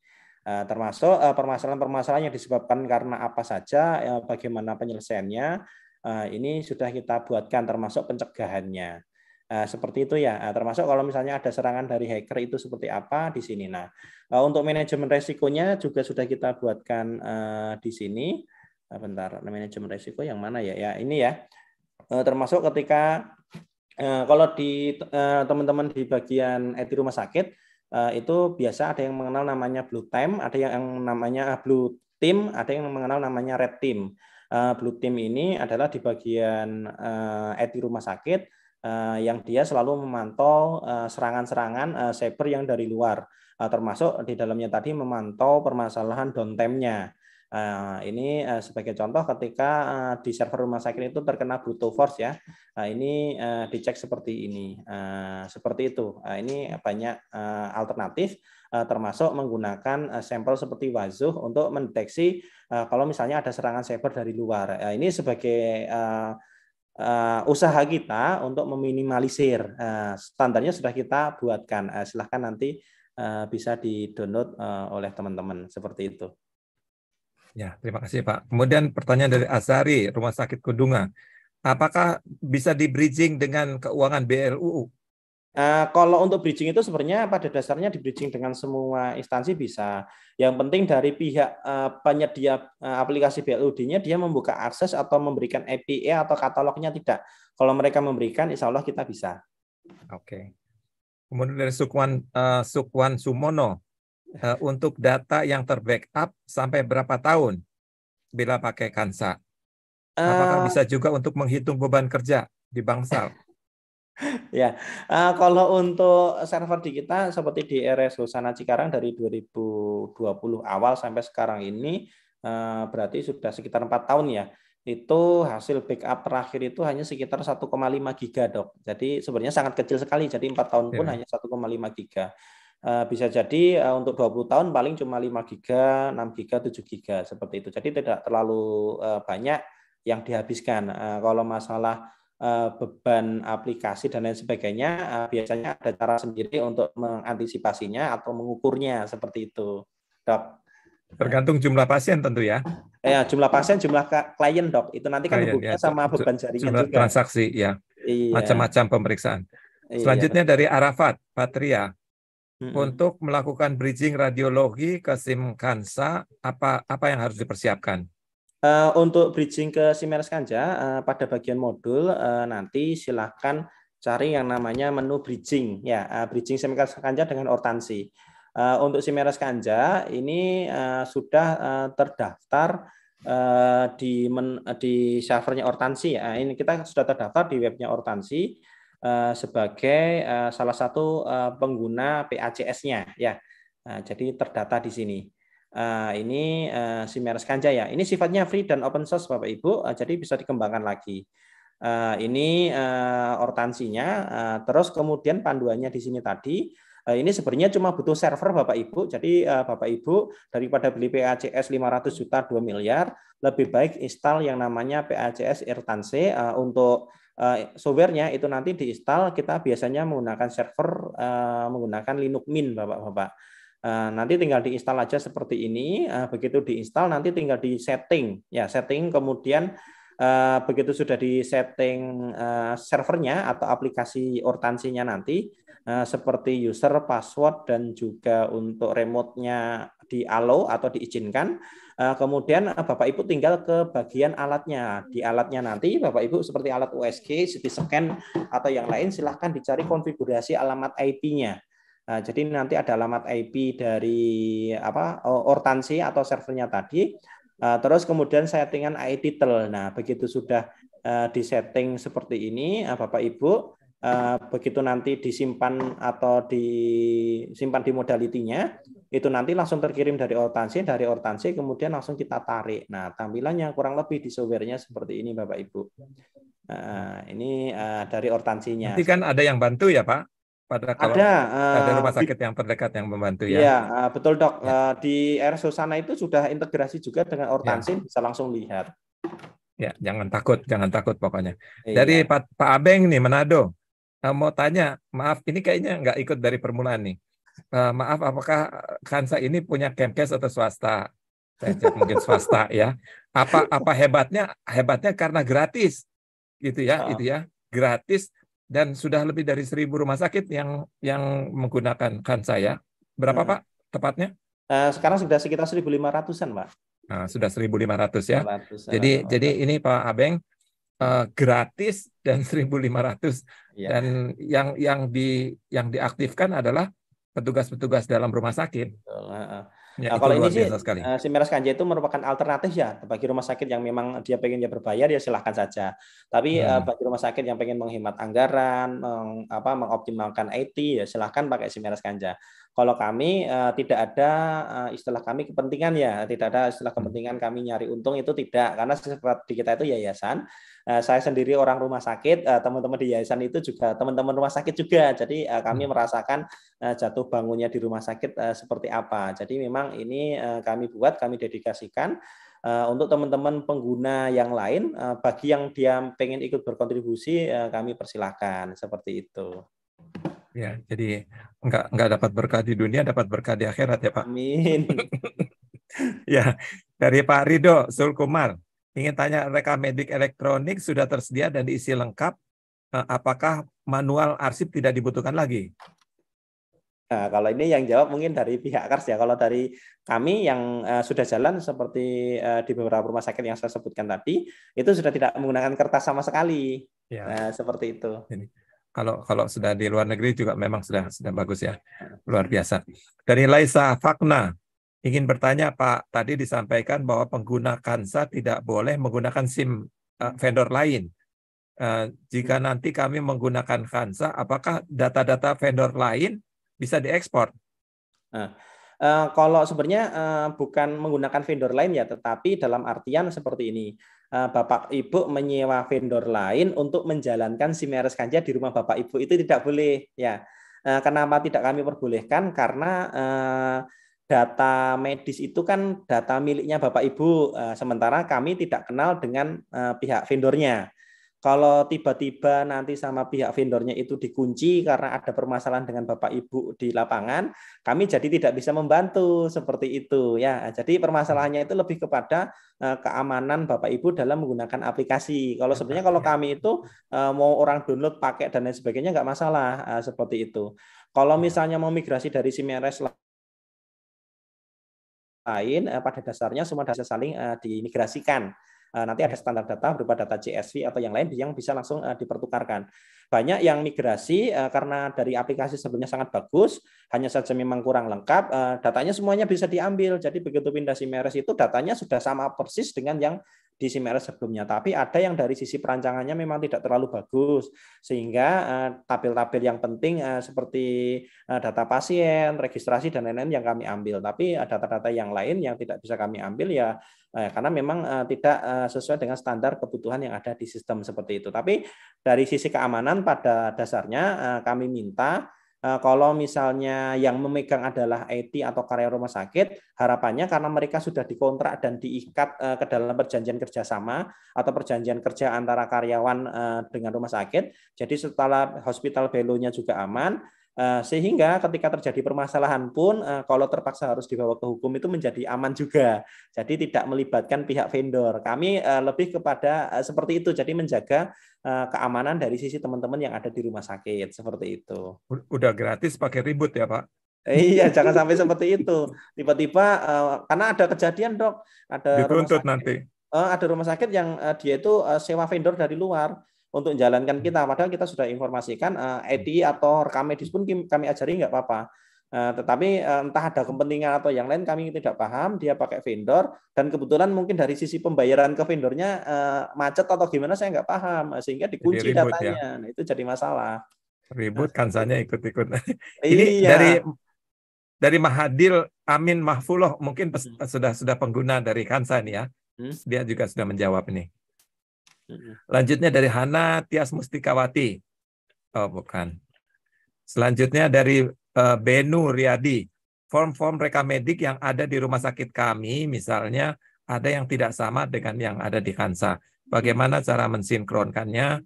termasuk permasalahan-permasalahan yang disebabkan karena apa saja, bagaimana penyelesaiannya, ini sudah kita buatkan termasuk pencegahannya. Eh, seperti itu ya. Nah, termasuk kalau misalnya ada serangan dari hacker itu seperti apa di sini. Nah, eh, untuk manajemen resikonya juga sudah kita buatkan uh, di sini. Nah, bentar, manajemen resiko yang mana ya? Ya, ini ya. Uh, termasuk ketika uh, kalau di teman-teman di bagian di rumah sakit itu biasa ada yang mengenal namanya blue team, ada yang namanya blue team, ada yang mengenal namanya red team. Blue team ini adalah di bagian IT rumah sakit Eh, yang dia selalu memantau eh, serangan-serangan eh, cyber yang dari luar, termasuk di dalamnya tadi memantau permasalahan downtime-nya. Ini sebagai contoh ketika di server rumah sakit itu terkena brute force ya, ini dicek seperti ini, seperti itu. Ini banyak alternatif termasuk menggunakan sampel seperti wazuh untuk mendeteksi kalau misalnya ada serangan cyber dari luar. Ini sebagai uh, usaha kita untuk meminimalisir. Uh, standarnya sudah kita buatkan. Uh, silahkan nanti uh, bisa di-download uh, oleh teman-teman seperti itu. Ya, terima kasih Pak. Kemudian pertanyaan dari Azari, Rumah Sakit Kudunga. Apakah bisa di-bridging dengan keuangan BLUU? Eh, kalau untuk bridging itu sebenarnya pada dasarnya di bridging dengan semua instansi bisa. Yang penting dari pihak uh, penyedia uh, aplikasi BLUD-nya dia membuka akses atau memberikan API atau katalognya tidak. Kalau mereka memberikan, insya Allah kita bisa. Oke. Okay. Kemudian dari Sukwan uh, Sukwan Sumono uh, untuk data yang terbackup sampai berapa tahun bila pakai Kansa? Apakah uh, bisa juga untuk menghitung beban kerja di Bangsal? ya, uh, kalau untuk server di kita seperti di RS Hosana Cikarang dari 2020 awal sampai sekarang ini uh, berarti sudah sekitar empat tahun ya. Itu hasil backup terakhir itu hanya sekitar 1,5 giga dok. Jadi sebenarnya sangat kecil sekali. Jadi empat tahun pun ya. hanya 1,5 giga. Uh, bisa jadi uh, untuk 20 tahun paling cuma 5 giga, 6 giga, 7 giga seperti itu. Jadi tidak terlalu uh, banyak yang dihabiskan. Kalau masalah Eh, beban aplikasi dan lain sebagainya eh, biasanya ada cara sendiri untuk mengantisipasinya atau mengukurnya seperti itu dok tergantung jumlah pasien tentu ya ya jumlah pasien jumlah klien dok itu nanti kan ya. hubungannya ya. sama beban jaringan jumlah juga transaksi ya iya. macam-macam pemeriksaan iya. selanjutnya dari Arafat Patria hmm. untuk melakukan bridging radiologi ke Simkansa apa apa yang harus dipersiapkan Eh, untuk bridging ke Simeres Kanja, uh, eh, pada bagian modul uh, nanti silahkan cari yang namanya menu bridging. ya uh, Bridging Simeres Kanja dengan Ortansi. Uh, untuk Simeres Kanja ini uh, sudah uh, terdaftar uh, di, men, uh, di servernya Ortansi. Ya. Ini kita sudah terdaftar di webnya Ortansi uh, sebagai uh, salah satu uh, pengguna PACS-nya. ya. Nah, jadi terdata di sini. Eh, ini eh, si merek Kanja ya. Ini sifatnya free dan open source Bapak Ibu, eh, jadi bisa dikembangkan lagi. Ini ortansinya, terus kemudian panduannya di sini tadi. Ini sebenarnya cuma butuh server Bapak Ibu. Jadi Bapak Ibu daripada beli PACS 500 juta 2 miliar, lebih baik install yang namanya PACS uh, untuk softwarenya itu nanti diinstal kita biasanya menggunakan server menggunakan Linux Mint Bapak-bapak. Eh, nanti tinggal diinstal aja seperti ini. Eh, begitu diinstal nanti tinggal di setting. Ya, setting kemudian eh, begitu sudah di setting servernya atau aplikasi ortansinya nanti seperti user, password dan juga untuk remote-nya di allow atau diizinkan. Kemudian Bapak Ibu tinggal ke bagian alatnya. Di alatnya nanti Bapak Ibu seperti alat USG, CT scan atau yang lain silahkan dicari konfigurasi alamat IP-nya. Nah, jadi nanti ada alamat IP dari apa ortansi atau servernya tadi. Eh, terus kemudian saya settingan ID title. Nah, begitu sudah eh, disetting seperti ini, eh, Bapak Ibu, begitu nanti disimpan atau disimpan di modalitinya, itu nanti langsung terkirim dari ortansi, dari ortansi kemudian langsung kita tarik. Nah, tampilannya kurang lebih di softwarenya seperti ini, Bapak Ibu. Nah, ini dari ortansinya. Nanti kan ada yang bantu ya, Pak? pada kalau ada, ada rumah eh, sakit yang terdekat yang membantu ya. Iya, uh, betul dok. Ya. Uh, di RS Susana itu sudah integrasi juga dengan ya. Ortansin, ya. bisa langsung lihat. Ya, jangan takut, jangan takut pokoknya. Iya. Dari Pak, Pak Abeng nih Manado, uh, mau tanya, maaf ini kayaknya nggak ikut dari permulaan nih. Uh, maaf, apakah Kansa ini punya Kemkes atau swasta? Saya mungkin swasta ya. Apa apa hebatnya? Hebatnya karena gratis, gitu ya, oh. itu ya, gratis dan sudah lebih dari seribu rumah sakit yang yang menggunakan Kansa ya. Berapa hmm. Pak tepatnya? Uh, sekarang sudah sekitar seribu lima ratusan Pak. Nah, sudah ratus ya. 500, jadi uh, jadi okay. ini Pak Abeng uh, gratis dan seribu lima ratus iya. dan yang yang di yang diaktifkan adalah petugas-petugas dalam rumah sakit. Betul. Ya, nah, kalau ini sih sekali. Eh, si Meres Kanja itu merupakan alternatif ya bagi rumah sakit yang memang dia pengen dia berbayar ya silahkan saja. Tapi ya. eh, bagi rumah sakit yang pengen menghemat anggaran, meng, apa mengoptimalkan IT ya silahkan pakai si Meres Kanja. Kalau kami eh, tidak ada istilah kami kepentingan ya, tidak ada istilah hmm. kepentingan kami nyari untung itu tidak karena seperti kita itu yayasan Eh, saya sendiri orang rumah sakit, eh, teman-teman di yayasan itu juga teman-teman rumah sakit juga. Jadi eh, kami hmm. merasakan jatuh bangunnya di rumah sakit seperti apa. Jadi memang ini kami buat, kami dedikasikan untuk teman-teman pengguna yang lain, bagi yang dia pengen ikut berkontribusi, kami persilahkan seperti itu. Ya, jadi nggak nggak dapat berkah di dunia, dapat berkah di akhirat ya Pak. Amin. ya, dari Pak Rido Sulkumar. Ingin tanya rekam medik elektronik sudah tersedia dan diisi lengkap, eh, apakah manual arsip tidak dibutuhkan lagi? Nah, kalau ini yang jawab mungkin dari pihak KARS ya. Kalau dari kami yang eh, sudah jalan seperti eh, di beberapa rumah sakit yang saya sebutkan tadi, itu sudah tidak menggunakan kertas sama sekali. Ya. Nah, seperti itu. Ini. Kalau kalau sudah di luar negeri juga memang sudah sudah bagus ya. Nah. Luar biasa. Dari Laisa Fakna, Ingin bertanya Pak, tadi disampaikan bahwa pengguna Kansa tidak boleh menggunakan SIM eh, vendor lain. Uh, jika hmm. nanti kami menggunakan Kansa, apakah data-data vendor lain bisa diekspor? Nah, uh, kalau sebenarnya uh, bukan menggunakan vendor lain ya, tetapi dalam artian seperti ini. Uh, Bapak Ibu menyewa vendor lain untuk menjalankan RS Kanja di rumah Bapak Ibu itu tidak boleh ya. Uh, kenapa tidak kami perbolehkan? Karena uh, data medis itu kan data miliknya Bapak Ibu, eh, sementara kami tidak kenal dengan eh, pihak vendornya. Kalau tiba-tiba nanti sama pihak vendornya itu dikunci karena ada permasalahan dengan Bapak Ibu di lapangan, kami jadi tidak bisa membantu seperti itu ya. Jadi permasalahannya itu lebih kepada eh, keamanan Bapak Ibu dalam menggunakan aplikasi. Kalau sebenarnya kalau kami itu mau orang download pakai dan lain sebagainya nggak masalah seperti itu. Kalau misalnya mau migrasi dari SIM RS lain uh, eh, pada dasarnya semua data saling uh, dimigrasikan. Uh, nanti ada standar data berupa data CSV atau yang lain yang bisa langsung uh, dipertukarkan. Banyak yang migrasi uh, karena dari aplikasi sebelumnya sangat bagus, hanya saja memang kurang lengkap, uh, datanya semuanya bisa diambil. Jadi begitu pindah si meres itu datanya sudah sama persis dengan yang di Simeres sebelumnya. Tapi ada yang dari sisi perancangannya memang tidak terlalu bagus, sehingga eh, tabel-tabel yang penting eh, seperti eh, data pasien, registrasi dan lain-lain yang kami ambil. Tapi data-data yang lain yang tidak bisa kami ambil ya karena memang tidak sesuai dengan standar kebutuhan yang ada di sistem seperti itu. Tapi dari sisi keamanan pada dasarnya kami minta Eh, kalau misalnya yang memegang adalah IT e atau karya rumah sakit, harapannya karena mereka sudah dikontrak dan diikat eh, ke dalam perjanjian kerjasama atau perjanjian kerja antara karyawan eh, dengan rumah sakit, jadi setelah hospital belonya juga aman, Eh, sehingga ketika terjadi permasalahan pun eh, kalau terpaksa harus dibawa ke hukum itu menjadi aman juga. Jadi tidak melibatkan pihak vendor. Kami eh, lebih kepada seperti itu. Jadi menjaga keamanan dari sisi teman-teman yang ada di rumah sakit seperti itu. Udah gratis pakai ribut ya, Pak? iya, jangan sampai seperti itu. Tiba-tiba karena ada kejadian, Dok, ada dituntut nanti. ada rumah sakit yang dia itu sewa vendor dari luar untuk menjalankan kita. Padahal kita sudah informasikan uh, eh, ID atau rekam medis pun kami ajari nggak apa-apa. Uh, tetapi uh, entah ada kepentingan atau yang lain kami tidak paham. Dia pakai vendor dan kebetulan mungkin dari sisi pembayaran ke vendornya uh, macet atau gimana saya nggak paham sehingga dikunci jadi ribut, ya? datanya. Ya? Nah, itu jadi masalah. Ribut nah, kansanya gitu. ikut-ikut. Ini iya. dari dari Mahadil Amin Mahfuloh mungkin hmm. sudah sudah pengguna dari Kansa nih ya. Hmm. Dia juga sudah menjawab nih. Lanjutnya dari Hana Tias Mustikawati. Oh, bukan. Selanjutnya dari uh, Benu Riyadi. Form-form medik yang ada di rumah sakit kami, misalnya ada yang tidak sama dengan yang ada di Kansa. Bagaimana cara mensinkronkannya?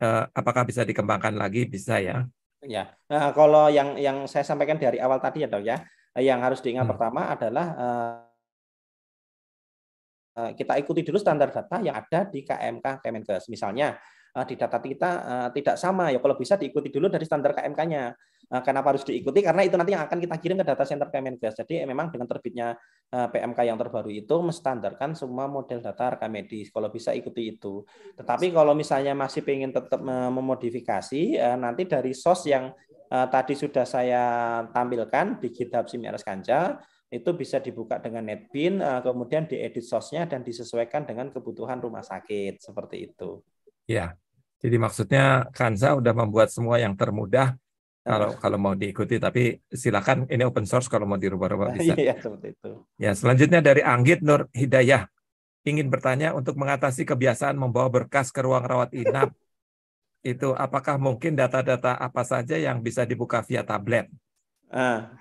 Uh, apakah bisa dikembangkan lagi? Bisa ya. Ya, nah, kalau yang yang saya sampaikan dari awal tadi ya dok ya, yang harus diingat hmm. pertama adalah eh, Eh, kita ikuti dulu standar data yang ada di KMK Kemenkes. Misalnya eh, di data kita eh, tidak sama, ya kalau bisa diikuti dulu dari standar KMK-nya. Kenapa harus diikuti? Karena itu nanti yang akan kita kirim ke data center Kemenkes. Jadi memang dengan terbitnya PMK yang terbaru itu menstandarkan semua model data rekam medis. Kalau bisa ikuti itu. Tetapi kalau misalnya masih ingin tetap memodifikasi, nanti dari source yang tadi sudah saya tampilkan di GitHub Simiaras Kanca, itu bisa dibuka dengan netbin eh, kemudian diedit source-nya dan disesuaikan dengan kebutuhan rumah sakit seperti itu. Ya, jadi maksudnya Kanza udah membuat semua yang termudah kalau nah. kalau mau diikuti, tapi silakan ini open source kalau mau dirubah-rubah bisa. Iya seperti itu. Ya, selanjutnya dari Anggit Nur Hidayah ingin bertanya untuk mengatasi kebiasaan membawa berkas ke ruang rawat inap itu apakah mungkin data-data apa saja yang bisa dibuka via tablet? Ah.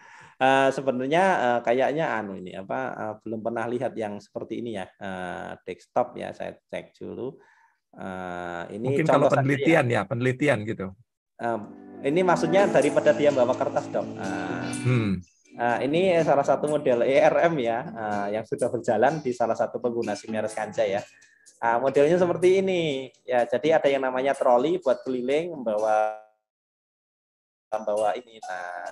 Eh, sebenarnya uh, kayaknya anu ini apa uh, belum pernah lihat yang seperti ini ya uh, desktop ya saya cek dulu. Uh, ini mungkin kalau ya. penelitian ya, ya penelitian gitu. Uh, ini maksudnya daripada dia bawa kertas dong. Uh, hmm. uh, ini salah satu model ERM ya uh, yang sudah berjalan di salah satu pengguna Simiaris Kanja ya. Uh, modelnya seperti ini ya. Jadi ada yang namanya troli buat keliling membawa membawa ini. Nah,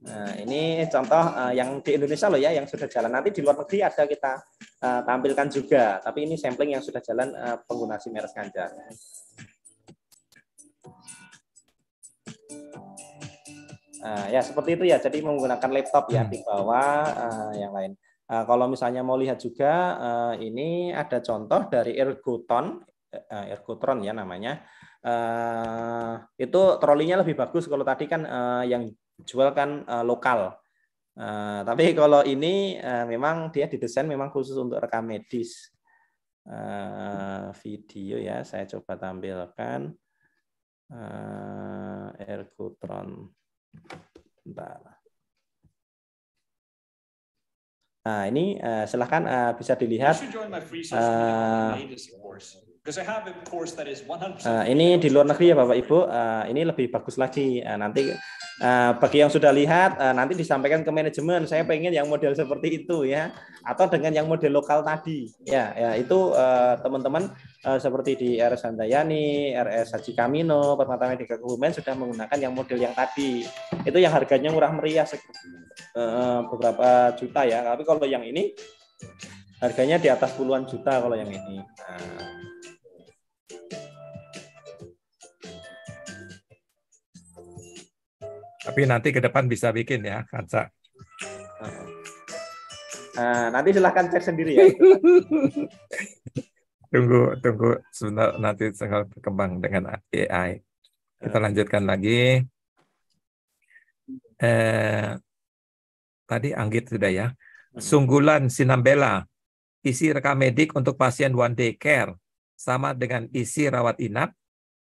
Nah, ini contoh uh, yang di Indonesia loh ya, yang sudah jalan. Nanti di luar negeri ada kita uh, tampilkan juga, tapi ini sampling yang sudah jalan uh, pengguna si Ganjar. Nah, ya seperti itu ya. Jadi menggunakan laptop ya di bawah uh, yang lain. Uh, kalau misalnya mau lihat juga, uh, ini ada contoh dari Ergoton, uh, Ergotron ya namanya. Uh, itu trolinya lebih bagus kalau tadi kan uh, yang jual kan uh, lokal. Uh, tapi kalau ini uh, memang dia didesain memang khusus untuk rekam medis. Uh, video ya, saya coba tampilkan. Uh, ergotron. Bentar. Nah, ini uh, silahkan uh, bisa dilihat. Uh, Eh, ini di luar negeri ya Bapak Ibu. Uh, ini lebih bagus lagi. Uh, nanti uh, bagi yang sudah lihat uh, nanti disampaikan ke manajemen. Saya pengen yang model seperti itu ya, atau dengan yang model lokal tadi. Ya, ya itu teman-teman uh, uh, seperti di RS Handayani, RS Haji Kamino, Permata Medika Kebumen sudah menggunakan yang model yang tadi. Itu yang harganya murah meriah, uh, beberapa juta ya. Tapi kalau yang ini harganya di atas puluhan juta kalau yang ini. Nah, Tapi nanti ke depan bisa bikin ya, Kansa. Nah, nanti silahkan cek sendiri ya. tunggu, tunggu sebentar nanti tanggal berkembang dengan AI. Kita lanjutkan lagi. Eh, tadi Anggit sudah ya. Sunggulan Sinambela, isi rekam medik untuk pasien one day care sama dengan isi rawat inap.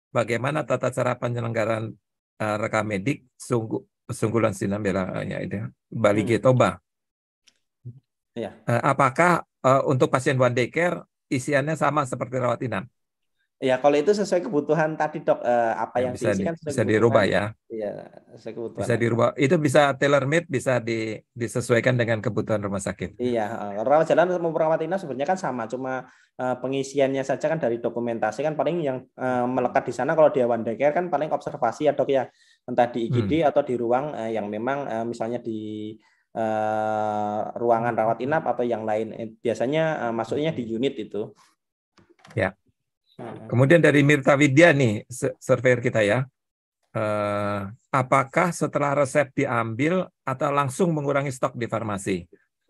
Bagaimana tata cara penyelenggaraan uh, medik sungguh sunggulan sinambela eh, ya itu ya. Bali hmm. Toba. Ya. Uh, eh, apakah uh, untuk pasien one day care isiannya sama seperti rawat inap? Ya kalau itu sesuai kebutuhan tadi dok eh, apa ya, yang bisa diisikan bisa dirubah ya. Iya sesuai kebutuhan. Bisa dirubah itu bisa tailor made bisa di, disesuaikan dengan kebutuhan rumah sakit. Iya eh, rawat jalan maupun perawat inap sebenarnya kan sama cuma eh, pengisiannya saja kan dari dokumentasi kan paling yang eh, melekat di sana kalau di awan deker kan paling observasi ya dok ya entah di IGD hmm. atau di ruang eh, yang memang eh, misalnya di eh, ruangan rawat inap atau yang lain eh, biasanya eh, masuknya di hmm. unit itu. Ya. Kemudian dari Mirta Widya nih, surveyor kita ya. Eh, apakah setelah resep diambil atau langsung mengurangi stok di farmasi?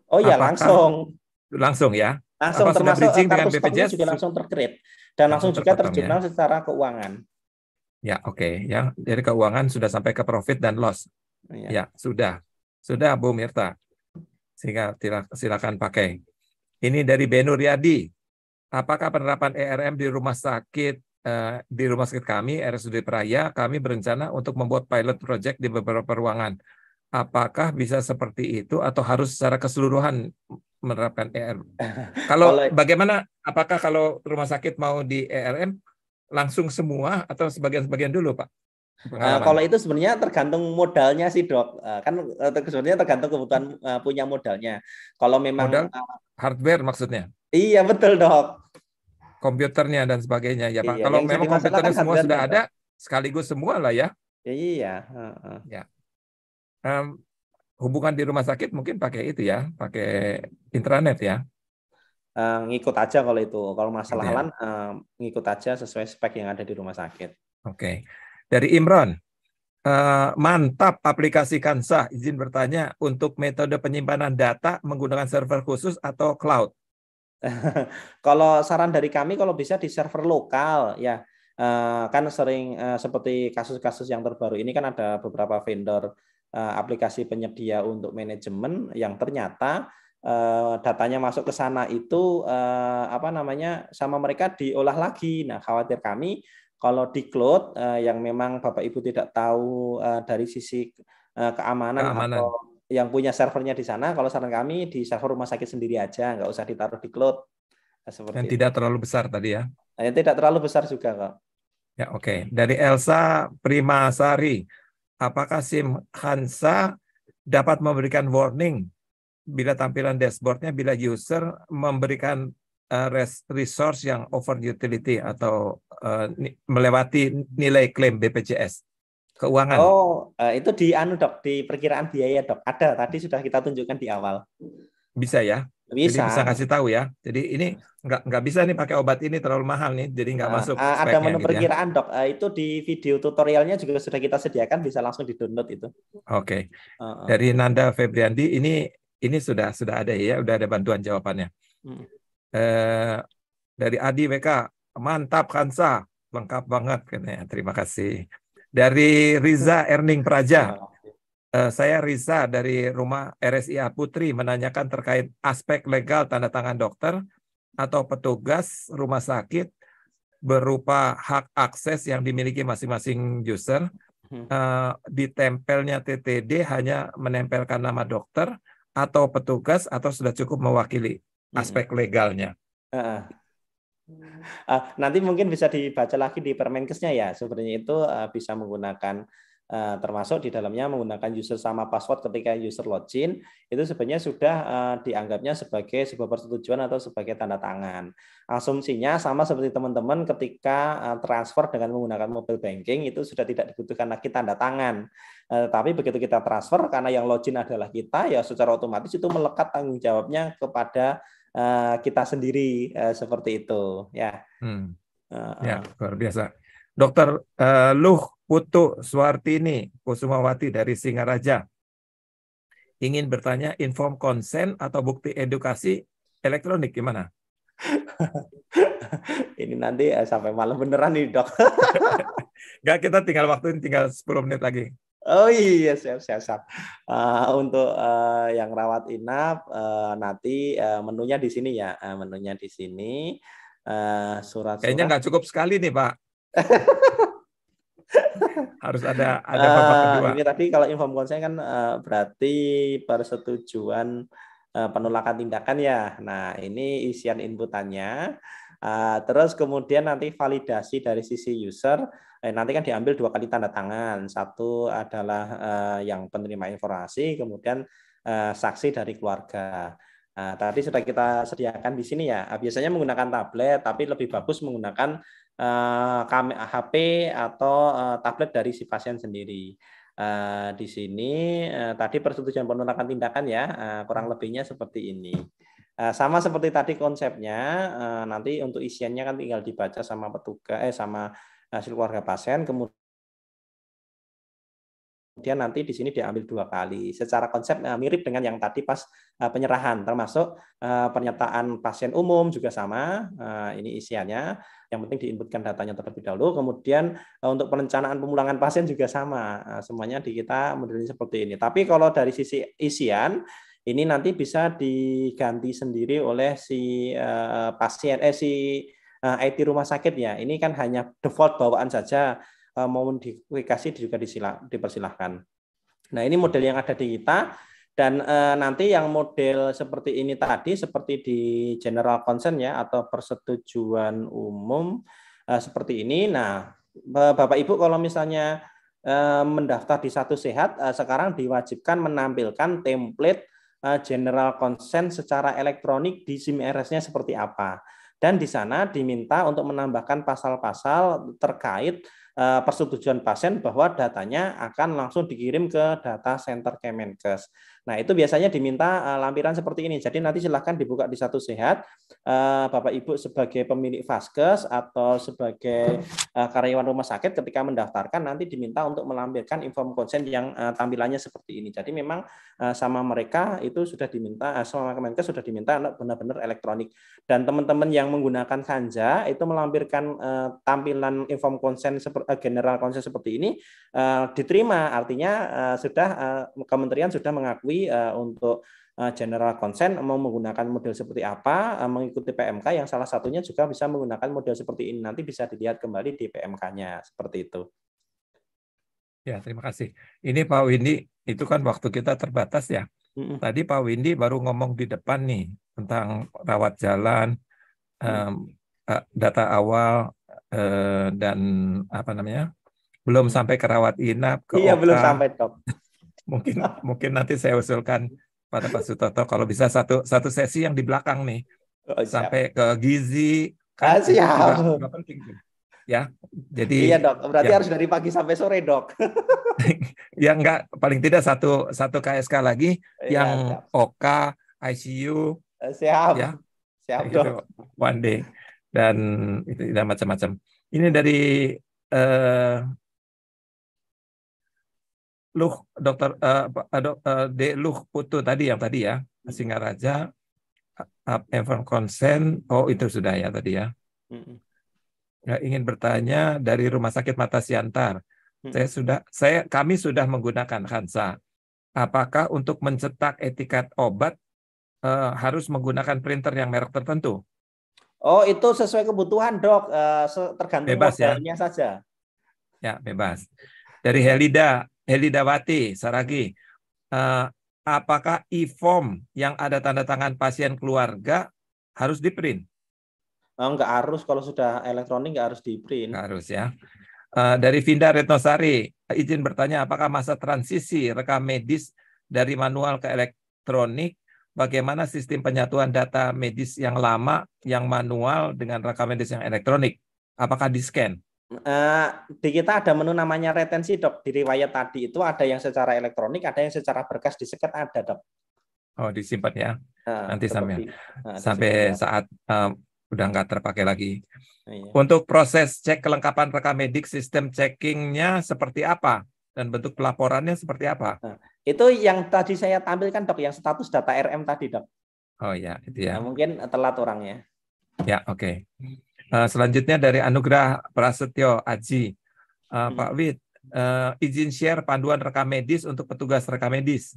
Oh ya, langsung. Langsung ya. Langsung Apa termasuk dengan BPJS juga langsung terkredit dan langsung, langsung juga terjurnal ya. secara keuangan. Ya, oke okay, ya. Dari keuangan sudah sampai ke profit dan loss. Ya, ya sudah. Sudah Bu Mirta. Sehingga silakan pakai. Ini dari Benur Yadi apakah penerapan ERM di rumah sakit eh, di rumah sakit kami RSUD Peraya kami berencana untuk membuat pilot project di beberapa ruangan. Apakah bisa seperti itu atau harus secara keseluruhan menerapkan ERM? Kalau bagaimana apakah kalau rumah sakit mau di ERM langsung semua atau sebagian-sebagian dulu, Pak? Eh, Pengalaman. kalau itu sebenarnya tergantung modalnya sih dok, uh, kan uh, sebenarnya tergantung kebutuhan punya modalnya. Kalau memang Modal, hardware maksudnya? Iya betul dok. Komputernya dan sebagainya ya pak. Iya, kalau memang komputernya semua sudah ada, sekaligus semua lah ya. Iya. Uh, uh. Ya. Um, hubungan di rumah sakit mungkin pakai itu ya, pakai intranet ya. Uh, ngikut aja kalau itu. Kalau masalah iya. lain uh, ngikut aja sesuai spek yang ada di rumah sakit. Oke. Okay. Dari Imron, uh, mantap aplikasi Kansa. Izin bertanya, untuk metode penyimpanan data menggunakan server khusus atau cloud? kalau saran dari kami kalau bisa di server lokal ya eh, kan sering eh, seperti kasus-kasus yang terbaru ini kan ada beberapa vendor eh, aplikasi penyedia untuk manajemen yang ternyata datanya masuk ke sana itu apa namanya sama mereka diolah lagi. Nah, khawatir kami kalau di cloud yang memang Bapak Ibu tidak tahu dari sisi keamanan, keamanan. atau yang punya servernya di sana, kalau saran kami di server rumah sakit sendiri aja, nggak usah ditaruh di cloud. Nah, seperti Dan itu. tidak terlalu besar tadi ya? Nah, yang tidak terlalu besar juga kok. Ya oke. Okay. Dari Elsa Primasari, apakah SIM Hansa dapat memberikan warning bila tampilan dashboardnya bila user memberikan eh, resource yang over utility atau eh, melewati nilai klaim BPJS? keuangan. Oh, eh, itu di anu dok, di perkiraan biaya dok. Ada tadi sudah kita tunjukkan di awal. Bisa ya. Bisa. Jadi bisa kasih tahu ya. Jadi ini nggak nggak bisa nih pakai obat ini terlalu mahal nih, jadi nggak uh, masuk. Ah, ada menu gitu ya. perkiraan ya. dok. Eh, itu di video tutorialnya juga sudah kita sediakan, bisa langsung di download itu. Oke. Okay. Uh -uh. Ah. Dari Nanda Febriandi ini ini sudah sudah ada ya, sudah ada bantuan jawabannya. Uh. Uh, dari Adi WK mantap Kansa lengkap banget Terima kasih. Dari Riza Erning Praja. Uh, saya Riza dari rumah RSIA Putri menanyakan terkait aspek legal tanda tangan dokter atau petugas rumah sakit berupa hak akses yang dimiliki masing-masing user. Uh, ditempelnya TTD hanya menempelkan nama dokter atau petugas atau sudah cukup mewakili hmm. aspek legalnya. Uh. Uh, nanti mungkin bisa dibaca lagi di Permenkesnya ya. Sebenarnya itu uh, bisa menggunakan uh, termasuk di dalamnya menggunakan user sama password ketika user login itu sebenarnya sudah uh, dianggapnya sebagai sebuah persetujuan atau sebagai tanda tangan. Asumsinya sama seperti teman-teman ketika uh, transfer dengan menggunakan mobile banking itu sudah tidak dibutuhkan lagi tanda tangan. Uh, eh, tapi begitu kita transfer karena yang login adalah kita ya secara otomatis itu melekat tanggung jawabnya kepada Eh, kita sendiri uh, seperti itu ya. Hmm. Uh, ya luar biasa. Dokter uh, Luh Putu Suartini Kusumawati dari Singaraja ingin bertanya inform konsen atau bukti edukasi elektronik gimana? ini nanti sampai malam beneran nih dok. Gak kita tinggal waktu ini tinggal 10 menit lagi. Oh iya siap siap siap. Uh, untuk uh, yang rawat inap uh, nanti uh, menunya di sini ya, uh, menunya di sini uh, surat. Kayaknya nggak cukup sekali nih Pak. Harus ada ada babak kedua. Ini tadi kalau inform konsen kan uh, berarti persetujuan uh, penolakan tindakan ya. Nah ini isian inputannya. Uh, terus kemudian nanti validasi dari sisi user eh, nanti kan diambil dua kali tanda tangan. Satu adalah eh, yang penerima informasi, kemudian eh, saksi dari keluarga. Nah, tadi sudah kita sediakan di sini ya. Ah, biasanya menggunakan tablet, tapi lebih bagus menggunakan eh, HP eh, atau eh, tablet dari si pasien sendiri. Uh, di sini uh, tadi persetujuan penolakan tindakan ya uh, kurang lebihnya seperti ini uh, sama seperti tadi konsepnya uh, nanti untuk isiannya kan tinggal dibaca sama petugas eh sama hasil keluarga pasien kemudian nanti di sini diambil dua kali. Secara konsep eh, mirip dengan yang tadi pas eh, penyerahan, termasuk eh, pernyataan pasien umum juga sama. Ini isiannya. Yang penting diinputkan datanya terlebih dahulu. Kemudian untuk perencanaan pemulangan pasien juga sama. Semuanya di kita modelnya seperti ini. Tapi kalau dari sisi isian, ini nanti bisa diganti sendiri oleh si pasien eh si Eh, IT rumah sakitnya. Ini kan hanya default bawaan saja eh, mau dikasih juga disilah, dipersilahkan. Nah ini model yang ada di kita dan eh, nanti yang model seperti ini tadi seperti di general consent ya atau persetujuan umum eh, seperti ini. Nah bapak ibu kalau misalnya eh, mendaftar di satu sehat eh, sekarang diwajibkan menampilkan template eh, general consent secara elektronik di SIM RS-nya seperti apa dan di sana diminta untuk menambahkan pasal-pasal terkait eh, persetujuan pasien bahwa datanya akan langsung dikirim ke data center Kemenkes. Nah, itu biasanya diminta eh, lampiran seperti ini. Jadi nanti silahkan dibuka di satu sehat, eh, Bapak Ibu sebagai pemilik vaskes atau sebagai karyawan rumah sakit ketika mendaftarkan nanti diminta untuk melampirkan inform konsen yang tampilannya seperti ini. Jadi memang Eh, sama mereka itu sudah diminta eh, sama Kemenkes sudah diminta benar-benar elektronik dan teman-teman yang menggunakan Sanja itu melampirkan eh, tampilan inform konsen general konsen seperti ini diterima artinya sudah kementerian sudah mengakui untuk general consent mau menggunakan model seperti apa mengikuti PMK yang salah satunya juga bisa menggunakan model seperti ini nanti bisa dilihat kembali di PMK-nya seperti itu. Ya, terima kasih. Ini Pak Windy, itu kan waktu kita terbatas ya. Tadi Pak Windy baru ngomong di depan nih tentang rawat jalan, um, data awal uh, dan apa namanya belum sampai ke rawat inap. Ke iya OKA. belum sampai top. mungkin mungkin nanti saya usulkan pada Pak Sutoto kalau bisa satu satu sesi yang di belakang nih oh, sampai ke gizi. kasih ah, siap ya. Jadi Iya, Dok. Berarti ya. harus dari pagi sampai sore, Dok. ya enggak paling tidak satu satu KSK lagi ya, yang siap. OK, ICU. Eh, siap. Ya. Siap, Dok. Gitu, one day dan itu tidak macam-macam. Ini dari eh uh, Luh Dokter uh, dok, uh, D Luh Putu tadi yang tadi ya Singaraja up informed consent oh itu sudah ya tadi ya mm -mm ingin bertanya dari Rumah Sakit Mata Siantar. Hmm. Saya sudah saya kami sudah menggunakan Hansa. Apakah untuk mencetak etiket obat eh, harus menggunakan printer yang merek tertentu? Oh, itu sesuai kebutuhan, Dok. Eh, tergantung bebas, ya? saja. Ya, bebas. Dari Helida, Helida Wati Saragi. Eh, apakah e-form yang ada tanda tangan pasien keluarga harus di Oh, nggak harus kalau sudah elektronik nggak harus di print. Nggak harus ya. Uh, dari Vinda Retnosari, izin bertanya apakah masa transisi rekam medis dari manual ke elektronik bagaimana sistem penyatuan data medis yang lama yang manual dengan rekam medis yang elektronik? Apakah di-scan? Uh, di kita ada menu namanya retensi dok di riwayat tadi itu ada yang secara elektronik ada yang secara berkas di disekat ada dok oh disimpan ya uh, nanti nah, sampai uh, sampai ya. saat uh, udah nggak terpakai lagi. Iya. Untuk proses cek kelengkapan rekam medik, sistem checkingnya seperti apa dan bentuk pelaporannya seperti apa? Nah, itu yang tadi saya tampilkan dok, yang status data RM tadi dok. Oh ya, itu ya. Nah, mungkin telat orangnya. Ya oke. Okay. Uh, eh, selanjutnya dari Anugrah Prasetyo Aji, uh, hmm. Pak Wid, uh, eh, izin share panduan rekam medis untuk petugas rekam medis.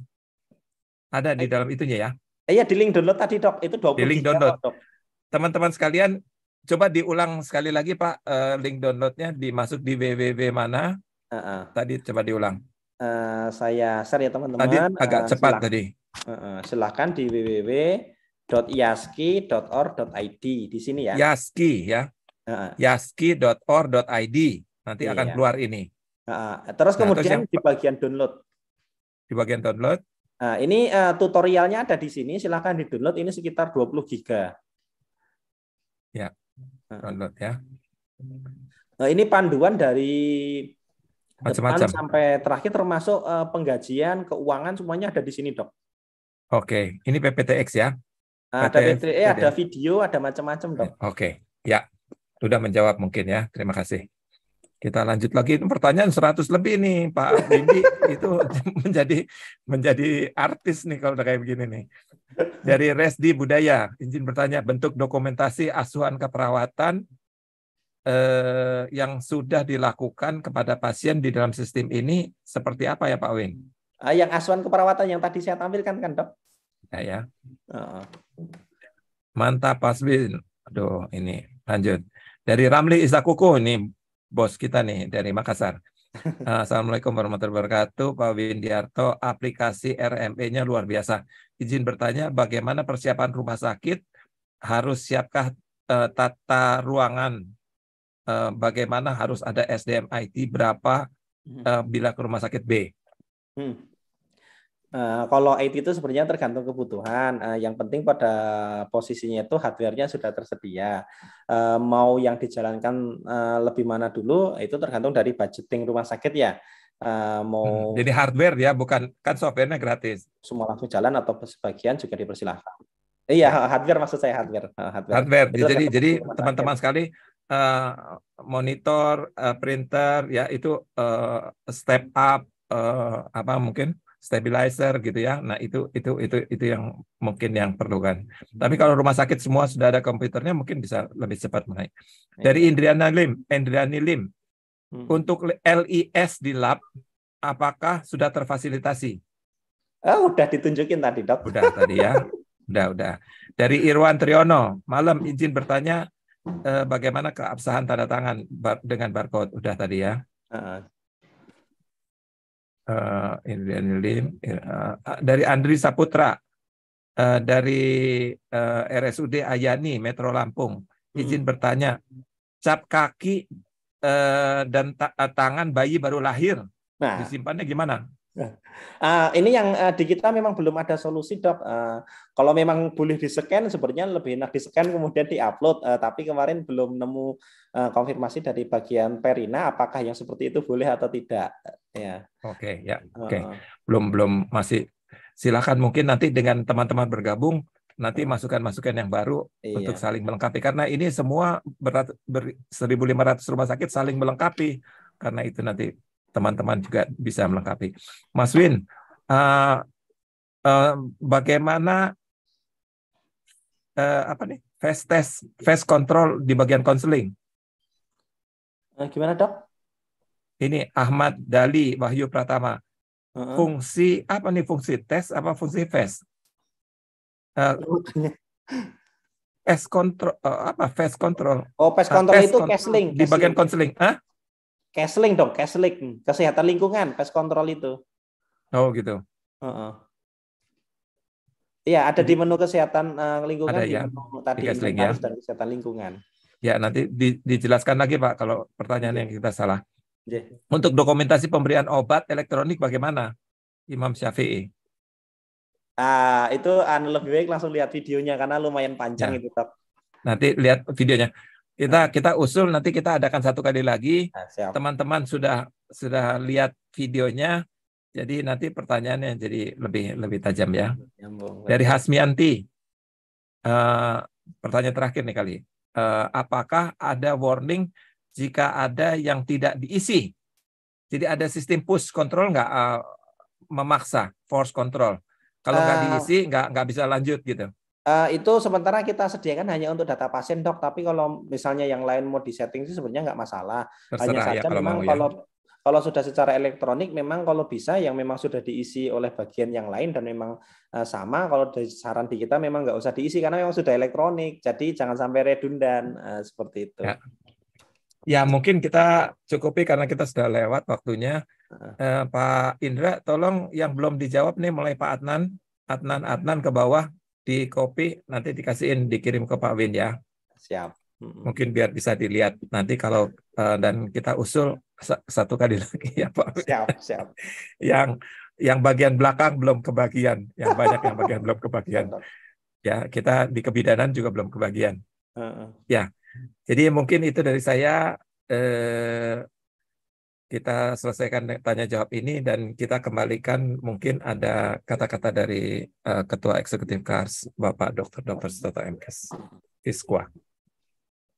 Ada di dalam itunya ya? Iya, di link download tadi, Dok. Itu puluh. di link download. Dok teman-teman sekalian coba diulang sekali lagi Pak uh, link downloadnya dimasuk di www mana? Uh -uh. Tadi coba diulang. Uh, saya share ya teman-teman. Tadi agak uh, cepat silahkan, tadi. Uh, uh, silahkan di .yaski.or.id di sini ya. Yaski ya. Uh, uh. Yaski.or.id nanti yeah, akan keluar ini. Uh, uh. Terus nah, kemudian terus di bagian download. Di bagian download. Uh, ini uh, tutorialnya ada di sini. Silahkan di download. Ini sekitar 20 giga. Ya, nah. download ya. Nah, ini panduan dari macam-macam sampai terakhir termasuk uh, penggajian, keuangan semuanya ada di sini, Dok. Oke, ini PPTX ya. Nah, ada PPTX, eh, ada video, ada macam-macam, Dok. Oke, ya. Sudah menjawab mungkin ya. Terima kasih. Kita lanjut lagi pertanyaan 100 lebih nih Pak Bindi itu menjadi menjadi artis nih kalau udah kayak begini nih. Dari Resdi Budaya, izin bertanya, bentuk dokumentasi asuhan keperawatan eh, yang sudah dilakukan kepada pasien di dalam sistem ini seperti apa ya Pak Win? Ah, yang asuhan keperawatan yang tadi saya tampilkan kan dok? Ya ya. Uh. Mantap Pak Win. Aduh ini lanjut. Dari Ramli Isakuku ini bos kita nih dari Makassar. Assalamualaikum warahmatullahi wabarakatuh. Pak Windiarto, aplikasi RMP-nya luar biasa. Izin bertanya, bagaimana persiapan rumah sakit? Harus siapkah uh, tata ruangan? Uh, bagaimana harus ada SDM IT berapa uh, bila ke rumah sakit B? Hmm. Eh, kalau IT itu sebenarnya tergantung kebutuhan. Uh, yang penting pada posisinya itu hardware-nya sudah tersedia. Uh, mau yang dijalankan uh, lebih mana dulu itu tergantung dari budgeting rumah sakit ya. Uh, mau hmm, jadi hardware ya, bukan kan softwarenya gratis. Semua langsung jalan atau sebagian juga dipersilahkan. Iya, ya. hardware maksud saya hardware. hardware. hardware. jadi jadi teman-teman sekali uh, monitor, uh, printer ya itu uh, step up uh, apa mungkin stabilizer gitu ya. Nah, itu itu itu itu yang mungkin yang perlu kan. Tapi kalau rumah sakit semua sudah ada komputernya mungkin bisa lebih cepat naik. Iya. Dari Indriana Lim, Indriani Lim. Hmm. Untuk LIS di lab apakah sudah terfasilitasi? Oh, udah ditunjukin tadi, Dok. Udah tadi ya. udah, udah. Dari Irwan Triono, malam izin bertanya eh, bagaimana keabsahan tanda tangan bar dengan barcode. Udah tadi ya. Uh, Eh, Indriani Lim, eh, eh, dari Andri Saputra dari RSUD Ayani Metro Lampung izin hmm. bertanya cap kaki dan tangan bayi baru lahir nah. disimpannya gimana? Ah, ini yang uh, di kita memang belum ada solusi dok. Eh, kalau memang boleh di scan, sebenarnya lebih enak di scan kemudian di upload. Eh, tapi kemarin belum nemu konfirmasi dari bagian Perina apakah yang seperti itu boleh atau tidak. Ya. Oke okay, ya. Oke. Okay. Uh, belum belum masih. Silakan mungkin nanti dengan teman-teman bergabung nanti iya. masukan-masukan yang baru iya. untuk saling melengkapi karena ini semua berat ber, 1.500 rumah sakit saling melengkapi karena itu nanti teman-teman juga bisa melengkapi. Mas Win, uh, uh, bagaimana uh, apa nih face test, face control di bagian konseling? Gimana dok? Ini Ahmad Dali Wahyu Pratama. Uh-huh. Fungsi apa nih fungsi tes apa fungsi face? Uh, face control uh, apa face control? Oh, face ah, control uh, itu counseling di bagian counseling ah? Kesling dong, Kesling. Kesehatan lingkungan, pest control itu. Oh gitu. Iya, uh -uh. ada di menu kesehatan uh, lingkungan ada, di ya? menu tadi di ya? dan kesehatan lingkungan. Ya, nanti di, dijelaskan lagi Pak kalau pertanyaan yang iya. kita salah. Yeah. Untuk dokumentasi pemberian obat elektronik bagaimana? Imam Syafi'i. Ah, itu ah, lebih baik langsung lihat videonya karena lumayan panjang ya. itu, top. Nanti lihat videonya kita kita usul nanti kita adakan satu kali lagi. Nah, Teman-teman sudah sudah lihat videonya. Jadi nanti pertanyaannya jadi lebih lebih tajam ya. Dari Hasmianti. Uh, pertanyaan terakhir nih kali. Uh, apakah ada warning jika ada yang tidak diisi? Jadi ada sistem push control nggak uh, memaksa force control. Kalau nggak uh, diisi nggak nggak bisa lanjut gitu. Uh, itu sementara kita sediakan hanya untuk data pasien dok, tapi kalau misalnya yang lain mau disetting sih sebenarnya nggak masalah. Terserah hanya saja ya, kalau memang kalau ya. kalau sudah secara elektronik memang kalau bisa yang memang sudah diisi oleh bagian yang lain dan memang uh, sama kalau dari saran di kita memang nggak usah diisi karena memang sudah elektronik, jadi jangan sampai redundan uh, seperti itu. Ya. Ya mungkin kita cukupi karena kita sudah lewat waktunya. Uh, Pak Indra, tolong yang belum dijawab nih mulai Pak Adnan, Adnan, Adnan ke bawah di copy nanti dikasihin dikirim ke Pak Win ya. Siap. Mungkin biar bisa dilihat nanti kalau eh, dan kita usul satu kali lagi ya Pak. Win. Siap, siap. yang yang bagian belakang belum kebagian, yang banyak yang bagian belum kebagian. Ya, kita di kebidanan juga belum kebagian. Uh -uh. Ya. Jadi mungkin itu dari saya eh, kita selesaikan tanya jawab ini dan kita kembalikan mungkin ada kata-kata dari uh, Ketua Eksekutif KARS Bapak Dr. Dr. Sutoto MKS. Iskwa.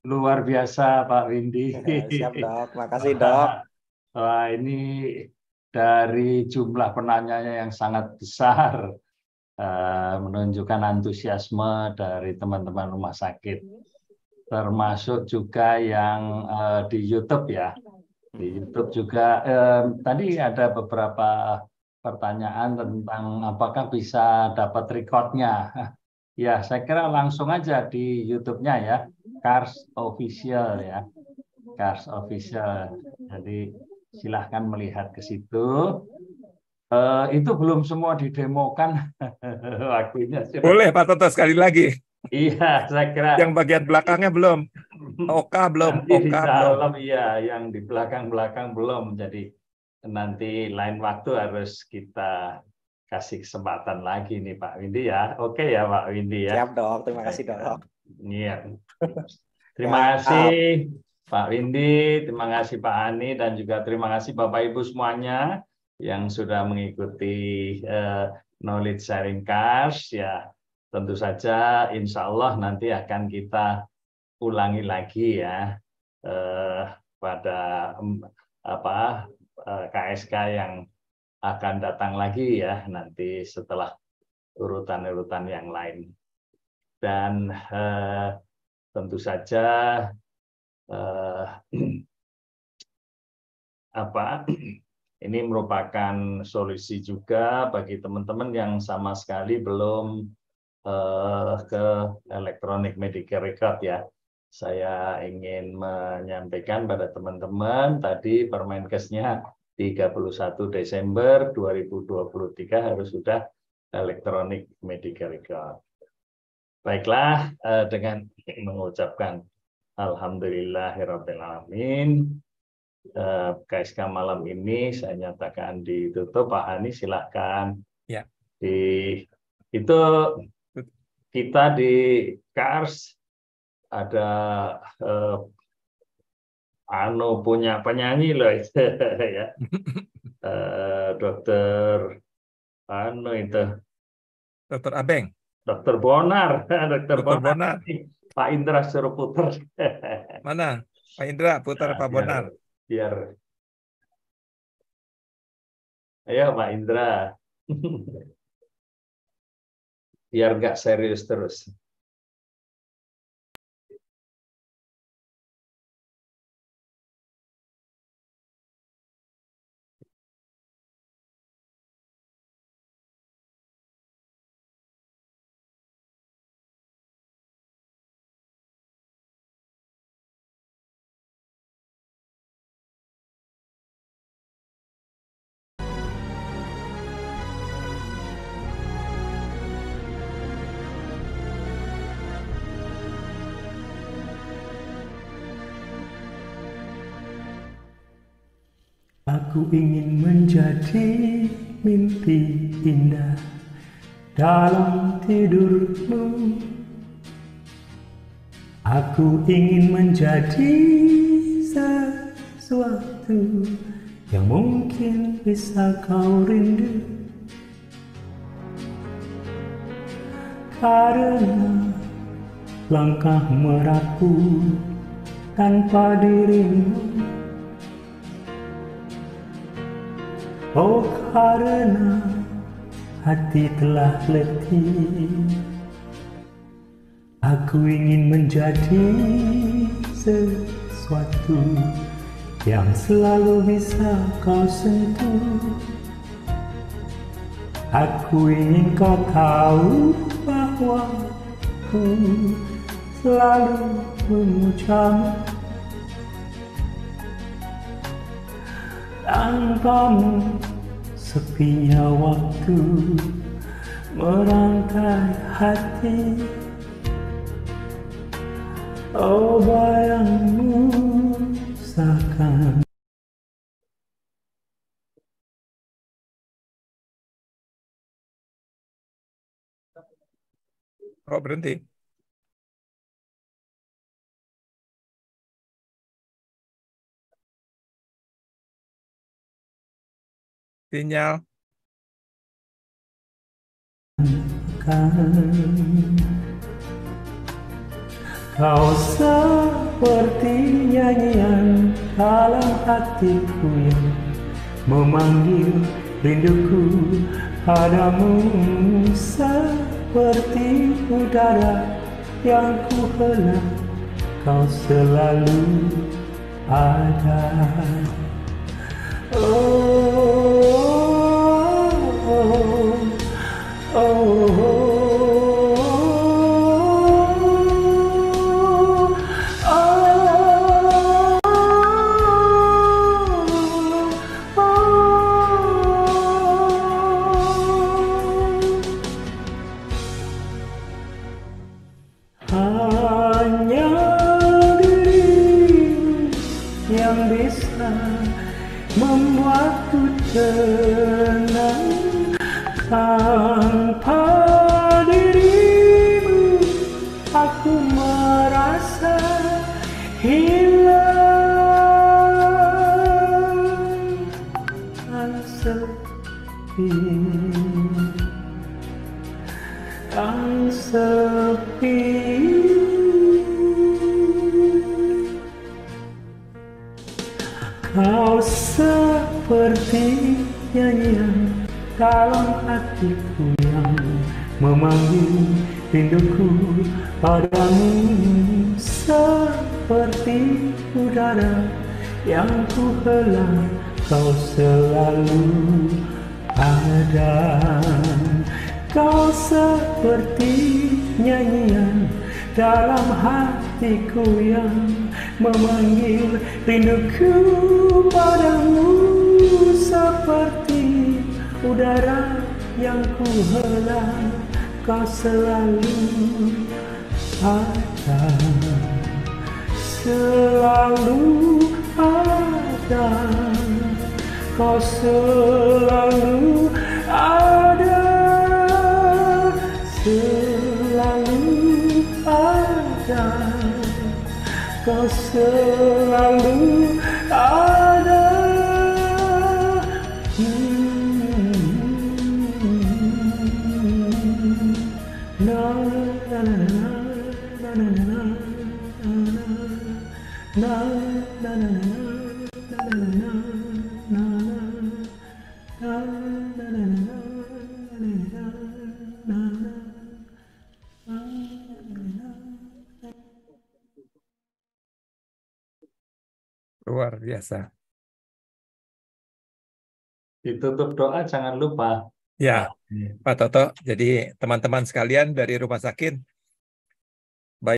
Luar biasa Pak Windy. siap dok, makasih dok. Wah ini dari jumlah penanyanya yang sangat besar uh, menunjukkan antusiasme dari teman-teman rumah sakit termasuk juga yang uh, di YouTube ya di YouTube juga. Eh, tadi ada beberapa pertanyaan tentang apakah bisa dapat recordnya. Ya, saya kira langsung aja di YouTube-nya ya, Cars Official ya, Cars Official. Jadi silahkan melihat ke situ. Eh, itu belum semua didemokan waktunya. Boleh Pak Toto sekali lagi. Iya, saya kira. Yang bagian belakangnya belum. Oka belum. Nanti Oka di dalam, belum. Iya, yang di belakang-belakang belum. Jadi nanti lain waktu harus kita kasih kesempatan lagi nih Pak Windy ya. Oke ya Pak Windy ya. Siap dok, terima kasih dok. Iya. Terima ya, kasih Pak Windy, terima kasih Pak Ani dan juga terima kasih Bapak Ibu semuanya yang sudah mengikuti uh, knowledge sharing cars ya tentu saja insya Allah nanti akan kita ulangi lagi ya eh, pada apa eh, KSK yang akan datang lagi ya nanti setelah urutan-urutan yang lain dan eh, tentu saja eh, apa ini merupakan solusi juga bagi teman-teman yang sama sekali belum uh, ke elektronik medical record ya. Saya ingin menyampaikan pada teman-teman tadi Permenkesnya 31 Desember 2023 harus sudah elektronik medical record. Baiklah, uh, dengan mengucapkan alhamdulillahirobbilalamin KSK eh, malam ini saya nyatakan ditutup. Pak Hani silahkan. Ya. Di, itu kita di Kars ada eh, Anu punya penyanyi loh itu ya. eh, dokter Anu itu. Dokter Abeng. Dokter Bonar. Dokter, Bonar. Bonar. Pak Indra suruh putar. Mana? Pak Indra putar nah, Pak biar, Bonar. Biar. Ayo Pak Indra biar nggak serius terus Aku ingin menjadi mimpi indah dalam tidurmu. Aku ingin menjadi sesuatu yang mungkin bisa kau rindu. Karena langkah merapu tanpa dirimu Oh karena hati telah letih Aku ingin menjadi sesuatu Yang selalu bisa kau sentuh Aku ingin kau tahu bahwa Ku selalu memujamu tanpamu sepinya waktu merangkai hati oh bayangmu seakan oh, berhenti sinyal. Kau seperti nyanyian dalam hatiku yang memanggil rinduku padamu seperti udara yang ku hela kau selalu ada oh oh. oh, oh. dalam hatiku yang memanggil rinduku padamu seperti udara yang ku hela kau selalu ada kau seperti nyanyian dalam hatiku yang memanggil rinduku padamu seperti udara yang ku hela kau selalu ada selalu ada kau selalu ada selalu ada kau selalu ada luar biasa. Ditutup doa jangan lupa. Ya, Pak Toto. Jadi teman-teman sekalian dari rumah sakit